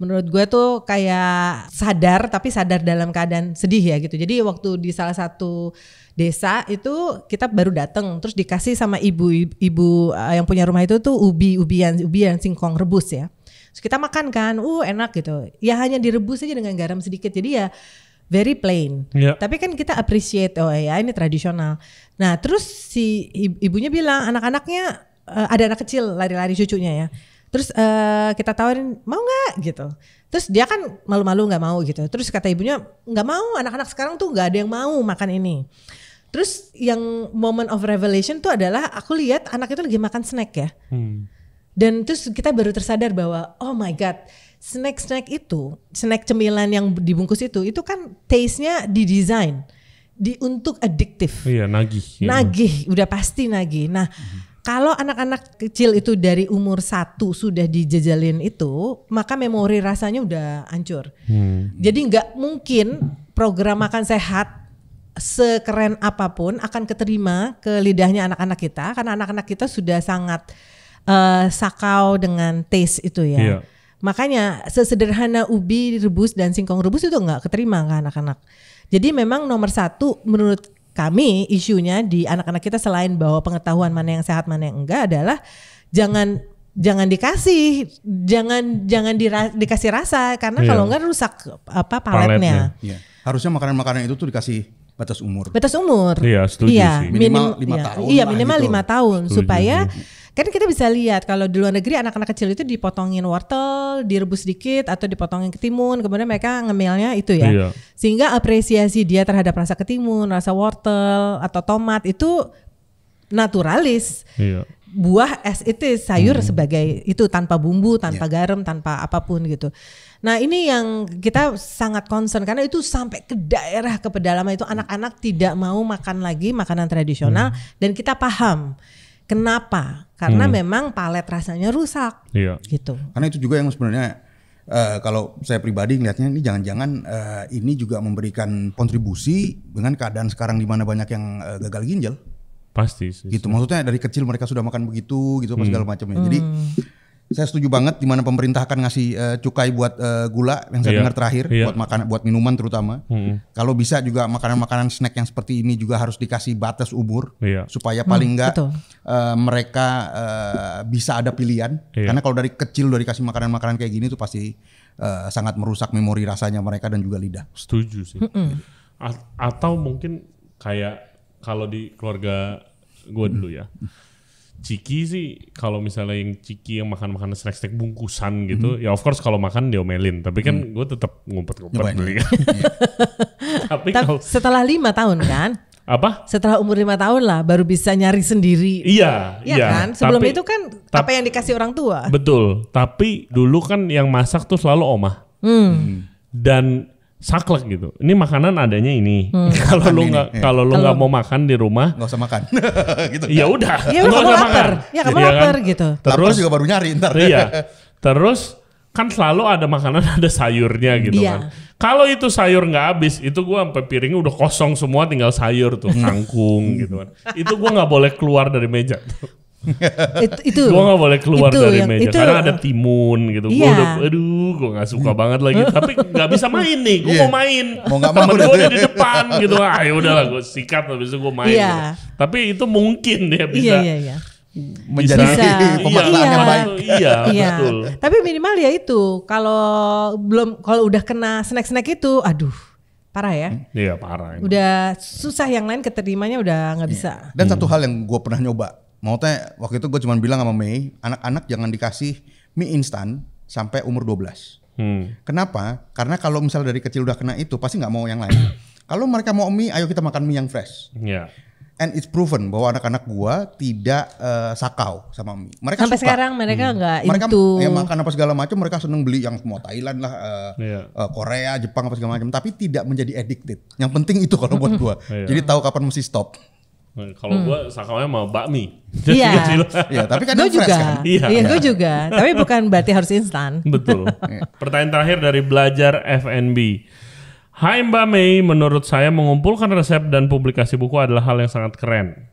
menurut gue tuh kayak sadar tapi sadar dalam keadaan sedih ya gitu. Jadi waktu di salah satu desa itu kita baru datang terus dikasih sama ibu-ibu eh, yang punya rumah itu tuh ubi ubian ubian singkong rebus ya. Terus kita makan kan, uh enak gitu. Ya hanya direbus aja dengan garam sedikit. Jadi ya very plain. Yeah. Tapi kan kita appreciate oh ya ini tradisional. Nah, terus si ibunya bilang anak-anaknya uh, ada anak kecil lari-lari cucunya ya. Terus uh, kita tawarin mau nggak gitu. Terus dia kan malu-malu nggak -malu mau gitu. Terus kata ibunya nggak mau anak-anak sekarang tuh nggak ada yang mau makan ini. Terus yang moment of revelation tuh adalah aku lihat anak itu lagi makan snack ya. Hmm dan terus kita baru tersadar bahwa oh my god, snack-snack itu, snack cemilan yang dibungkus itu itu kan taste-nya didesain di untuk adiktif. Iya, nagih. Iya. Nagih, udah pasti nagih. Nah, hmm. kalau anak-anak kecil itu dari umur satu sudah dijajalin itu, maka memori rasanya udah hancur. Hmm. Jadi nggak mungkin program makan sehat sekeren apapun akan keterima ke lidahnya anak-anak kita karena anak-anak kita sudah sangat uh, sakau dengan taste itu ya. Iya. Makanya sesederhana ubi rebus dan singkong rebus itu nggak keterima kan anak-anak. Jadi memang nomor satu menurut kami isunya di anak-anak kita selain bahwa pengetahuan mana yang sehat mana yang enggak adalah jangan jangan dikasih jangan jangan dira, dikasih rasa karena iya. kalau enggak rusak apa paletnya. paletnya. Iya. iya. Harusnya makanan-makanan itu tuh dikasih batas umur. Batas umur. Iya, setuju iya, sih. Minimal lima iya, tahun. Iya, minimal 5 gitu. tahun setuju supaya kan kita bisa lihat kalau di luar negeri anak-anak kecil itu dipotongin wortel, direbus sedikit atau dipotongin ketimun, kemudian mereka ngemilnya itu ya. Iya. Sehingga apresiasi dia terhadap rasa ketimun, rasa wortel atau tomat itu naturalis. Iya buah as it is sayur hmm. sebagai itu tanpa bumbu iya. tanpa yeah. garam tanpa apapun gitu nah ini yang kita sangat concern karena itu sampai ke daerah ke pedalaman itu anak-anak tidak mau makan lagi makanan tradisional hmm. dan kita paham Kenapa? Karena hmm. memang palet rasanya rusak. Iya. Gitu. Karena itu juga yang sebenarnya uh, kalau saya pribadi ngelihatnya ini jangan-jangan uh, ini juga memberikan kontribusi dengan keadaan sekarang di mana banyak yang uh, gagal ginjal. Pasti sih. Gitu. Maksudnya dari kecil mereka sudah makan begitu gitu hmm. segala macamnya. Jadi hmm saya setuju banget di mana pemerintah akan ngasih uh, cukai buat uh, gula yang saya yeah. dengar terakhir yeah. buat makanan buat minuman terutama. Mm. Kalau bisa juga makanan-makanan snack yang seperti ini juga harus dikasih batas umur yeah. supaya paling enggak hmm, mm, uh, eh, mereka uh, bisa ada pilihan. Yeah. Karena kalau dari kecil dari kasih makanan-makanan kayak gini tuh pasti uh, sangat merusak memori rasanya mereka dan juga lidah. Setuju sih. Mm atau mungkin kayak kalau di keluarga gue dulu ya. Mm Ciki sih kalau misalnya yang Ciki yang makan-makan snack-snack bungkusan gitu, -hmm. ya of course kalau makan diomelin, tapi kan hmm. gue tetap ngumpet-ngumpet beli kan. tapi kalo... setelah lima tahun kan, apa setelah umur lima tahun lah baru bisa nyari sendiri iya iya, iya kan sebelum tapi, itu kan apa yang dikasih orang tua betul tapi dulu kan yang masak tuh selalu oma hmm. hmm. dan saklek gitu. Ini makanan adanya ini. Hmm. kalau lu nggak ya. kalau lu nggak mau makan di rumah, nggak usah makan. gitu. Ya udah, ya, nggak usah makan. Ya kamu ya, lapar kan? gitu. Terus Lampar juga baru nyari ntar. Iya. Terus kan selalu ada makanan ada sayurnya gitu yeah. kan. Kalau itu sayur nggak habis, itu gua sampai piringnya udah kosong semua tinggal sayur tuh, hmm. kangkung gitu kan. Itu gua nggak boleh keluar dari meja. It, itu gue nggak boleh keluar itu, dari meja itu, karena ada timun gitu iya. gue udah aduh gue gak suka banget lagi tapi gak bisa main nih gue yeah. mau main mau gak temen gue udah di depan gitu ah ya udahlah gue sikat habis itu gue main yeah. gitu. tapi itu mungkin dia bisa yeah, yeah, yeah. menjadi bisa. iya, iya. Iya, iya, yang baik iya, iya betul tapi minimal ya itu kalau belum kalau udah kena snack snack itu aduh parah ya. Iya parah. Udah susah yang lain keterimanya udah nggak iya. bisa. Dan hmm. satu hal yang gue pernah nyoba mau teh waktu itu gue cuma bilang sama Mei, anak-anak jangan dikasih mie instan sampai umur 12. Hmm. Kenapa? Karena kalau misalnya dari kecil udah kena itu pasti nggak mau yang lain. kalau mereka mau mie, ayo kita makan mie yang fresh. Yeah. And it's proven bahwa anak-anak gue tidak uh, sakau sama mie. Mereka sampai suka. sekarang mereka hmm. nggak hmm. mereka tuh ya makan apa segala macam mereka seneng beli yang mau Thailand lah, uh, eh, yeah. Iya. uh, Korea, Jepang apa segala macam. Tapi tidak menjadi addicted. Yang penting itu kalau buat gue. yeah. Jadi tahu kapan mesti stop. Hmm, kalau hmm. gue sangkanya mau bakmi. Iya. Iya, tapi kan gue juga. Kan? Iya, ya, gue juga. tapi bukan berarti harus instan. Betul. Iya. Pertanyaan terakhir dari belajar FNB. Hai Mbak Mei, menurut saya mengumpulkan resep dan publikasi buku adalah hal yang sangat keren.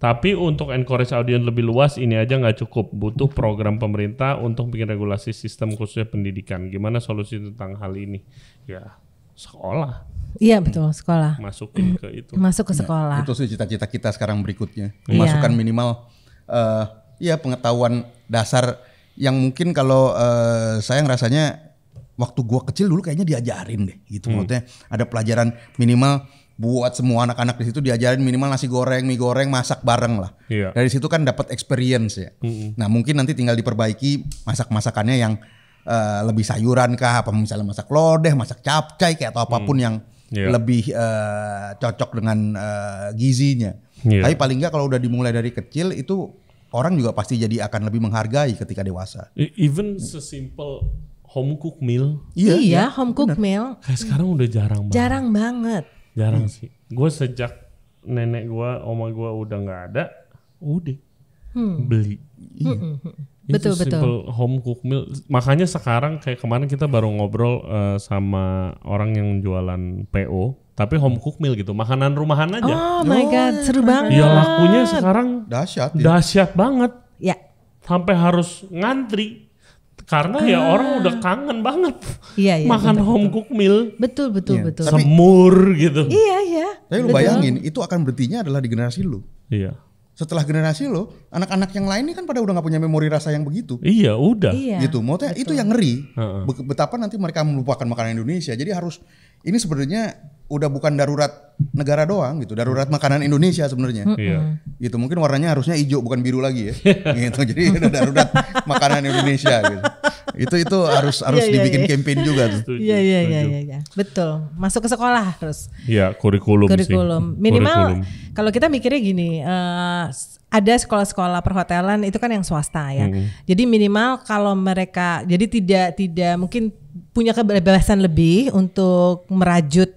Tapi untuk encourage audiens lebih luas ini aja nggak cukup. Butuh program pemerintah untuk bikin regulasi sistem khususnya pendidikan. Gimana solusi tentang hal ini? Ya, sekolah. Iya betul sekolah. masuk ke itu. Masuk ke iya, sekolah. Nah, itu sih cita-cita kita sekarang berikutnya. Iya. Memasukkan minimal uh, ya pengetahuan dasar yang mungkin kalau uh, saya ngerasanya waktu gua kecil dulu kayaknya diajarin deh gitu hmm. maksudnya ada pelajaran minimal buat semua anak-anak di situ diajarin minimal nasi goreng, mie goreng, masak bareng lah. Iya. Dari situ kan dapat experience ya. Mm-hmm. Nah mungkin nanti tinggal diperbaiki masak-masakannya yang uh, lebih sayuran kah, apa misalnya masak lodeh, masak capcay kayak atau apapun mm. yang yeah. lebih uh, cocok dengan uh, gizinya. Yeah. Tapi paling nggak kalau udah dimulai dari kecil itu orang juga pasti jadi akan lebih menghargai ketika dewasa. Even sesimpel home cook meal. Iya, iya, iya. home cook meal. Kayak sekarang udah jarang banget. Jarang banget. Jarang hmm. sih. Gue sejak nenek gue, oma gue udah nggak ada, udah hmm. beli. Iya. Hmm. hmm, hmm betul betul simple home cook meal makanya sekarang kayak kemarin kita baru ngobrol uh, sama orang yang jualan PO tapi home cook meal gitu makanan rumahan aja oh my oh god seru banget ya lakunya sekarang dahsyat ya. dahsyat banget ya sampai harus ngantri karena ya ah. ya orang udah kangen banget iya, iya, makan betul, home cook meal betul betul iya. betul semur gitu iya iya tapi lu bayangin itu akan berartinya adalah di generasi lu iya setelah generasi lo, anak-anak yang lain ini kan pada udah nggak punya memori rasa yang begitu. Iya, udah. Iya, gitu. Mau itu yang ngeri. Uh -uh. Betapa nanti mereka melupakan makanan Indonesia. Jadi harus ini sebenarnya udah bukan darurat negara doang gitu, darurat makanan Indonesia sebenarnya. Iya. Uh gitu. Mungkin warnanya harusnya hijau bukan biru lagi ya. gitu. Jadi udah darurat makanan Indonesia gitu. Itu itu harus iya, harus yeah, dibikin yeah, campaign juga tuh. Iya iya iya, iya iya. Betul. Masuk ke sekolah harus. Iya, kurikulum, kurikulum. sih. Minimal kurikulum kalau kita mikirnya gini, uh, ada sekolah-sekolah perhotelan itu kan yang swasta ya. Hmm. Jadi minimal kalau mereka jadi tidak tidak mungkin punya kebebasan lebih untuk merajut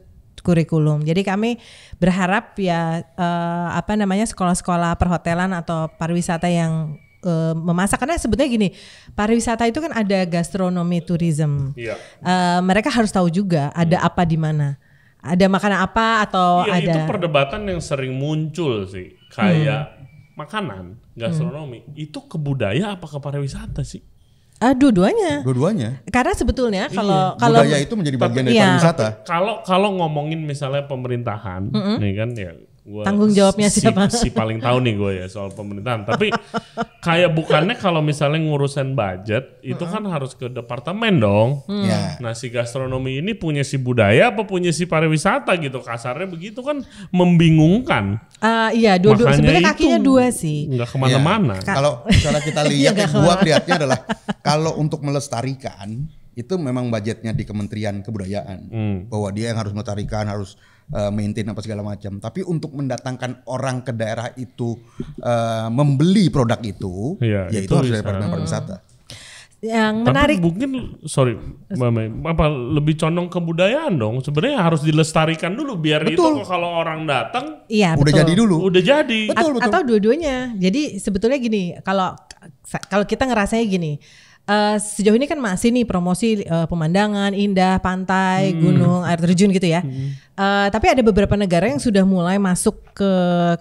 kurikulum. Jadi kami berharap ya uh, apa namanya sekolah-sekolah perhotelan atau pariwisata yang eh, memasak karena sebetulnya gini pariwisata itu kan ada gastronomi tourism. Yeah. Iya. Uh, mereka harus tahu juga ada mm. apa di mana ada makanan apa atau ya, ada itu perdebatan yang sering muncul sih kayak hmm. makanan gastronomi hmm. itu kebudayaan apa ke pariwisata sih Ah, dua-duanya. Dua-duanya. Karena sebetulnya kalau iya. kalau budaya itu menjadi bagian dari iya. pariwisata. Kalau kalau ngomongin misalnya pemerintahan, mm -hmm. nih kan ya Gua Tanggung jawabnya si, siapa? Si paling tahu nih gue ya soal pemerintahan. Tapi kayak bukannya kalau misalnya ngurusin budget itu kan harus ke departemen dong. Hmm. Yeah. Nah si gastronomi ini punya si budaya apa punya si pariwisata gitu kasarnya begitu kan membingungkan. Uh, iya dua-dua sebenarnya kakinya dua sih. Nggak kemana-mana. Yeah. Kalau misalnya kita iya, lihat, ya, gua lihatnya adalah kalau untuk melestarikan itu memang budgetnya di Kementerian Kebudayaan hmm. bahwa dia yang harus melestarikan harus Eh, maintain apa segala macam. Tapi untuk mendatangkan orang ke daerah itu uh, membeli produk itu, ya, ya itu, itu harus dari Pariwisata. Yang Tapi menarik mungkin sorry, Mbak apa lebih condong kebudayaan dong. Sebenarnya harus dilestarikan dulu biar betul. itu kalau orang datang iya, udah betul. jadi dulu. Udah jadi. betul, betul. Atau dua-duanya. Jadi sebetulnya gini, kalau kalau kita ngerasanya gini, uh, sejauh ini kan masih nih promosi uh, pemandangan indah, pantai, hmm. gunung, air terjun gitu ya. Hmm. Uh, tapi ada beberapa negara yang sudah mulai masuk ke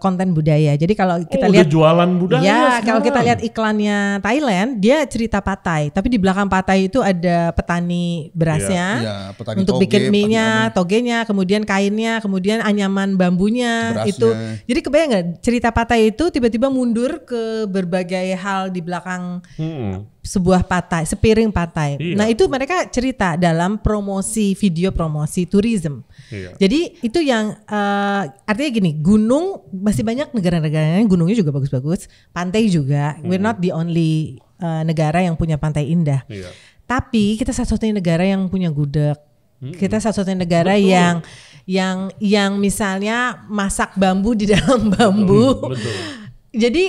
konten budaya. Jadi kalau oh, kita oh, lihat jualan budaya, ya sekarang. kalau kita lihat iklannya Thailand, dia cerita patai. Tapi di belakang patai itu ada petani berasnya, ya, ya, petani untuk toge, bikin minyak, togenya, kemudian kainnya, kemudian anyaman bambunya berasnya. itu. Jadi kebayang nggak cerita patai itu tiba-tiba mundur ke berbagai hal di belakang hmm sebuah patai, sepiring patai. Iya. Nah itu mereka cerita dalam promosi video promosi tourism. Iya. Jadi itu yang uh, artinya gini, gunung masih banyak negara-negaranya gunungnya juga bagus-bagus, pantai juga. Hmm. We're not the only uh, negara yang punya pantai indah. Yeah. Tapi kita satu-satunya negara yang punya gudeg. Hmm. Kita satu-satunya negara Betul. yang yang yang misalnya masak bambu di dalam bambu. Hmm, betul. Jadi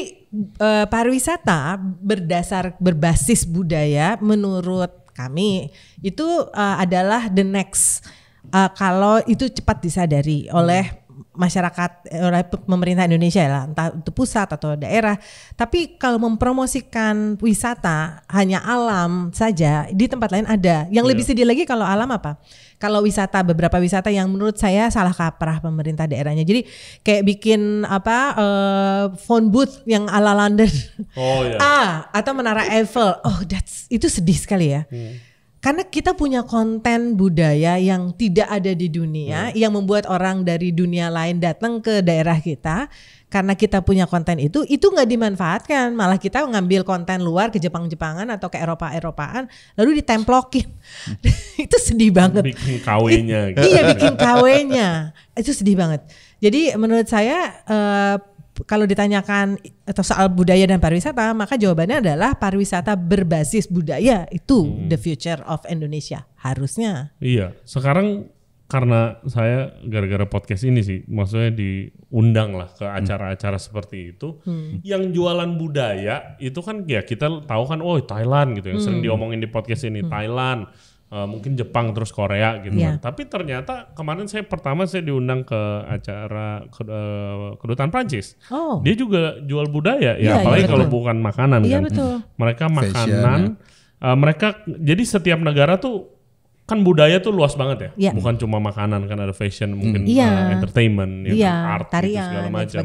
uh, pariwisata berdasar berbasis budaya menurut kami itu uh, adalah the next uh, kalau itu cepat disadari oleh masyarakat oleh pemerintah Indonesia ya, lah entah itu pusat atau daerah tapi kalau mempromosikan wisata hanya alam saja di tempat lain ada yang yeah. lebih iya. sedih lagi kalau alam apa kalau wisata beberapa wisata yang menurut saya salah kaprah pemerintah daerahnya jadi kayak bikin apa uh, phone booth yang ala London oh, yeah. ah atau menara Eiffel oh that's itu sedih sekali ya yeah hmm karena kita punya konten budaya yang tidak ada di dunia hmm. yang membuat orang dari dunia lain datang ke daerah kita karena kita punya konten itu itu nggak dimanfaatkan malah kita ngambil konten luar ke Jepang-Jepangan atau ke Eropa-Eropaan lalu ditemplokin itu sedih banget bikin kw gitu. iya bikin kawenya, itu sedih banget jadi menurut saya uh, kalau ditanyakan atau soal budaya dan pariwisata, maka jawabannya adalah pariwisata berbasis budaya itu hmm. the future of Indonesia harusnya. Iya, sekarang karena saya gara-gara podcast ini sih, maksudnya diundang lah ke hmm. acara-acara hmm. seperti itu. Hmm. Yang jualan budaya itu kan ya kita tahu kan, oh Thailand gitu yang hmm. sering diomongin di podcast ini hmm. Thailand uh, mungkin Jepang terus Korea gitu yeah. kan. Tapi ternyata kemarin saya pertama saya diundang ke acara ke, uh, eh, kedutaan Prancis. Oh. Dia juga jual budaya ya, yeah, iya, apalagi yeah, kalau bukan makanan yeah, kan. Betul. Mereka makanan Fashion, ya. uh, eh, mereka jadi setiap negara tuh kan budaya tuh luas banget ya, ya. bukan cuma makanan kan ada fashion hmm. mungkin ya. uh, entertainment, ya, ya, art, gitu tarian, gitu, segala macam.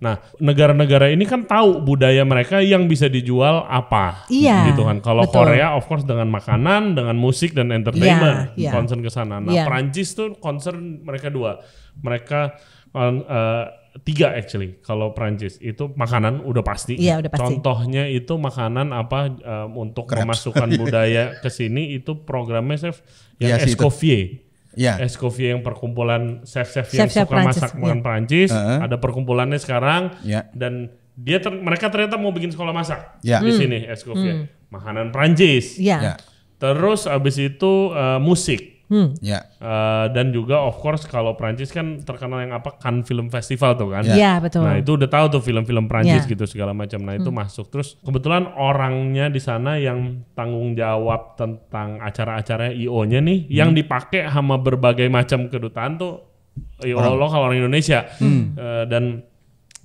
Nah negara-negara ini kan tahu budaya mereka yang bisa dijual apa, iya, gitu kan. Kalau Korea of course dengan makanan, dengan musik dan entertainment, ya, ya. concern ke sana. Nah ya. Perancis tuh concern mereka dua, mereka uh, tiga actually kalau Prancis itu makanan udah pasti. Iya udah pasti. Contohnya itu makanan apa um, untuk Krebs. memasukkan budaya ke sini itu programnya chef yang ya, Escoffier. Ya. Escoffier yang perkumpulan chef-chef yang chef suka Prancis. masak iya. makan ya. Prancis, uh -huh. ada perkumpulannya sekarang ya. dan dia ter mereka ternyata mau bikin sekolah masak ya. di hmm. sini Escoffier. Hmm. Makanan Prancis. Ya. ya. Terus abis itu uh, musik Hmm. Ya. Yeah. Uh, dan juga of course kalau Prancis kan terkenal yang apa kan film festival tuh kan. Iya, yeah. betul. Nah, itu udah tahu tuh film-film Prancis yeah. gitu segala macam. Nah, itu hmm. masuk terus kebetulan orangnya di sana yang tanggung jawab tentang acara-acara IO-nya nih hmm. yang dipakai sama berbagai macam kedutaan tuh IO lokal orang Indonesia. Hmm. Uh, dan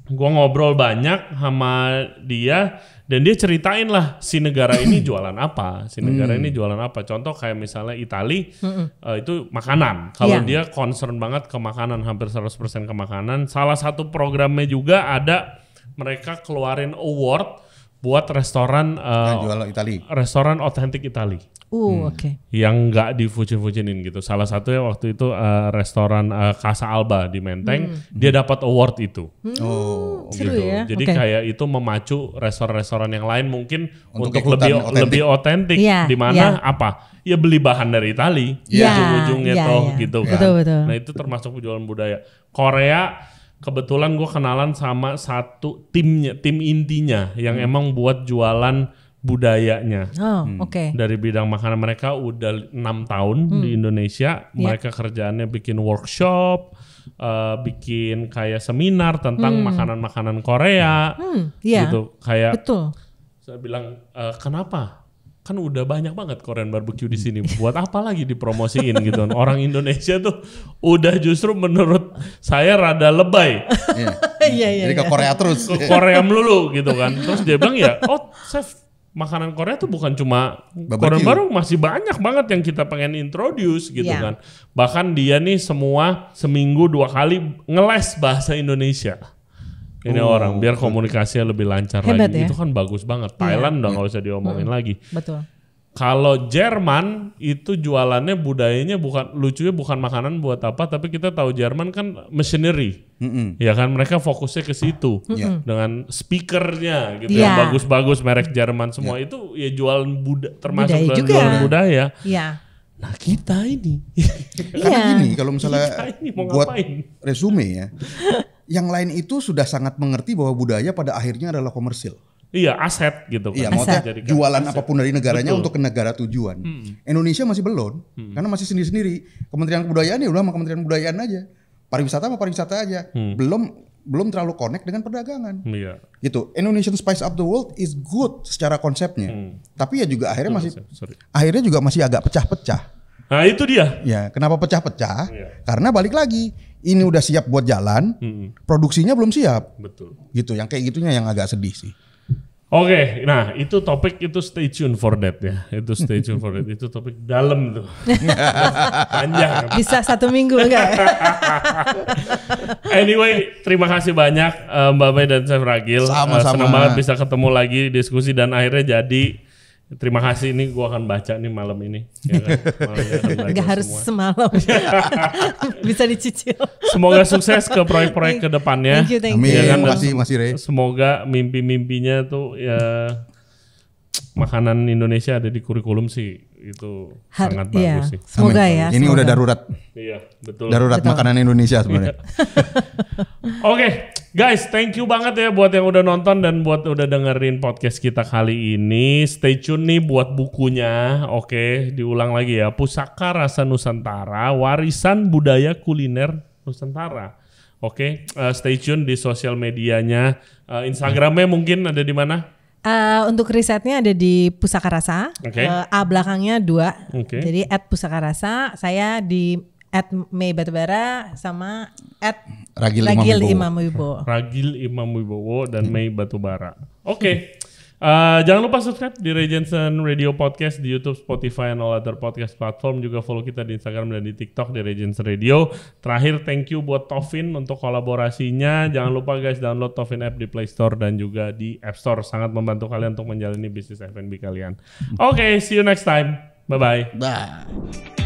Gua ngobrol banyak sama dia dan dia ceritain lah si negara ini jualan apa si negara hmm. ini jualan apa contoh kayak misalnya Itali hmm. uh, itu makanan kalau yeah. dia concern banget ke makanan hampir 100% ke makanan salah satu programnya juga ada mereka keluarin award buat restoran uh, yang jual Itali. Restoran otentik Itali. Uh, hmm. oke. Okay. Yang nggak difucin-fucinin gitu. Salah satunya waktu itu uh, restoran uh, Casa Alba di Menteng, hmm. dia hmm. dapat award itu. Hmm. Oh, gitu. ya? Jadi okay. kayak itu memacu restoran-restoran yang lain mungkin untuk, untuk lebih authentic. lebih otentik yeah, di mana yeah. apa? Ya beli bahan dari Itali, yeah. ujung-ujungnya yeah, toh yeah. gitu kan. Betul, betul. Nah, itu termasuk penjualan budaya. Korea kebetulan gue kenalan sama satu timnya tim intinya yang hmm. emang buat jualan budayanya oh, hmm. okay. dari bidang makanan mereka udah enam tahun hmm. di Indonesia yeah. mereka kerjaannya bikin workshop uh, bikin kayak seminar tentang hmm. makanan-makanan Korea hmm. Yeah. gitu kayak betul saya bilang uh, kenapa kan udah banyak banget Korean barbecue di sini. Buat apa lagi dipromosiin gitu? Orang Indonesia tuh udah justru menurut saya rada lebay. Iya, iya, iya. Jadi ke iya. Korea terus. Ke Korea melulu gitu kan. Terus dia bilang ya, oh chef makanan Korea tuh bukan cuma Korean baru masih banyak banget yang kita pengen introduce gitu yeah. kan. Bahkan dia nih semua seminggu dua kali ngeles bahasa Indonesia ini orang biar komunikasinya lebih lancar Hebat lagi. Ya? Itu kan bagus banget. Iya. Thailand yeah. udah nggak usah diomongin hmm. lagi. Betul. Kalau Jerman itu jualannya budayanya bukan lucunya bukan makanan buat apa, tapi kita tahu Jerman kan machinery, mm mm ya kan mereka fokusnya ke situ mm dengan speakernya gitu yeah. yang bagus-bagus merek Jerman semua yeah. itu ya jualan buda termasuk budaya termasuk jualan budaya. Yeah. Nah kita ini, iya. karena yeah. gini kalau misalnya kita mau buat ngapain? resume ya, yang lain itu sudah sangat mengerti bahwa budaya pada akhirnya adalah komersil. Iya aset gitu kan. Iya mau jualan aset. apapun dari negaranya Betul. untuk ke negara tujuan. Hmm. Indonesia masih belum hmm. karena masih sendiri-sendiri. Kementerian Kebudayaan ya udah sama Kementerian Kebudayaan aja. Pariwisata sama pariwisata aja. Hmm. Belum belum terlalu connect dengan perdagangan. Iya. Gitu. Indonesian Spice Up the World is good secara konsepnya. Hmm. Tapi ya juga akhirnya masih sorry. akhirnya juga masih agak pecah-pecah. Nah, itu dia. Ya, kenapa pecah-pecah? Iya. Karena balik lagi, ini udah siap buat jalan, hmm. produksinya belum siap. Betul. Gitu, yang kayak gitunya yang agak sedih sih. Oke, okay, nah itu topik itu stay tune for that ya. Itu stay tune for that. Itu topik dalam tuh. Panjang. Bisa satu minggu enggak? anyway, terima kasih banyak eh, Mbak Mei dan Chef Ragil. Sama-sama. Eh, senang banget bisa ketemu lagi diskusi dan akhirnya jadi Terima kasih ini gua akan baca nih malam ini. Ya kan? Gak harus semua. semalam. Bisa dicicil. Semoga sukses ke proyek-proyek ke depannya. Thank you, thank you. Amin. Ya kan? kasih Mas Semoga mimpi-mimpinya tuh ya makanan Indonesia ada di kurikulum sih itu Har sangat bagus iya. sih. Semoga Amin. ya. Ini semoga. udah darurat. Iya, betul. Darurat betul. makanan Indonesia sebenarnya. Iya. Oke, okay, guys, thank you banget ya buat yang udah nonton dan buat udah dengerin podcast kita kali ini. Stay tune nih buat bukunya. Oke, okay, diulang lagi ya. Pusaka Rasa Nusantara, Warisan Budaya Kuliner Nusantara. Oke, okay, uh, eh, stay tune di sosial medianya. Uh, Instagramnya mungkin ada di mana? Uh, untuk risetnya ada di Pusaka Rasa. Okay. Uh, eh, A belakangnya dua. Okay. Jadi at Pusaka Rasa, saya di at Mei Batubara sama at Ragil, Ragil Imam Wibowo. Ragil Imam Wibowo dan hmm. Mei Batubara. Oke. Okay. Eh, jangan lupa subscribe di Ray Radio Podcast di YouTube, Spotify, dan all other podcast platform. Juga follow kita di Instagram dan di TikTok di Ray Radio. Terakhir, thank you buat Tovin untuk kolaborasinya. Jangan lupa guys download Tovin app di Play Store dan juga di App Store. Sangat membantu kalian untuk menjalani bisnis F&B kalian. Oke, okay, see you next time. Bye-bye. Bye. -bye. Bye.